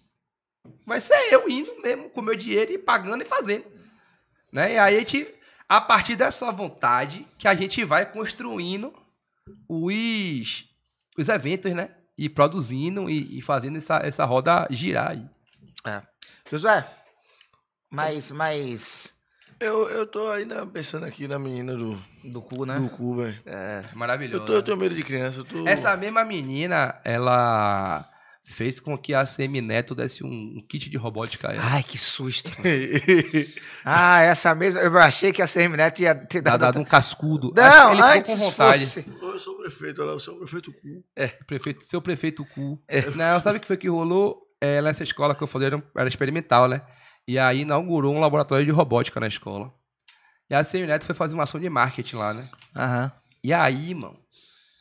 vai ser eu indo mesmo com meu dinheiro e pagando e fazendo. Né? E aí a gente, a partir dessa vontade, que a gente vai construindo os, os eventos, né? E produzindo e, e fazendo essa, essa roda girar aí. É. José, mas, mas eu, eu tô ainda pensando aqui na menina do. Do cu, né? Do cu, velho. É, maravilhoso. Eu, tô, eu né? tenho medo de criança. Tô... Essa mesma menina, ela fez com que a Semineto desse um, kit de robótica a ela. Ai, que susto. (laughs) ah, essa mesma. Eu achei que a Semineto ia ter dado, dado um cascudo. Não, ele antes ficou com vontade. Fosse... Eu sou o prefeito, eu sou o prefeito cu. É, prefeito, seu prefeito cu. É. Não, sabe o que foi que rolou? É, nessa escola que eu falei era experimental, né? E aí inaugurou um laboratório de robótica na escola. E a Semineto foi fazer uma ação de marketing lá, né? Uhum. E aí, mano,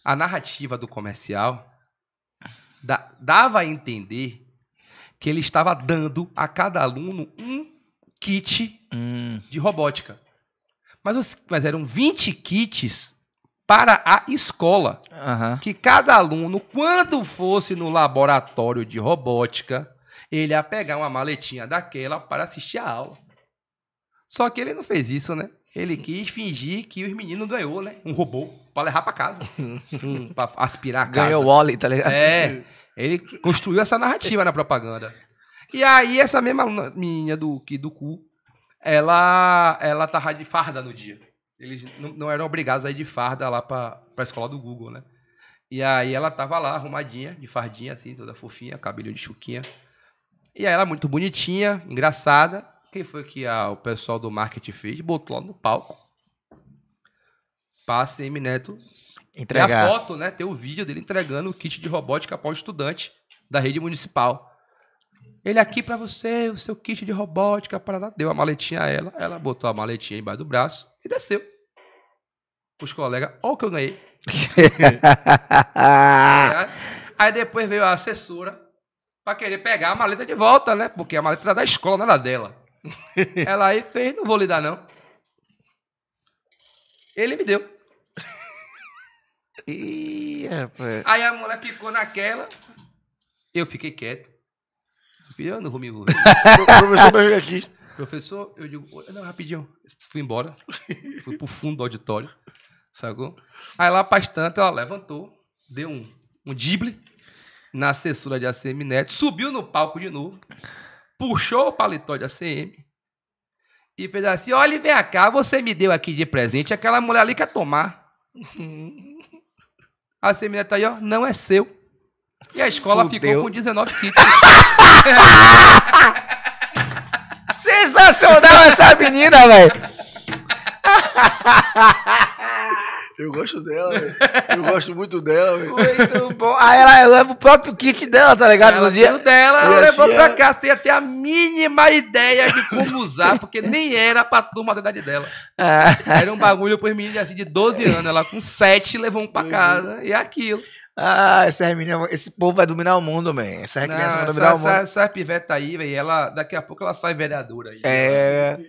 a narrativa do comercial da, dava a entender que ele estava dando a cada aluno um kit hum. de robótica. Mas, os, mas eram 20 kits para a escola. Uhum. Que cada aluno, quando fosse no laboratório de robótica, ele ia pegar uma maletinha daquela para assistir a aula. Só que ele não fez isso, né? Ele quis fingir que os meninos ganhou, né? Um robô para levar para casa. (laughs) para aspirar a casa. Ganhou o Wally, tá ligado? É. Ele construiu essa narrativa na propaganda. E aí, essa mesma menina do, que, do cu, ela, ela tava de farda no dia. Eles não, não eram obrigados a ir de farda lá para a escola do Google, né? E aí ela tava lá, arrumadinha, de fardinha, assim, toda fofinha, cabelo de chuquinha. E aí ela muito bonitinha, engraçada. Quem foi que a, o pessoal do marketing fez? Botou lá no palco. Passa M Neto. Entregar. Tem a foto, né? Tem o vídeo dele entregando o kit de robótica para o estudante da rede municipal. Ele aqui para você, o seu kit de robótica, parará. Deu a maletinha a ela, ela botou a maletinha embaixo do braço e desceu. Os colegas, olha o que eu ganhei. (laughs) É. aí depois veio a assessora, para querer pegar a maleta de volta, né? Porque a maleta era tá da escola, não era é dela. (laughs) Ela aí fez, não vou lhe dar, não. Ele me deu. Ih, rapaz. Aí a mulher ficou naquela. Eu fiquei quieto. Eu, eu não vou me envolver. (laughs) professor, vai aqui. Professor, eu digo, não, rapidinho. Fui embora. Fui pro fundo do auditório. Sacou? Aí lá, bastante, ela levantou, deu um, um dible na assessora de ACM Neto, subiu no palco de novo, puxou o paletó de ACM e fez assim: olha, vem cá, você me deu aqui de presente, aquela mulher ali quer tomar. (laughs) A ACM Neto aí, ó, não é seu. E a escola Fudeu. ficou com 19 (laughs) kits. Sensacional essa menina, velho! (laughs) Eu gosto dela, velho. (laughs) Eu gosto muito dela, velho. Muito bom. Aí ah, ela leva o próprio kit dela, tá ligado? Ela no dia dela, ela levou assim pra ela... É. cá, sem até a mínima ideia de como usar, porque nem era pra turma da idade dela. Ah. Era um bagulho pros meninos assim, de 12 anos. Ela com 7 levou um pra uhum. casa, e é aquilo. Ah, essa menina, esse povo vai dominar o mundo, man. Essa criança vai dominar essa, o mundo. Essa, essa piveta aí, velho, ela daqui a pouco ela sai vereadora aí. É. Né?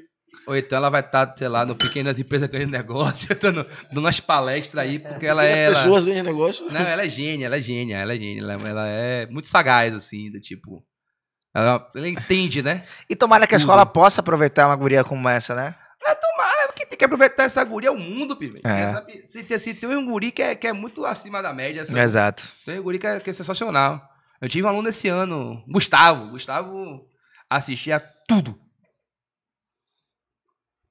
Ou então ela vai estar, tá, sei lá, no Pequenas Empresas grande negócio (laughs) dando, dando umas palestras aí, porque é, ela é. As pessoas grandes negócio Não, ela é gênia, ela é gênia, ela é gênia. Ela, é, ela é muito sagaz, assim, do tipo. Ela, ela entende, né? E tomara que a escola Tudo. possa aproveitar uma guria como essa, né? É, tomara, quem tem que aproveitar essa guria é o mundo, pivete. É. se, se, tem um guri que é, que é muito acima da média. Assim, Exato. Tem um guri que é, que é sensacional. Eu tive um aluno esse ano, Gustavo. Gustavo assistia tudo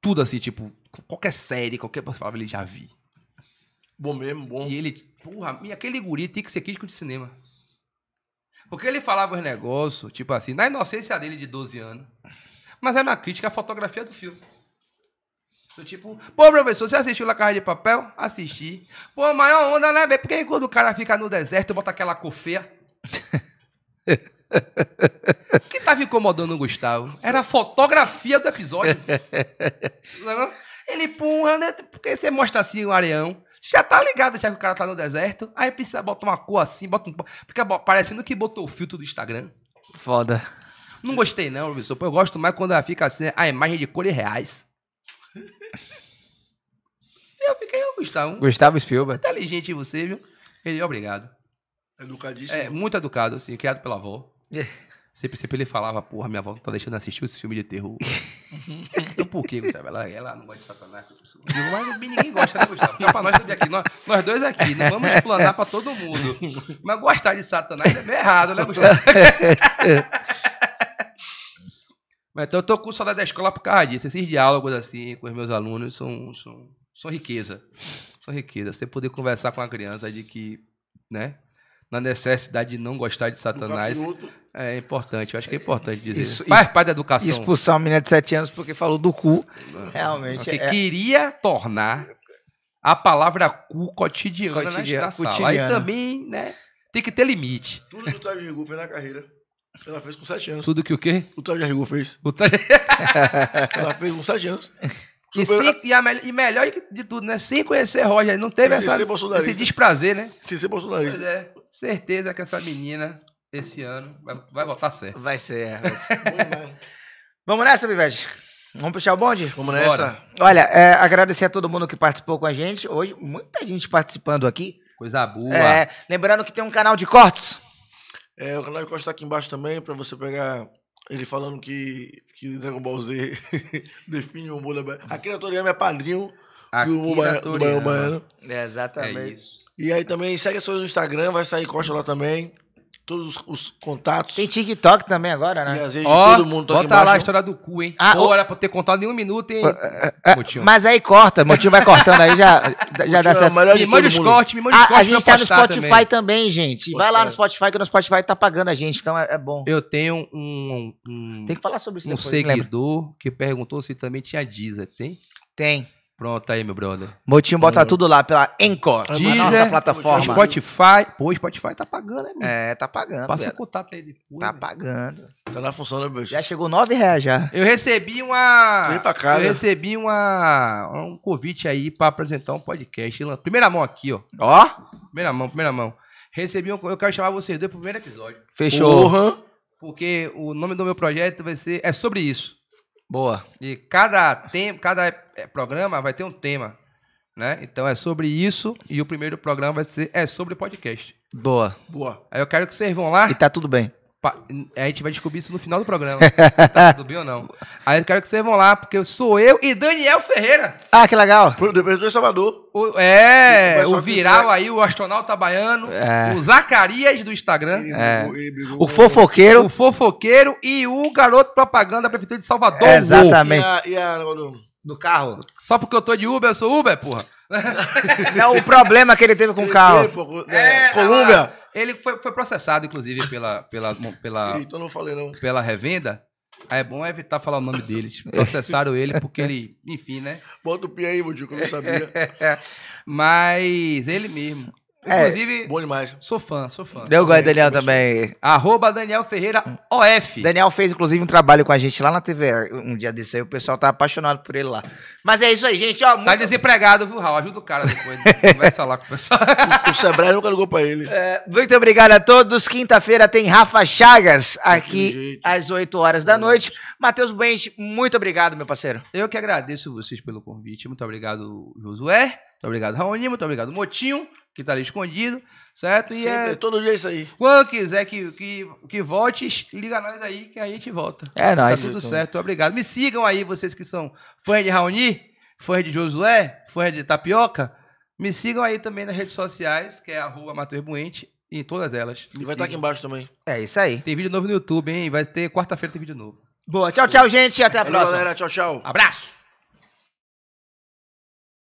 tudo assim, tipo, qualquer série, qualquer pessoa falava, ele já vi. Bom mesmo, bom. E ele, porra, e aquele guri tem que ser crítico de cinema. Porque ele falava os negócios, tipo assim, na inocência dele de 12 anos, mas era na crítica à fotografia do filme. tipo, pô, professor, você assistiu La Casa de Papel? Assisti. Pô, maior onda, né, velho? Porque quando o cara fica no deserto, bota aquela cor feia. (laughs) o que estava incomodando o Gustavo? Era a fotografia do episódio. (laughs) É Ele, porra, né? Porque você mostra assim o um areão. Você já tá ligado já que o cara tá no deserto. Aí precisa botar uma cor assim, bota um... Fica parecendo que botou o filtro do Instagram. Foda. Não gostei, não, professor. Eu gosto mais quando ela fica assim, a imagem de cores reais. eu fiquei, eu, Gustavo. Gustavo Spielberg. Inteligente você, viu? Ele, obrigado. Educadíssimo. É, muito educado, assim, criado pela avó. É. Sempre, sempre ele falava, porra, minha avó tá deixando assistir esse filme de terror. (laughs) então por quê, Gustavo? Ela, ela não gosta de Satanás. Digo, mas ninguém gosta, né, Gustavo? Fica é pra nós aqui. Nós, nós dois aqui, né? Vamos explanar pra todo mundo. Mas gostar de Satanás é meio errado, né, Gustavo? (laughs) mas então eu tô com saudade da escola por causa disso. Esses diálogos, assim, com os meus alunos são, são, são riqueza. São riqueza. Você poder conversar com a criança de que, né? na necessidade de não gostar de Satanás. É importante, eu acho que é importante dizer. Isso, Faz parte da educação. Expulsar uma menina de 7 anos porque falou do cu. Realmente. Porque é... queria tornar a palavra cu cotidiana, cotidiana na sala. Aí também, né? Tem que ter limite. Tudo que o Tadeu Rigu fez na carreira. Ela fez com 7 anos. Tudo que o quê? O Tadeu Rigu fez. O Tadeu... (laughs) ela fez com 7 anos. E, sem, e, a, e, melhor de tudo, né? Sem conhecer Roger, não teve essa, esse desprazer, né? Sem ser bolsonarista. Pois é. Certeza que essa menina, esse ano, vai, vai a Vai ser, é, vai ser. (laughs) Vamos nessa, Bivete? Vamos puxar o bonde? Vamos nessa. Bora. Olha, é, agradecer a todo mundo que participou com a gente. Hoje, muita gente participando aqui. Coisa boa. É, lembrando que tem um canal de cortes. É, o canal de cortes tá aqui embaixo também, para você pegar ele falando que, que Dragon Ball Z (laughs) define o mundo. Aquele Toriyama é padrinho Aqui do, Baiano Baiano. É, exatamente. É e aí também segue as pessoas no Instagram, vai sair Costa lá também. Todos os, os contatos. Tem TikTok também agora, né? E às vezes oh, todo mundo tá Bota embaixo. lá a história do cu, hein? Ah, Pô, oh, era pra ter contado em um minuto, hein? É, é, Motinho. Mas aí corta, Motinho vai cortando aí, já, (laughs) já dá é certo. É me manda os cortes, me manda os ah, cortes. A, gente tá no Spotify também, também gente. vai lá no Spotify, que no Spotify tá pagando a gente, então é, é bom. Eu tenho um, um, Tem que falar sobre isso Um depois, seguidor que perguntou se também tinha Deezer, tem? Tem. Pronto aí, meu brother. Motinho bota tudo lá pela Encore, Deezer, nossa plataforma. Spotify. Pô, Spotify tá pagando, né? meu? É, tá pagando. Passa o contato aí depois. Tá né? pagando. Tá na função, né, meu Já chegou nove reais já. Eu recebi uma. Vem pra cá, Eu né? recebi uma. Um convite aí pra apresentar um podcast. Primeira mão aqui, ó. Ó? Primeira mão, primeira mão. Recebi um. Eu quero chamar vocês dois pro primeiro episódio. Fechou. Porque o nome do meu projeto vai ser. É sobre isso. Boa. E cada, tem, cada é, programa vai ter um tema. Né? Então é sobre isso e o primeiro programa vai ser é sobre podcast. Boa. Boa. Aí eu quero que vocês vão lá. E tá tudo bem. A gente vai descobrir isso no final do programa. se tá tudo bem ou não. Aí eu quero que vocês vão lá, porque sou eu e Daniel Ferreira. Ah, que legal. Depois do Salvador. O, é, o viral aí, o astronauta baiano. É. O Zacarias do Instagram. é. o fofoqueiro. O fofoqueiro e o garoto propaganda da Prefeitura de Salvador. É, exatamente. E a, e a do, do carro? Só porque eu tô de Uber, eu sou Uber, porra. (laughs) Não, o problema que ele teve com o carro. é, Colômbia. É, ele foi, foi processado, inclusive, pela, pela, pela, (laughs) não falei, não. pela revenda. É bom evitar falar o nome deles. Processaram ele porque ele, enfim, né? Bota o pi aí, Mudico, que eu não sabia. (laughs) Mas ele mesmo é, inclusive, é, bom demais. sou fã, sou fã. Eu gosto do Daniel também. Arroba Daniel Ferreira OF. Daniel fez, inclusive, um trabalho com a gente lá na TV um dia desse aí. O pessoal tá apaixonado por ele lá. Mas é isso aí, gente. Ó, Tá desempregado, viu, Raul? Ajuda o cara depois. Né? (laughs) conversa lá com o pessoal. o, o Sebrae nunca ligou pra ele. É, muito obrigado a todos. Quinta-feira tem Rafa Chagas aqui às 8 horas da noite. Matheus Buente, muito obrigado, meu parceiro. Eu que agradeço vocês pelo convite. Muito obrigado, Josué. Muito obrigado, Raoni. Muito obrigado, Motinho que está ali escondido, certo? E Sempre, é... todo dia é isso aí. Quando quiser que, que, que volte, liga nós aí que a gente volta. É tá nóis. Tá tudo então. certo, obrigado. Me sigam aí, vocês que são fãs de Raoni, fãs de Josué, fãs de Tapioca. Me sigam aí também nas redes sociais, que é arroba Matheus Buente, em todas elas. e vai tá sigam. estar aqui embaixo também. É isso aí. Tem vídeo novo no YouTube, hein? Vai ter quarta-feira tem vídeo novo. Boa, tchau, tchau, gente. Até a Valeu, próxima. galera. Tchau, tchau. Abraço.